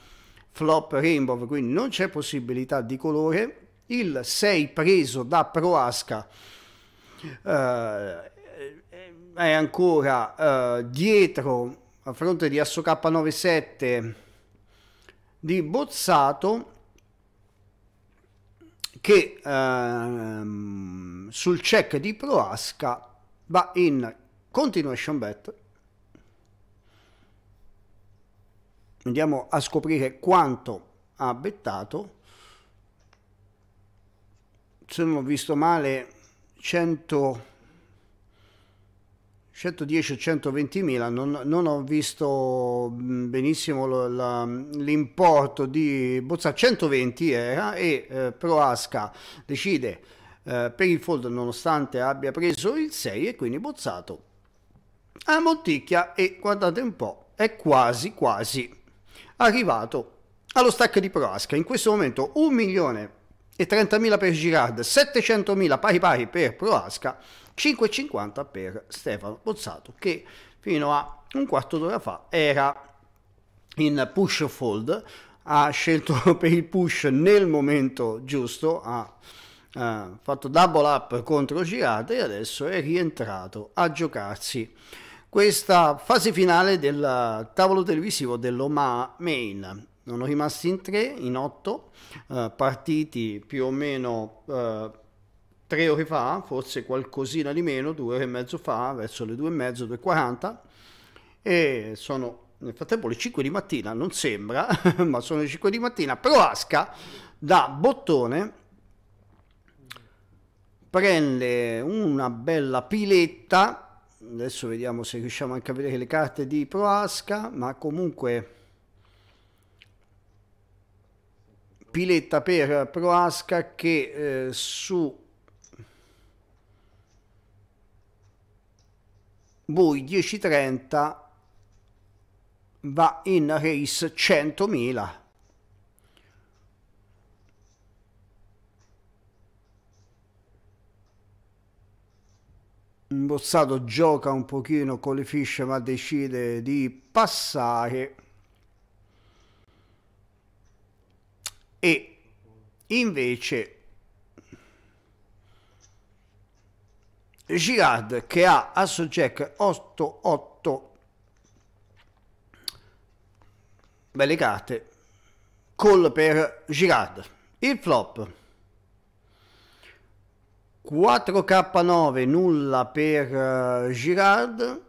flop rainbow quindi non c'è possibilità di colore il 6 preso da Proasca è ancora dietro a fronte di Asso K97 di Bozzato che ehm, sul check di Proasca va in continuation bet andiamo a scoprire quanto ha bettato se non ho visto male 100 110 o 120 mila, non, non, ho visto mm, benissimo l'importo di Bozza, 120 era e eh, Proasca decide eh, per il fold nonostante abbia preso il 6 e quindi Bozzato a Monticchia e guardate un po' è quasi quasi arrivato allo stack di Proasca, in questo momento 1 milione e 30.000 per Girard, 700.000 pari pari per Proasca, 5,50 per Stefano Bozzato che fino a un quarto d'ora fa era in push fold, ha scelto per il push nel momento giusto, ha eh, fatto double up contro Girard e adesso è rientrato a giocarsi questa fase finale del tavolo televisivo dell'Oma Main sono rimasti in tre, in otto, eh, partiti più o meno eh, tre ore fa, forse qualcosina di meno, due ore e mezzo fa, verso le due e mezzo, 2.40, e sono nel frattempo le 5 di mattina, non sembra, ma sono le 5 di mattina, però da bottone prende una bella piletta, adesso vediamo se riusciamo anche a vedere le carte di Proasca, ma comunque Piletta per Proasca che eh, su Bui 10.30 va in race 100.000. Imbozzato gioca un pochino con le fisce ma decide di passare e invece Girard che ha asso jack 8 8 belle carte call per Girard il flop 4k9 nulla per eh, Girard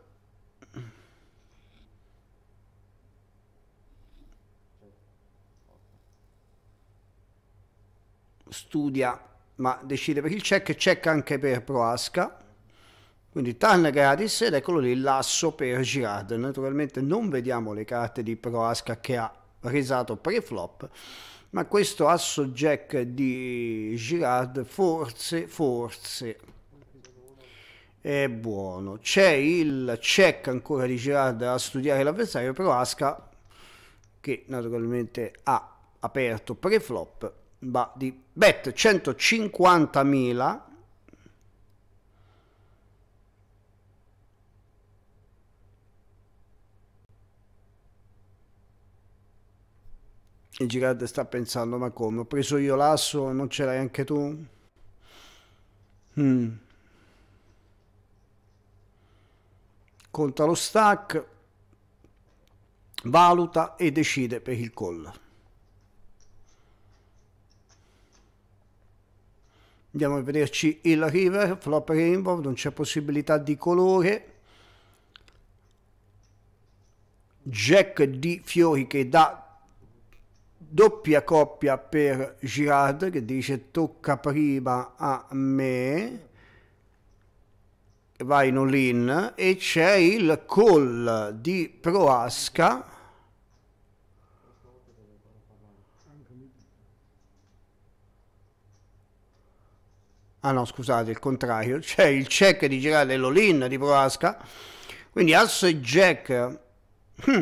studia ma decide per il check e check anche per Proasca quindi turn gratis ed eccolo lì l'asso per Girard naturalmente non vediamo le carte di Proasca che ha risato pre-flop ma questo asso jack di Girard forse forse è buono c'è il check ancora di Girard a studiare l'avversario Proasca che naturalmente ha aperto pre-flop va di bet 150.000 Il gigante sta pensando, ma come? Ho preso io l'asso non ce l'hai anche tu? Mm. Conta lo stack, valuta e decide per il call. andiamo a vederci il river flop rainbow non c'è possibilità di colore jack di fiori che dà doppia coppia per Girard che dice tocca prima a me vai in all in e c'è il call di Proasca ah no scusate il contrario, c'è il check di girare l'olin di Proasca, quindi asso e jack, hmm.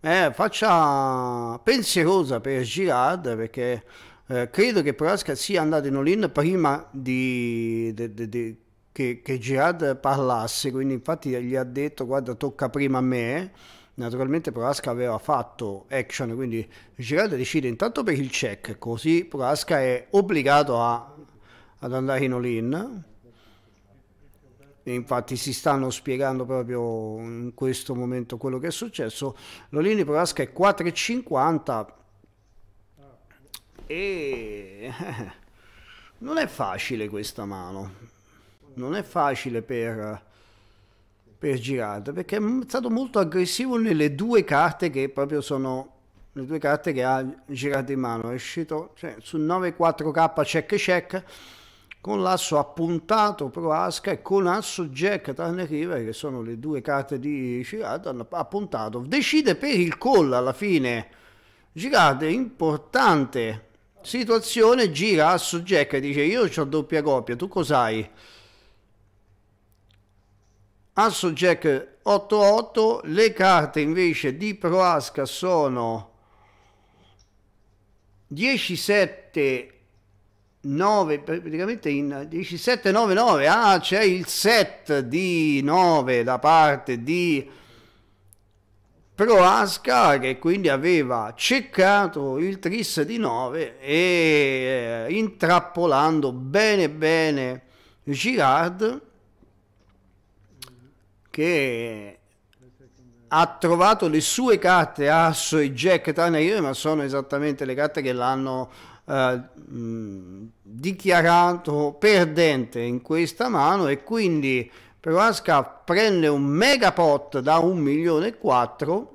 eh, faccia pensierosa per Girard perché eh, credo che Proasca sia andato in olin prima di, di, di, di che, che Girard parlasse, quindi infatti gli ha detto guarda tocca prima a me, naturalmente Proasca aveva fatto action, quindi Girard decide intanto per il check, così Proasca è obbligato a, ad andare in all-in. Infatti si stanno spiegando proprio in questo momento quello che è successo. di Proasca è 4,50 e non è facile questa mano. Non è facile per per girata perché è stato molto aggressivo nelle due carte che proprio sono le due carte che ha girato in mano è uscito cioè, sul 9-4k check check con l'asso appuntato pro asca e con asso jack tranne river che sono le due carte di girata ha puntato decide per il call alla fine girate importante situazione gira asso jack e dice io ho doppia coppia tu cos'hai Asso Jack 88, le carte invece di Pro sono 10 7 9 praticamente in 17 9 9 ah c'è il set di 9 da parte di Pro che quindi aveva ceccato il tris di 9 e eh, intrappolando bene bene Girard che ha trovato le sue carte Asso e Jack tranne io ma sono esattamente le carte che l'hanno eh, dichiarato perdente in questa mano e quindi Proasca prende un mega pot da 1 milione e 4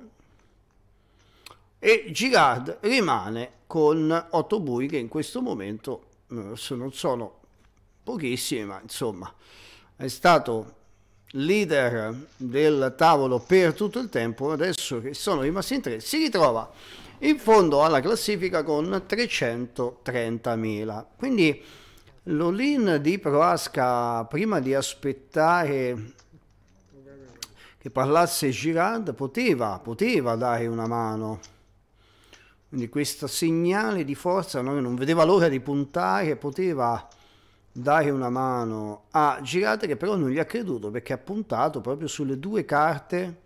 e Girard rimane con 8 bui che in questo momento eh, non sono pochissimi ma insomma è stato leader del tavolo per tutto il tempo, adesso che sono rimasti in tre, si ritrova in fondo alla classifica con 330.000. Quindi l'olin di Proasca, prima di aspettare che parlasse Girard, poteva, poteva dare una mano. Quindi questo segnale di forza, non vedeva l'ora di puntare, poteva dare una mano a Girate che però non gli ha creduto perché ha puntato proprio sulle due carte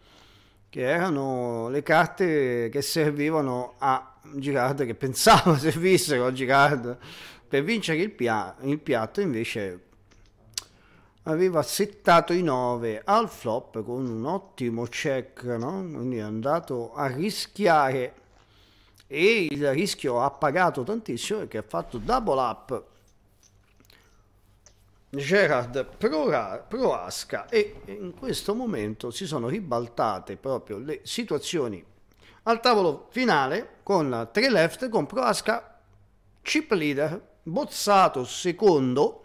che erano le carte che servivano a Girard che pensava servissero a Girard per vincere il, pia il piatto invece aveva settato i 9 al flop con un ottimo check no? quindi è andato a rischiare e il rischio ha pagato tantissimo perché ha fatto double up Gerard Proasca e in questo momento si sono ribaltate proprio le situazioni al tavolo finale con tre left con Proasca chip leader bozzato secondo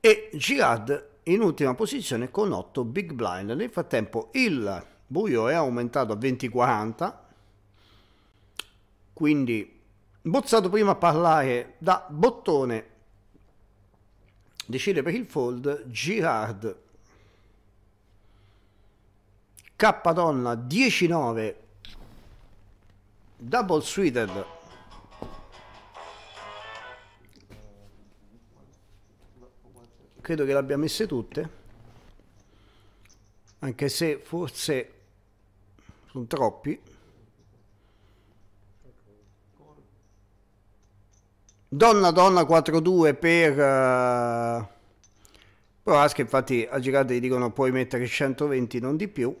e Girard in ultima posizione con 8 big blind nel frattempo il buio è aumentato a 20-40 quindi bozzato prima a parlare da bottone decide per il fold Girard K donna 19 double suited credo che le abbia messe tutte anche se forse sono troppi Donna Donna 4-2 per uh, eh, Proasca, infatti a girate gli dicono puoi mettere 120, non di più.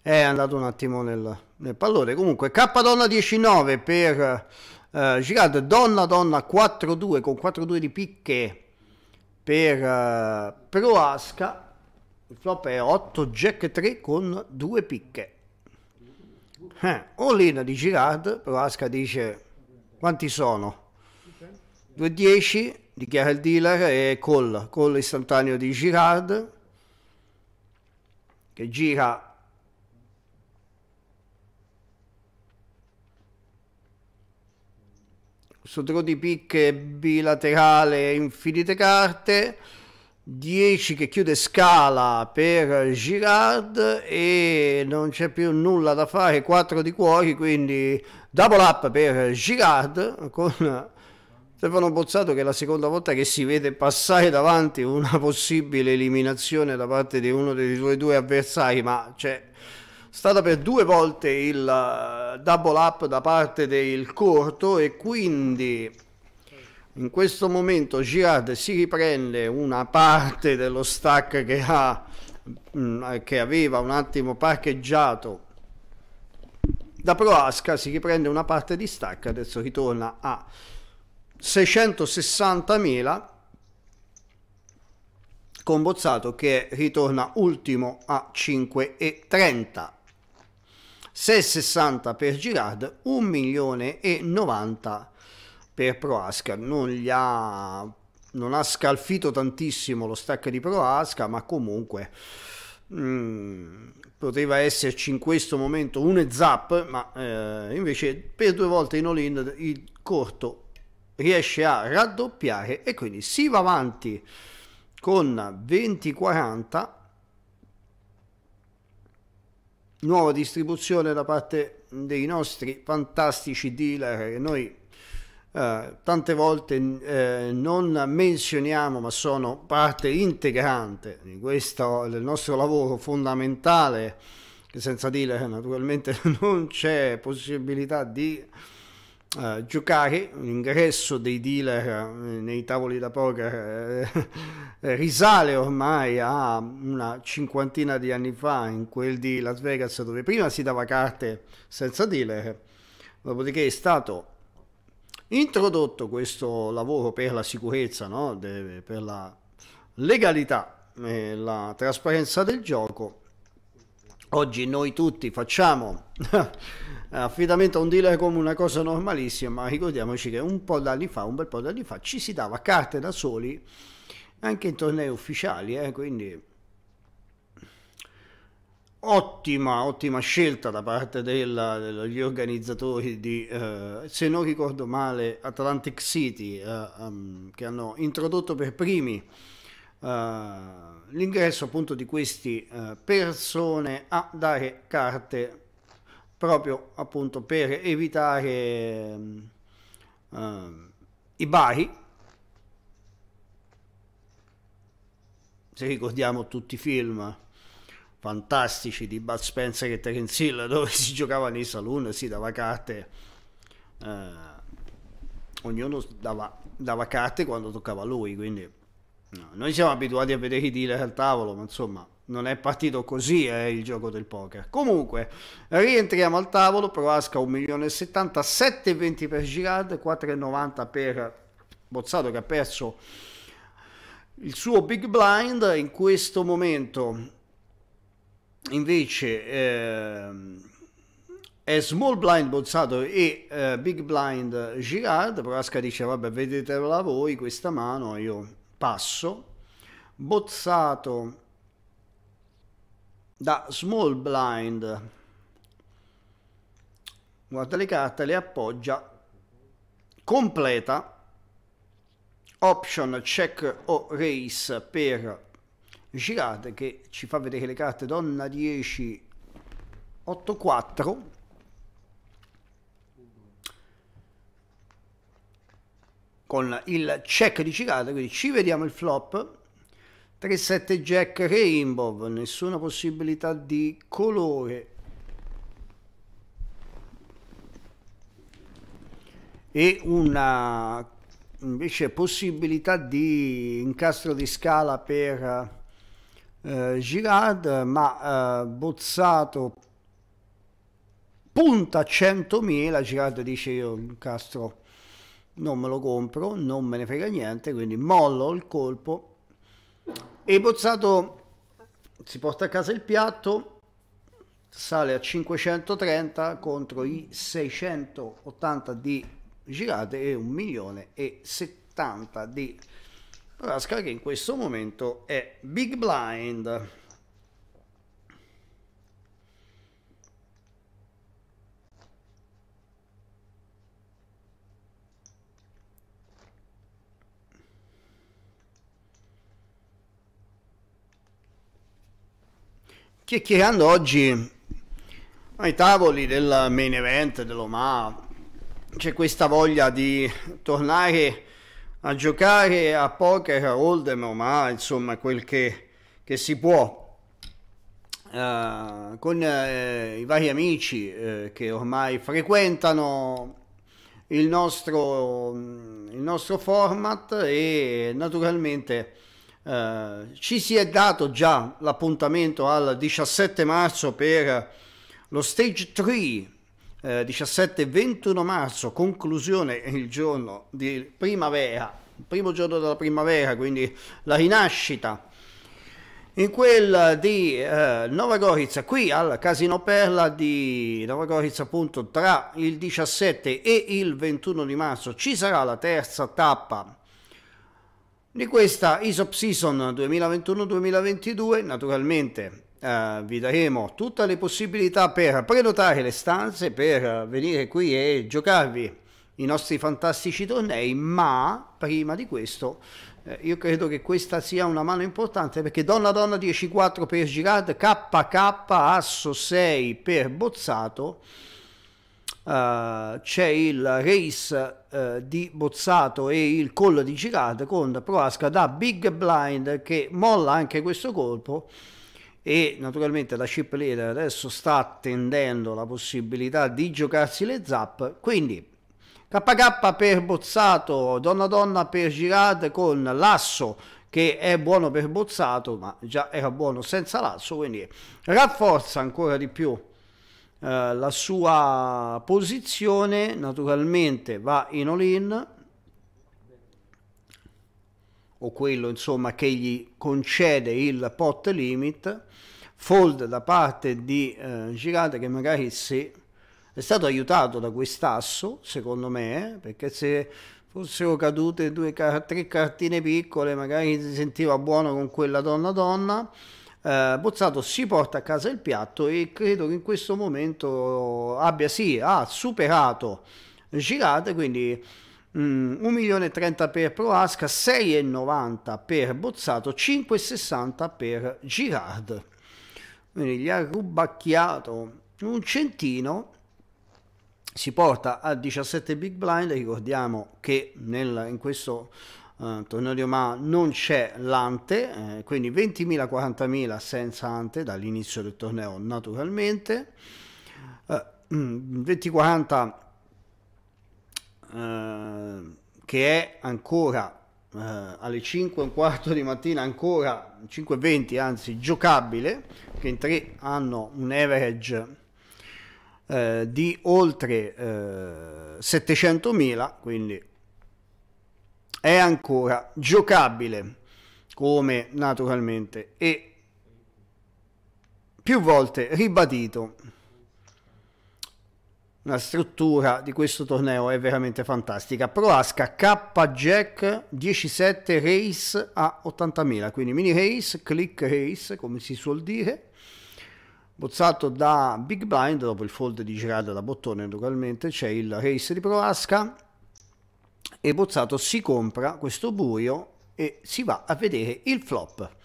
È andato un attimo nel, nel pallone. Comunque K Donna 19 per uh, eh, girate Donna Donna 4-2 con 4-2 di picche per uh, eh, Proasca. Il flop è 8 jack 3 con 2 picche. Eh, all di Girard, però Asca dice quanti sono? 2.10, dichiara il dealer, e call, call istantaneo di Girard, che gira su draw di picche bilaterale infinite carte 10 che chiude scala per Girard e non c'è più nulla da fare 4 di cuori quindi double up per Girard con Stefano Bozzato che è la seconda volta che si vede passare davanti una possibile eliminazione da parte di uno dei suoi due avversari, ma c'è stata per due volte il eh, double up da parte del corto e quindi in questo momento Girard si riprende una parte dello stack che, ha, mm, che aveva un attimo parcheggiato da Proasca, si riprende una parte di stack, adesso ritorna a 660.000 con Bozzato che ritorna ultimo a 5,30. 6,60 per Girard, 1 per Proasca, non gli ha non ha scalfito tantissimo lo stack di Proasca, ma comunque mh, mm, poteva esserci in questo momento un zap, ma eh, invece per due volte in all-in il corto riesce a raddoppiare e quindi si va avanti con 20-40. Nuova distribuzione da parte dei nostri fantastici dealer. Noi eh, tante volte eh, non menzioniamo, ma sono parte integrante di questo, del nostro lavoro fondamentale, che senza dire eh, naturalmente non c'è possibilità di Uh, giocare l'ingresso dei dealer nei tavoli da poker eh, risale ormai a una cinquantina di anni fa in quel di Las Vegas dove prima si dava carte senza dealer dopodiché è stato Introdotto questo lavoro per la sicurezza, no? De, per la legalità e la trasparenza del gioco, oggi noi tutti facciamo affidamento a un dealer come una cosa normalissima, ma ricordiamoci che un po' d'anni fa, un bel po' d'anni fa, ci si dava carte da soli anche in tornei ufficiali, eh? quindi ottima, ottima scelta da parte della, degli organizzatori di, eh, se non ricordo male, Atlantic City, eh, um, che hanno introdotto per primi eh, l'ingresso appunto di queste eh, persone a dare carte proprio appunto per evitare ehm, eh, i bari se ricordiamo tutti i film fantastici di Bud Spencer e Terence Hill dove si giocava nei saloon, si dava carte, eh, ognuno dava, dava, carte quando toccava a lui, quindi no, noi siamo abituati a vedere i dealer al tavolo, ma insomma non è partito così eh, il gioco del poker. Comunque, rientriamo al tavolo, Proasca 1.070, 7,20 per Girard, 4,90 per Bozzato che ha perso il suo big blind in questo momento invece ehm, è Small Blind Bozzato e eh, Big Blind Girard. Proasca dice vabbè vedetela voi questa mano, io passo. Bozzato da Small Blind guarda le carte, le appoggia, completa, option check o race per girate che ci fa vedere le carte donna 10 8 4 con il check di girata quindi ci vediamo il flop 3-7 jack rainbow nessuna possibilità di colore e una invece possibilità di incastro di scala per eh, Girard, ma eh, Bozzato punta a 100.000, Girard dice io il Castro non me lo compro, non me ne frega niente, quindi mollo il colpo e Bozzato si porta a casa il piatto sale a 530 contro i 680 di Girard e 1 milione e 70 di Rascal che in questo momento è Big Blind. Chiacchierando oggi ai tavoli del main event dell'Oma c'è questa voglia di tornare a giocare a poker, a Oldham, ma insomma quel che, che si può. Uh, con uh, i vari amici uh, che ormai frequentano il nostro, mm, il nostro format e naturalmente ci si è dato già l'appuntamento al 17 marzo per lo stage 3 eh, 17 e 21 marzo, conclusione il giorno di primavera, primo giorno della primavera, quindi la rinascita in quella di eh, Nova Gorica, qui al Casino Perla di Nova Gorica, appunto tra il 17 e il 21 di marzo ci sarà la terza tappa di questa ISOP Season 2021-2022, naturalmente eh, vi daremo tutte le possibilità per prenotare le stanze, per venire qui e giocarvi i nostri fantastici tornei, ma prima di questo eh, io credo che questa sia una mano importante perché Donna Donna 10-4 per Girard, KK Asso 6 per Bozzato, uh, c'è il race uh, di Bozzato e il collo di Girard con Proasca da Big Blind che molla anche questo colpo e naturalmente la chip leader adesso sta attendendo la possibilità di giocarsi le zap, quindi KK per Bozzato, Donna Donna per Girard con Lasso che è buono per Bozzato, ma già era buono senza Lasso, quindi rafforza ancora di più eh, la sua posizione, naturalmente va in all-in o quello insomma che gli concede il pot limit fold da parte di eh, Girata che magari sì, è stato aiutato da quest'asso, secondo me, perché se fossero cadute due, tre cartine piccole, magari si sentiva buono con quella donna donna. Eh, Bozzato si porta a casa il piatto e credo che in questo momento abbia sì, ha superato Girate, quindi Mm, 1.030 per Proasca, 6,90 per Bozzato, 5,60 per Girard quindi gli ha rubacchiato un centino si porta a 17 big blind ricordiamo che nel, in questo Uh, eh, torneo di Omaha non c'è l'ante, eh, quindi 20.000, 40.000 senza ante dall'inizio del torneo naturalmente, uh, 20-40 uh, che è ancora eh, alle 5 e un quarto di mattina ancora 5.20 anzi giocabile che in tre hanno un average eh, di oltre eh, 700.000 quindi è ancora giocabile come naturalmente e più volte ribadito la struttura di questo torneo è veramente fantastica. Pro Asca K Jack 17 race a 80.000, quindi mini race, click race come si suol dire. Bozzato da Big Blind, dopo il fold di girata da bottone naturalmente, c'è il race di Pro Asca e Bozzato si compra questo buio e si va a vedere il flop.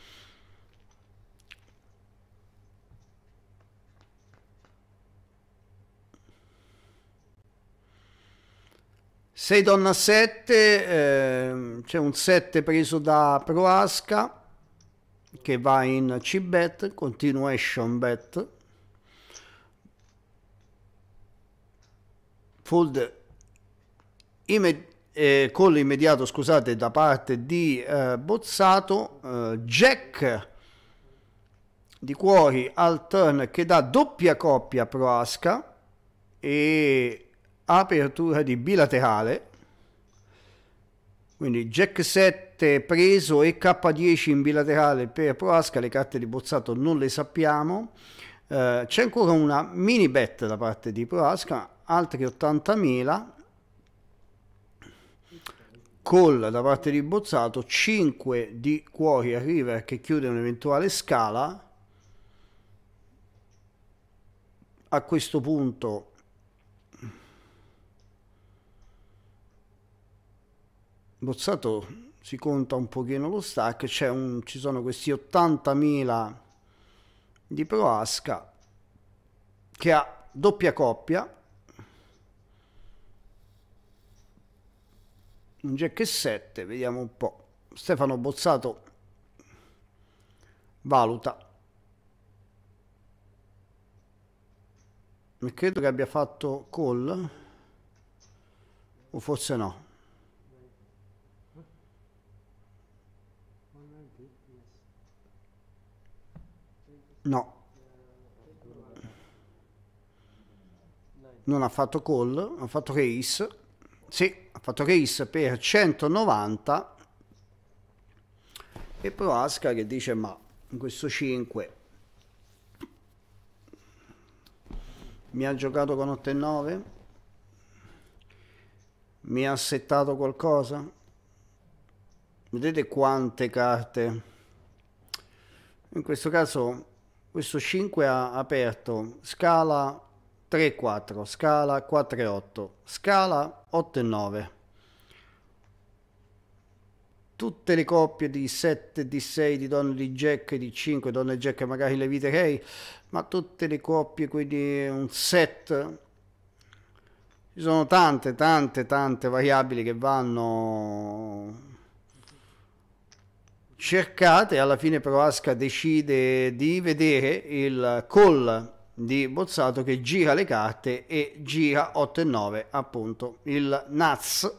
6 donna 7, eh, c'è un 7 preso da Proasca che va in C-bet, continuation bet, fold imme eh, call immediato scusate da parte di eh, Bozzato, eh, Jack di cuori al turn che dà doppia coppia Proasca e apertura di bilaterale, quindi jack 7 preso e K10 in bilaterale per Proasca, le carte di bozzato non le sappiamo, eh, c'è ancora una mini bet da parte di Proasca, altri 80.000, call da parte di Bozzato, 5 di cuori a River che chiude un'eventuale scala, a questo punto Bozzato si conta un pochino lo stack, un, ci sono questi 80.000 di Proasca che ha doppia coppia, un jack e 7, vediamo un po'. Stefano Bozzato valuta. Credo che abbia fatto call o forse no. No. Non ha fatto call, ha fatto race. Sì, ha fatto race per 190. E Proasca che dice ma in questo 5 mi ha giocato con 8 e 9? Mi ha settato qualcosa? Vedete quante carte? In questo caso questo 5 ha aperto scala 3 4 scala 4 e 8 scala 8 e 9 tutte le coppie di 7 di 6 di donne di jack di 5 donne jack magari le eviterei ma tutte le coppie quindi un set ci sono tante tante tante variabili che vanno cercate, alla fine però Asca decide di vedere il call di Bozzato che gira le carte e gira 8 e 9 appunto il Nats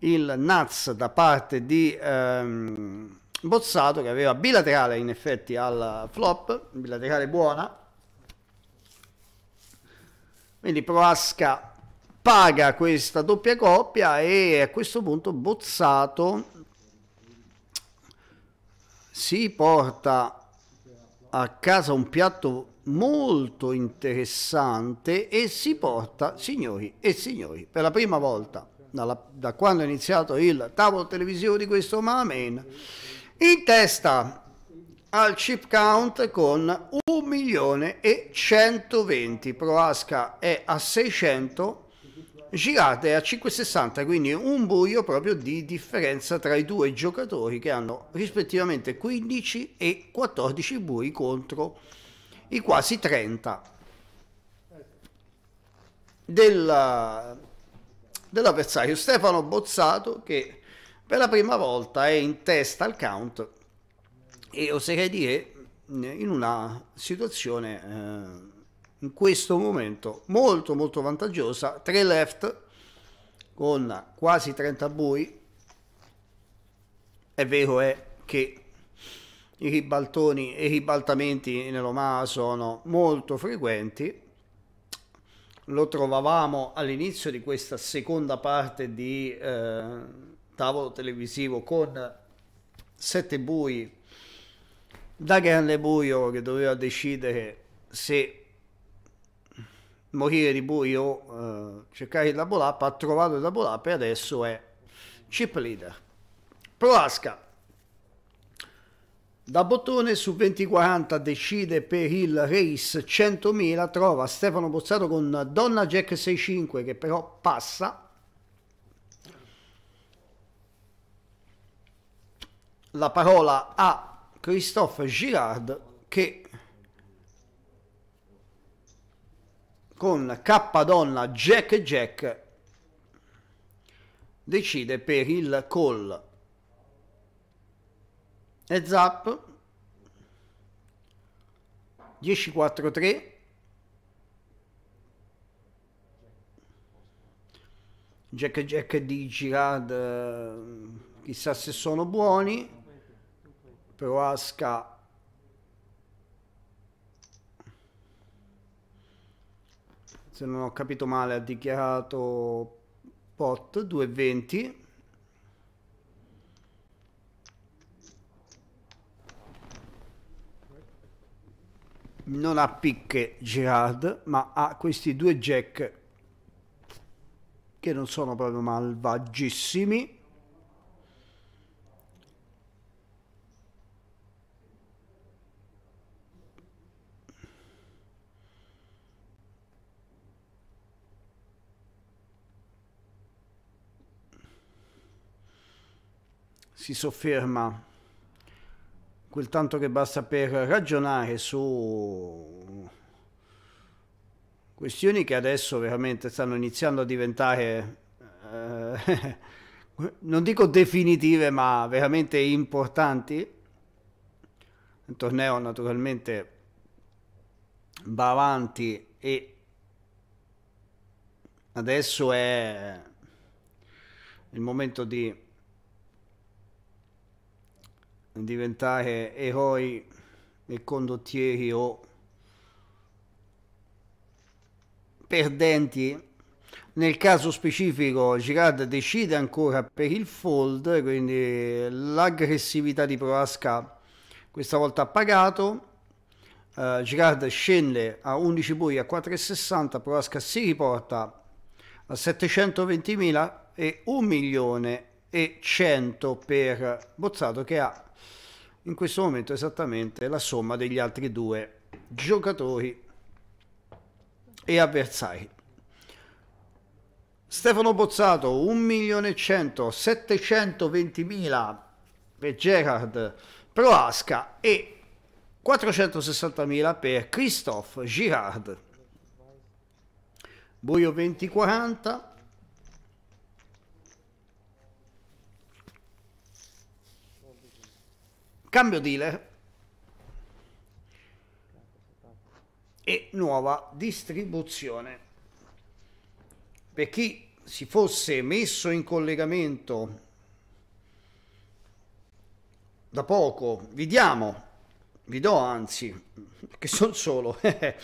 il Nats da parte di ehm, Bozzato che aveva bilaterale in effetti al flop bilaterale buona quindi Proasca paga questa doppia coppia e a questo punto Bozzato si porta a casa un piatto molto interessante e si porta, signori e signori, per la prima volta dalla, da quando è iniziato il tavolo televisivo di questo Mamen, in testa al chip count con 1 milione e 120, Proasca è a 600 girate a 5,60 quindi un buio proprio di differenza tra i due giocatori che hanno rispettivamente 15 e 14 bui contro i quasi 30 della, dell'avversario Stefano Bozzato che per la prima volta è in testa al count e oserei dire in una situazione eh, in questo momento molto molto vantaggiosa, 3 left con quasi 30 bui, è vero è eh, che i ribaltoni e i ribaltamenti nell'Omaha sono molto frequenti, lo trovavamo all'inizio di questa seconda parte di eh, tavolo televisivo con 7 bui da grande buio che doveva decidere se morire di buio, eh, cercare il double up, ha trovato il double up e adesso è chip leader. Proasca da bottone su 2040 decide per il race 100.000, trova Stefano Bozzato con Donna Jack 65 che però passa. La parola a Christophe Girard che con K donna Jack e Jack decide per il call e zap 10-4-3 Jack e Jack di Girard ah, chissà se sono buoni però Asca se non ho capito male ha dichiarato pot 220 non ha picche Gerard ma ha questi due jack che non sono proprio malvagissimi si sofferma quel tanto che basta per ragionare su questioni che adesso veramente stanno iniziando a diventare, eh, non dico definitive, ma veramente importanti. Il torneo naturalmente va avanti e adesso è il momento di diventare eroi e condottieri o perdenti. Nel caso specifico Girard decide ancora per il fold, quindi l'aggressività di Proasca questa volta ha pagato. Uh, Girard scende a 11 buoi a 4,60, Proasca si riporta a 720.000 e 1 milione per Bozzato che ha in questo momento esattamente la somma degli altri due giocatori e avversari. Stefano Bozzato 1.100.000, 720.000 per Gerard Proasca e 460.000 per Christophe Girard. Buio 2040 Cambio dealer e nuova distribuzione. Per chi si fosse messo in collegamento da poco, vi diamo, vi do anzi, che sono solo, eh,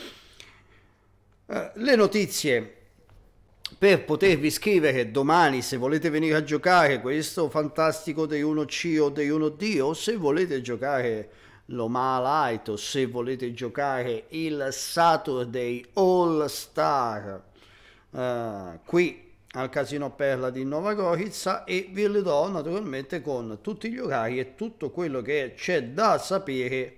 le notizie per potervi scrivere domani se volete venire a giocare questo fantastico dei 1C o dei 1D o se volete giocare l'Oma Light o se volete giocare il Saturday All Star uh, eh, qui al Casino Perla di Nova Gorizia e vi le do naturalmente con tutti gli orari e tutto quello che c'è da sapere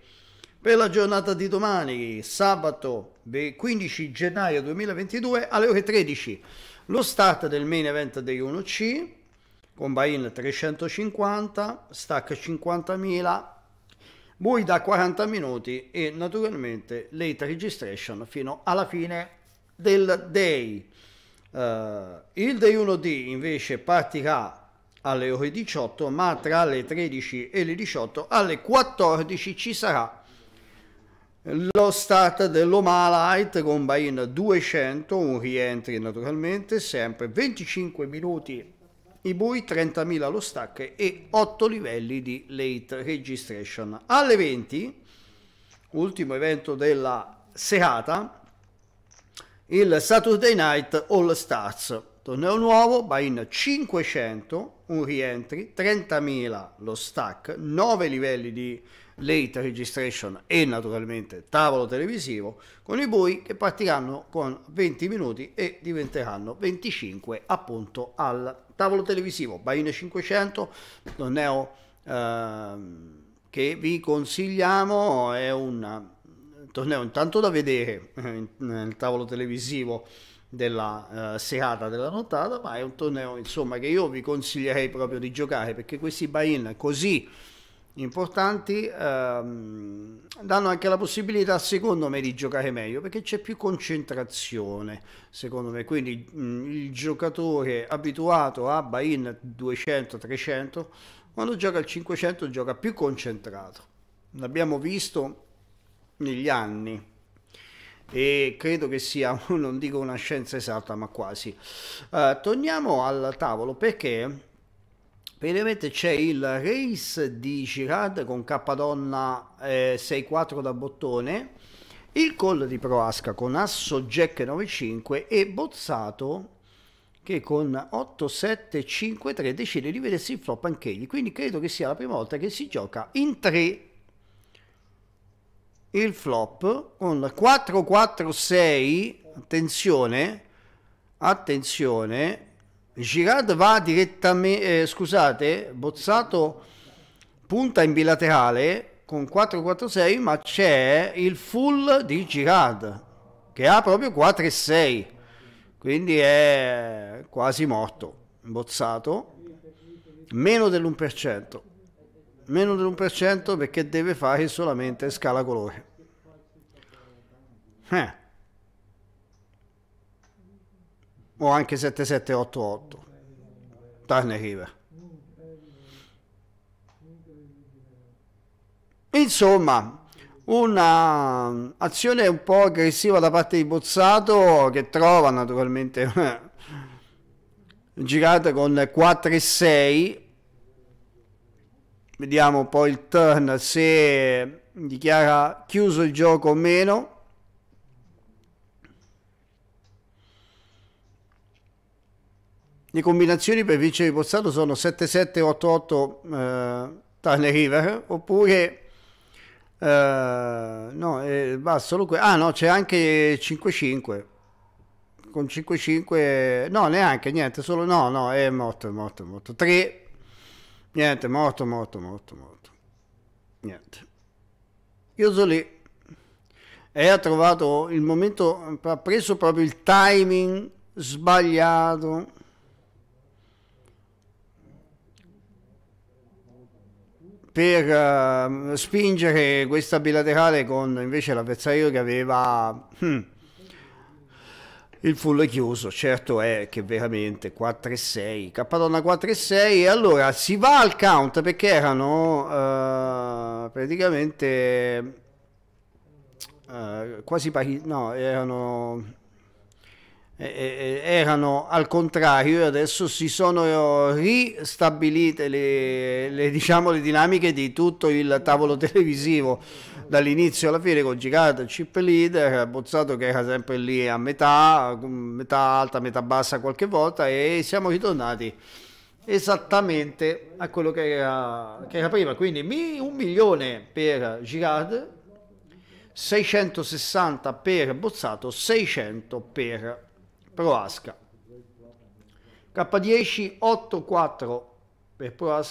per la giornata di domani, sabato 15 gennaio 2022 alle ore 13. Lo start del main event dei 1C con buy-in 350, stack 50.000, bui da 40 minuti e naturalmente late registration fino alla fine del day. Uh, il day 1D invece partirà alle ore 18 ma tra le 13 e le 18 alle 14 ci sarà lo start dell'Omalite Light con Bain 200, un rientri naturalmente, sempre 25 minuti i bui, 30.000 lo stack e 8 livelli di late registration. Alle 20, ultimo evento della serata, il Saturday Night All Stars, torneo nuovo, Bain 500, un rientri, 30.000 lo stack, 9 livelli di late registration e naturalmente tavolo televisivo con i bui che partiranno con 20 minuti e diventeranno 25 appunto al tavolo televisivo Baine 500 Neo eh, che vi consigliamo è un torneo intanto da vedere eh, nel tavolo televisivo della eh, serata della nottata ma è un torneo insomma che io vi consiglierei proprio di giocare perché questi buy-in così importanti ehm, danno anche la possibilità secondo me di giocare meglio perché c'è più concentrazione secondo me quindi mh, mm, il giocatore abituato a buy-in 200-300 quando gioca al 500 gioca più concentrato l'abbiamo visto negli anni e credo che sia, non dico una scienza esatta, ma quasi. Uh, torniamo al tavolo perché Praticamente c'è il race di Girard con Cappadonna eh, 6-4 da bottone, il call di Proasca con Asso Jack 9-5 e Bozzato che con 8-7-5-3 decide di vedersi il flop anche egli. Quindi credo che sia la prima volta che si gioca in 3 il flop con 4-4-6, attenzione, attenzione, Girard va direttamente, eh, scusate, Bozzato punta in bilaterale con 4-4-6, ma c'è il full di Girard che ha proprio 4-6, quindi è quasi morto. Bozzato meno dell'1%, meno dell'1% perché deve fare solamente scala colore. Eh. o anche 7788. Tarne River. Insomma, un'azione mm, un po' aggressiva da parte di Bozzato che trova naturalmente girata con 4 e 6. Vediamo poi il turn se dichiara chiuso il gioco o meno. Le combinazioni per vincere il Pozzato sono 7-7-8-8 eh, Tane River oppure eh, no, eh, basta, solo que- ah no, c'è anche 5-5 con 5-5 no, neanche niente, solo no, no, è morto, è morto, è morto 3 niente, morto, morto, morto, morto niente io sono lì e ha trovato il momento ha preso proprio il timing sbagliato per uh, spingere questa bilaterale con invece l'avversario che aveva hm, il full chiuso certo è che veramente 4 e 6 Cappadonna 4 e 6 e allora si va al count perché erano uh, praticamente uh, quasi pari no erano eh, erano al contrario e adesso si sono ristabilite le, le, diciamo, le dinamiche di tutto il tavolo televisivo dall'inizio alla fine con Gigata, Chip Leader, Bozzato che era sempre lì a metà, mm, metà alta, metà bassa qualche volta e siamo ritornati esattamente a quello che era, che era prima, quindi mi, un milione per Girard, 660 per Bozzato, 600 per Pro K10 84 per Pro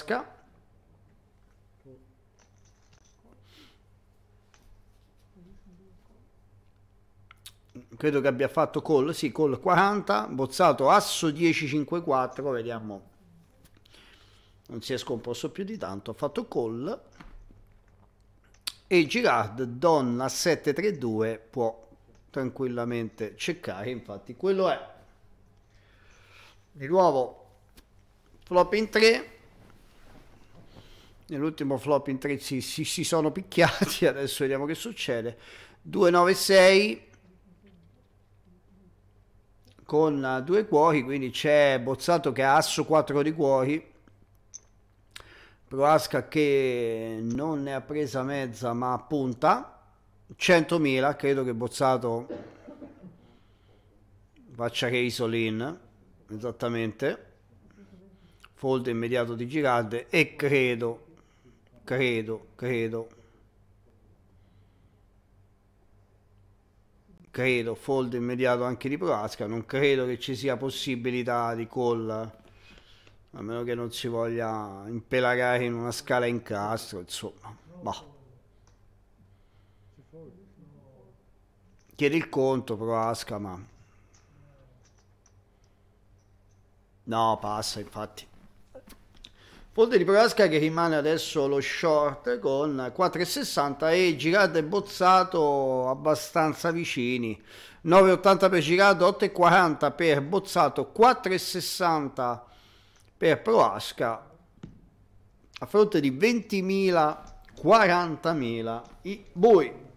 credo che abbia fatto call, sì, call 40, bozzato asso 10-5-4, vediamo, non si è scomposto più di tanto, ha fatto call e Girard donna 7-3-2 può tranquillamente cercare, infatti quello è. Di nuovo flop in 3 nell'ultimo flop in 3 si, si, si, sono picchiati adesso vediamo che succede 296 con due cuori quindi c'è Bozzato che ha asso 4 di cuori Proasca che non ne ha presa mezza ma punta 100.000, credo che Bozzato faccia che isolin, in, esattamente, fold immediato di Girarde e credo, credo, credo, credo fold immediato anche di Proasca, non credo che ci sia possibilità di call a meno che non si voglia impelagare in una scala in incastro, insomma, boh. chiede il conto, però Asca, ma... No, passa, infatti. Fonte di Proasca che rimane adesso lo short con 4,60 e girato e bozzato abbastanza vicini. 9,80 per girato, 8,40 per bozzato, 4,60 per Proasca a fronte di 20.000, 40.000 i bui.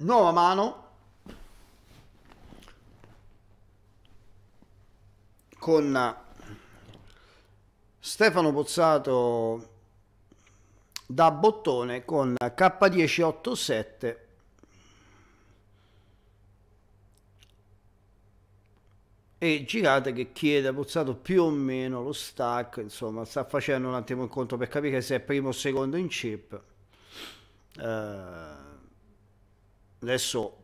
nuova mano con Stefano Pozzato da bottone con K1087 e girate che chiede a Pozzato più o meno lo stack insomma sta facendo un attimo il conto per capire se è primo o secondo in chip uh, adesso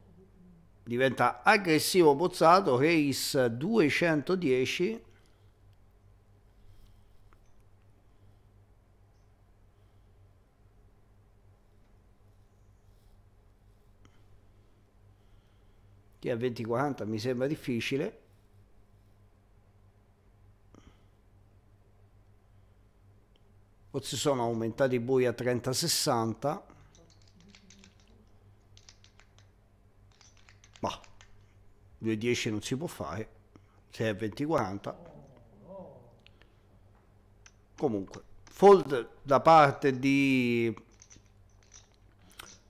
diventa aggressivo Bozzato, Reis 210 che a 20-40 mi sembra difficile o si sono aumentati i bui a 30-60 2.10 non si può fare, se è 20.40. Comunque, fold da parte di,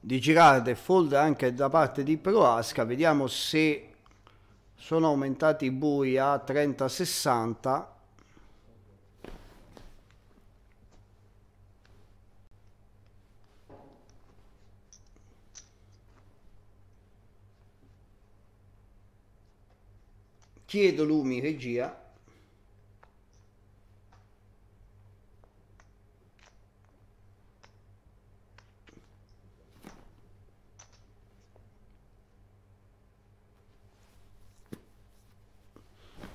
di Girarda e fold anche da parte di Proasca, vediamo se sono aumentati i bui a 30.60. 60 Chiedo lumi regia.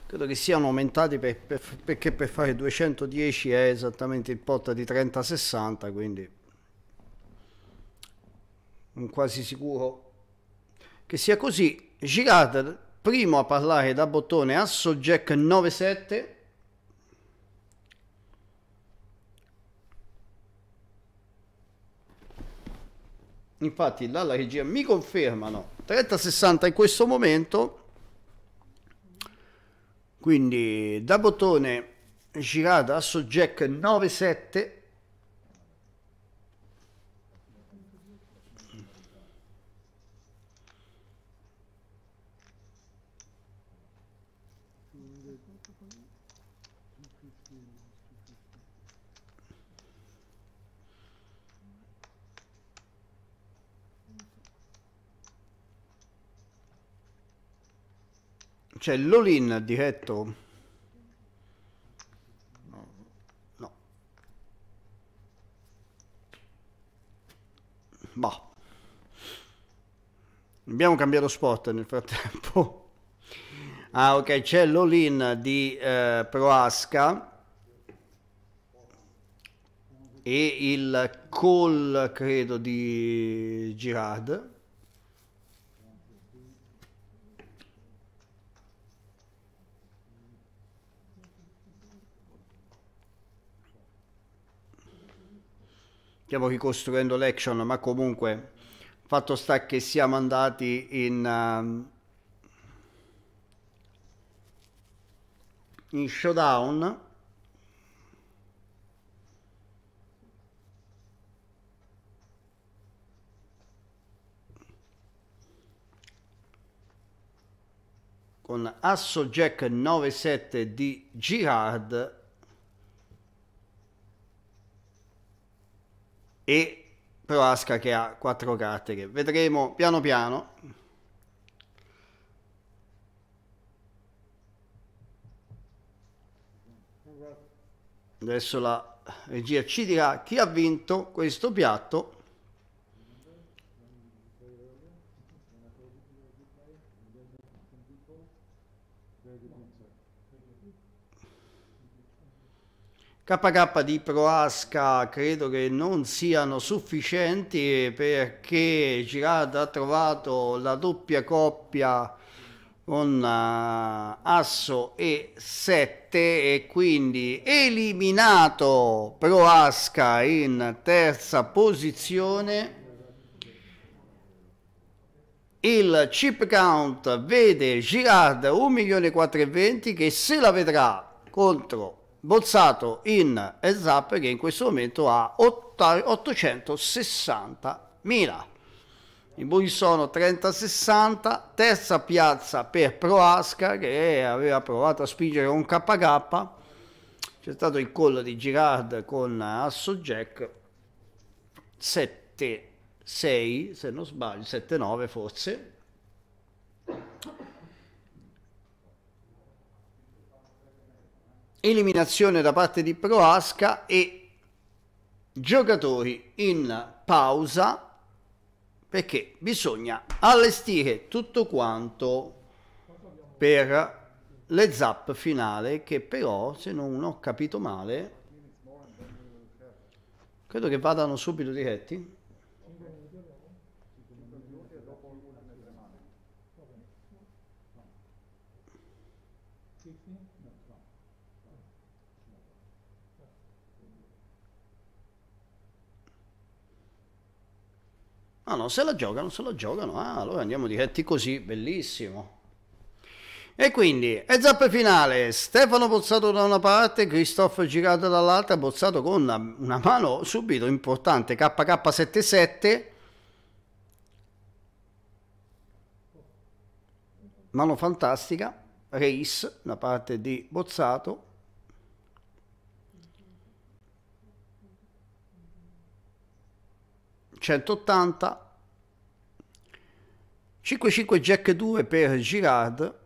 credo che siano aumentati per, per, perché per fare 210 è esattamente il pot di 30-60 quindi sono quasi sicuro che sia così girate primo a parlare da bottone Asso Jack 97 infatti là la regia mi confermano 3060 in questo momento quindi da bottone girata Asso Jack 97 C'è cioè, l'Olin diretto. No. no. Boh. Abbiamo cambiato sport nel frattempo. Ah, ok, c'è l'Olin di eh, Proasca e il call, credo, di Girard. stiamo ricostruendo l'action, ma comunque fatto sta che siamo andati in, uh, in showdown. con asso jack 97 di Girard e però Proasca che ha quattro carte che vedremo piano piano. Adesso la regia ci dirà chi ha vinto questo piatto. KK di Proasca credo che non siano sufficienti perché Girard ha trovato la doppia coppia con eh, Asso e 7 e quindi eliminato Proasca in terza posizione il chip count vede Girard 1.420 che se la vedrà contro Bozzato in Zap che in questo momento ha 860.000. I buchi sono 30-60, terza piazza per Proasca che aveva provato a spingere un KK. C'è stato il collo di Girard con Asso Jack 7-6, se non sbaglio, 7-9 forse. eliminazione da parte di Proasca e giocatori in pausa perché bisogna allestire tutto quanto per le zap finale che però se non ho capito male credo che vadano subito diretti Ah, no, se la giocano, se la giocano. Ah, allora andiamo diretti così, bellissimo. E quindi, e zappe finale, Stefano bozzato da una parte, Christophe girato dall'altra, bozzato con una, una mano subito importante, KK77. Mano fantastica, Race da parte di Bozzato. 180 5-5 jack 2 per Girard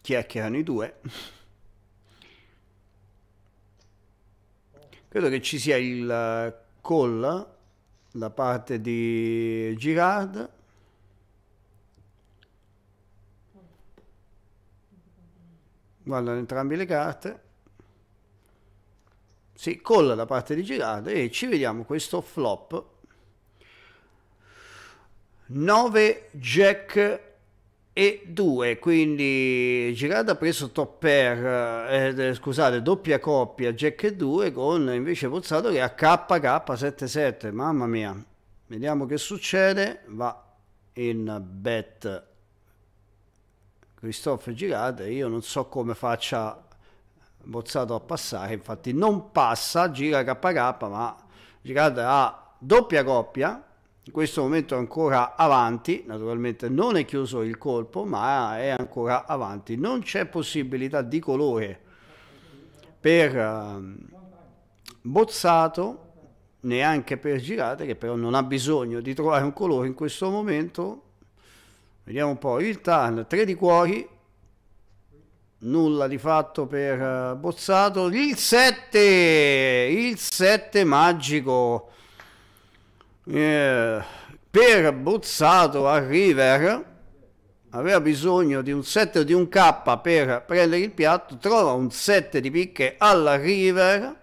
chi è che erano i due credo che ci sia il eh, call da parte di Girard guardano entrambe le carte si colla da parte di girata e ci vediamo questo flop 9 jack e 2 quindi girata ha preso top pair eh, eh, scusate doppia coppia jack e 2 con invece Pozzato che ha KK77 mamma mia vediamo che succede va in bet Cristoforo Girardi, io non so come faccia Bozzato a passare, infatti non passa, gira KK, ma Girardi ha doppia coppia, in questo momento è ancora avanti, naturalmente non è chiuso il colpo, ma è ancora avanti. Non c'è possibilità di colore per ehm, Bozzato, neanche per Girate, che però non ha bisogno di trovare un colore in questo momento, Vediamo un po', il TAN, 3 di cuori, nulla di fatto per eh, Bozzato, il 7, il 7 magico eh, per Bozzato a River, aveva bisogno di un 7 di un K per prendere il piatto, trova un 7 di picche alla River,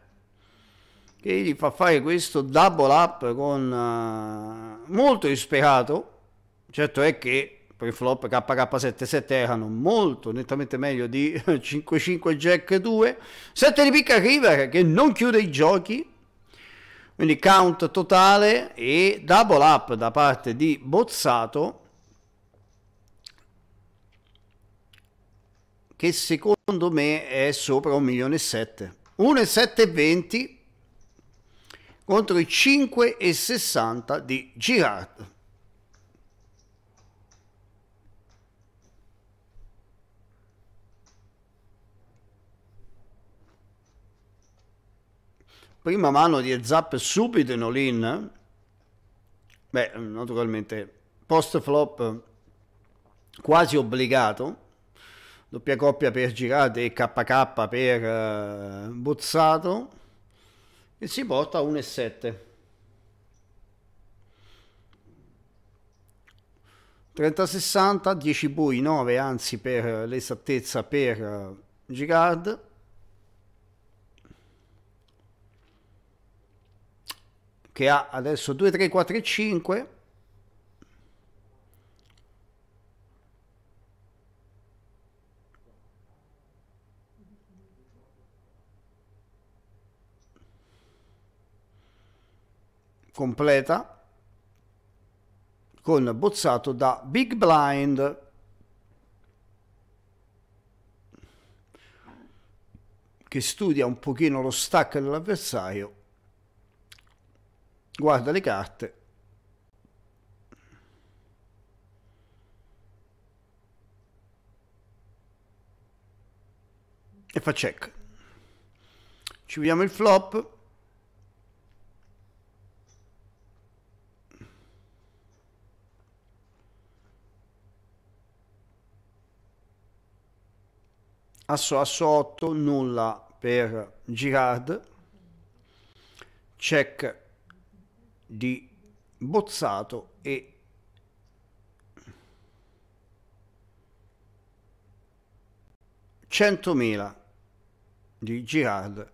che gli fa fare questo double up con uh, molto disperato, certo è che per i flop KK77 erano molto nettamente meglio di 5.5 Jack 2, 7 di picca River che non chiude i giochi, quindi count totale e double up da parte di Bozzato che secondo me è sopra 1 milione e 7 1 e 7,20 contro i 5 e 60 di Girard prima mano di Zap subito in all-in, beh, naturalmente post flop quasi obbligato, doppia coppia per Girate e KK per uh, Bozzato e si porta a 1,7. 30-60, 10 bui, 9 anzi per l'esattezza per uh, Girard che ha adesso 2, 3, 4 e 5 completa con bozzato da Big Blind che studia un pochino lo stacco dell'avversario guarda le carte e fa check ci vediamo il flop asso asso 8 nulla per Girard check di Bozzato e Centomila di Girard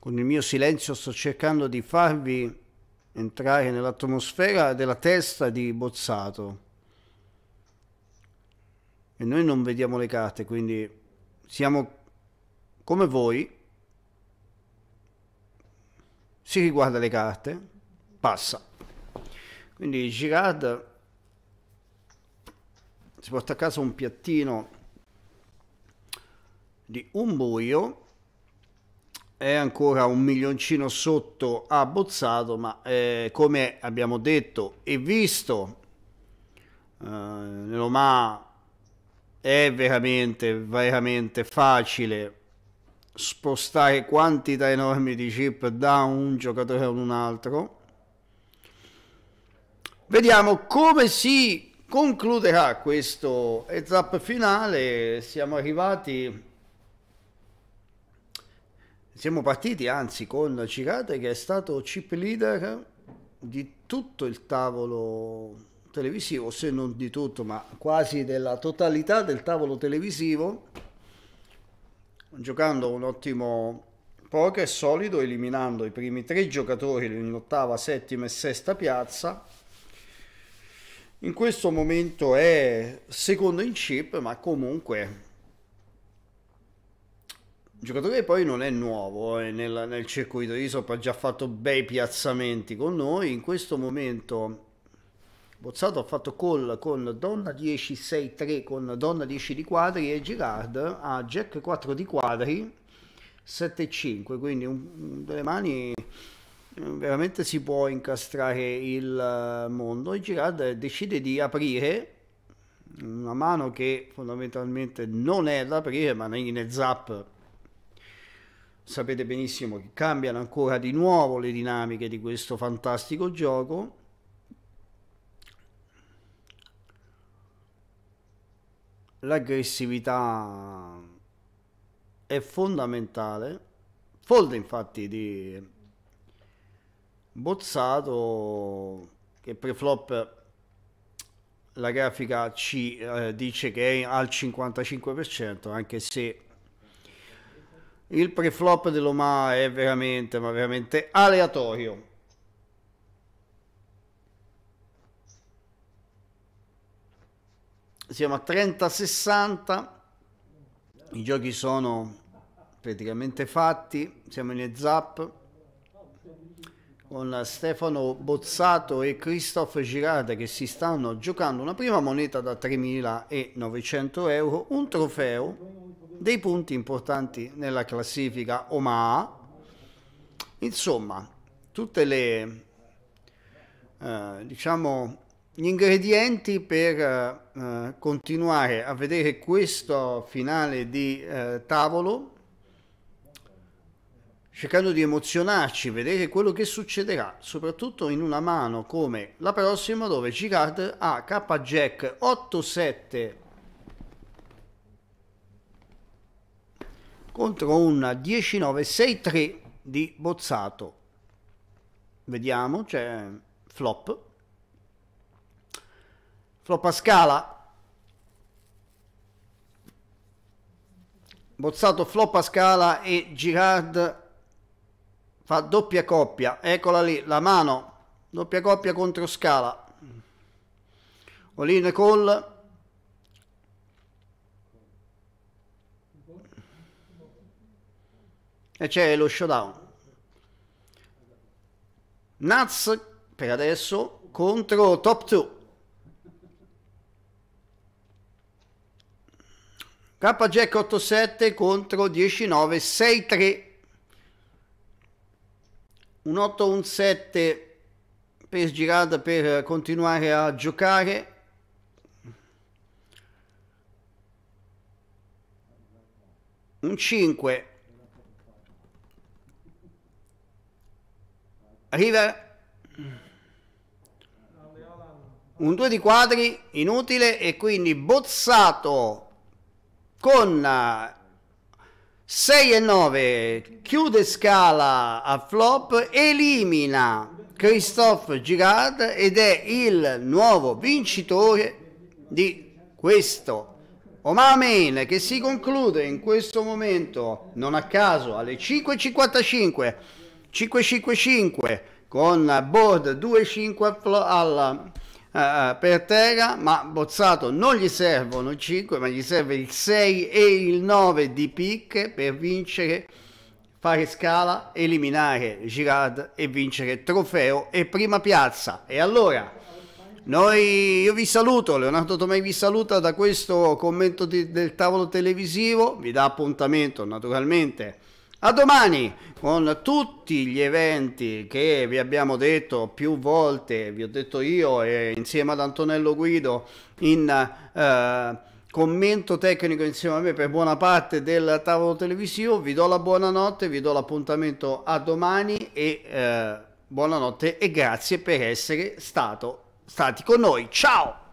con il mio silenzio sto cercando di farvi entrare nell'atmosfera della testa di Bozzato. E noi non vediamo le carte, quindi siamo come voi. Si riguarda le carte, passa. Quindi Girard si porta a casa un piattino di un buio è ancora un milioncino sotto abbozzato ma eh, come abbiamo detto e visto, eh, Roma è veramente, veramente facile spostare quantità enormi di chip da un giocatore ad un altro. Vediamo come si concluderà questo etap finale. Siamo arrivati siamo partiti anzi con Cicate che è stato chip leader di tutto il tavolo televisivo, se non di tutto, ma quasi della totalità del tavolo televisivo, giocando un ottimo poker solido, eliminando i primi tre giocatori in ottava, settima e sesta piazza. In questo momento è secondo in chip, ma comunque giocatore che poi non è nuovo è eh, nel, nel circuito Isop ha già fatto bei piazzamenti con noi in questo momento Bozzato ha fatto call con donna 10 6 3 con donna 10 di quadri e Girard ha jack 4 di quadri 7 5 quindi un, delle mani eh, veramente si può incastrare il eh, mondo e Girard decide di aprire una mano che fondamentalmente non è da aprire ma ne zap sapete benissimo che cambiano ancora di nuovo le dinamiche di questo fantastico gioco. L'aggressività è fondamentale. Fold infatti di Bozzato che preflop la grafica ci eh, dice che è al 55% anche se il preflop dell'Oma è veramente, ma veramente aleatorio. Siamo a 30-60, i giochi sono praticamente fatti, siamo in zap con Stefano Bozzato e Christophe Girarda che si stanno giocando una prima moneta da 3.900 euro, un trofeo dei punti importanti nella classifica Omaha. Insomma, tutte le eh, diciamo gli ingredienti per eh, continuare a vedere questo finale di eh, tavolo cercando di emozionarci, vedere quello che succederà, soprattutto in una mano come la prossima dove g Gigard ha K-Jack 8-7 contro un 19-6-3 di Bozzato. Vediamo, c'è flop. Flop a scala. Bozzato flop a scala e Girard fa doppia coppia. Eccola lì, la mano. Doppia coppia contro scala. Olin e Cole e c'è lo showdown. Nuts per adesso contro Top 2. KJack 87 contro 1963. Un 8 un 7 per Girard per continuare a giocare. Un 5 River un 2 di quadri inutile e quindi bozzato con 6 eh, e 9 chiude scala a flop elimina Christophe Girard ed è il nuovo vincitore di questo Omamen che si conclude in questo momento non a caso alle 5.55 555 con board 2,5 alla, uh, per terra, ma Bozzato non gli servono 5, ma gli serve il 6 e il 9 di picche per vincere, fare scala, eliminare Girard e vincere trofeo e prima piazza. E allora, noi, io vi saluto, Leonardo Tomei vi saluta da questo commento di, del tavolo televisivo, vi dà appuntamento naturalmente a domani con tutti gli eventi che vi abbiamo detto più volte, vi ho detto io e insieme ad Antonello Guido in eh, commento tecnico insieme a me per buona parte del tavolo televisivo, vi do la buonanotte, vi do l'appuntamento a domani e eh, buonanotte e grazie per essere stato, stati con noi. Ciao!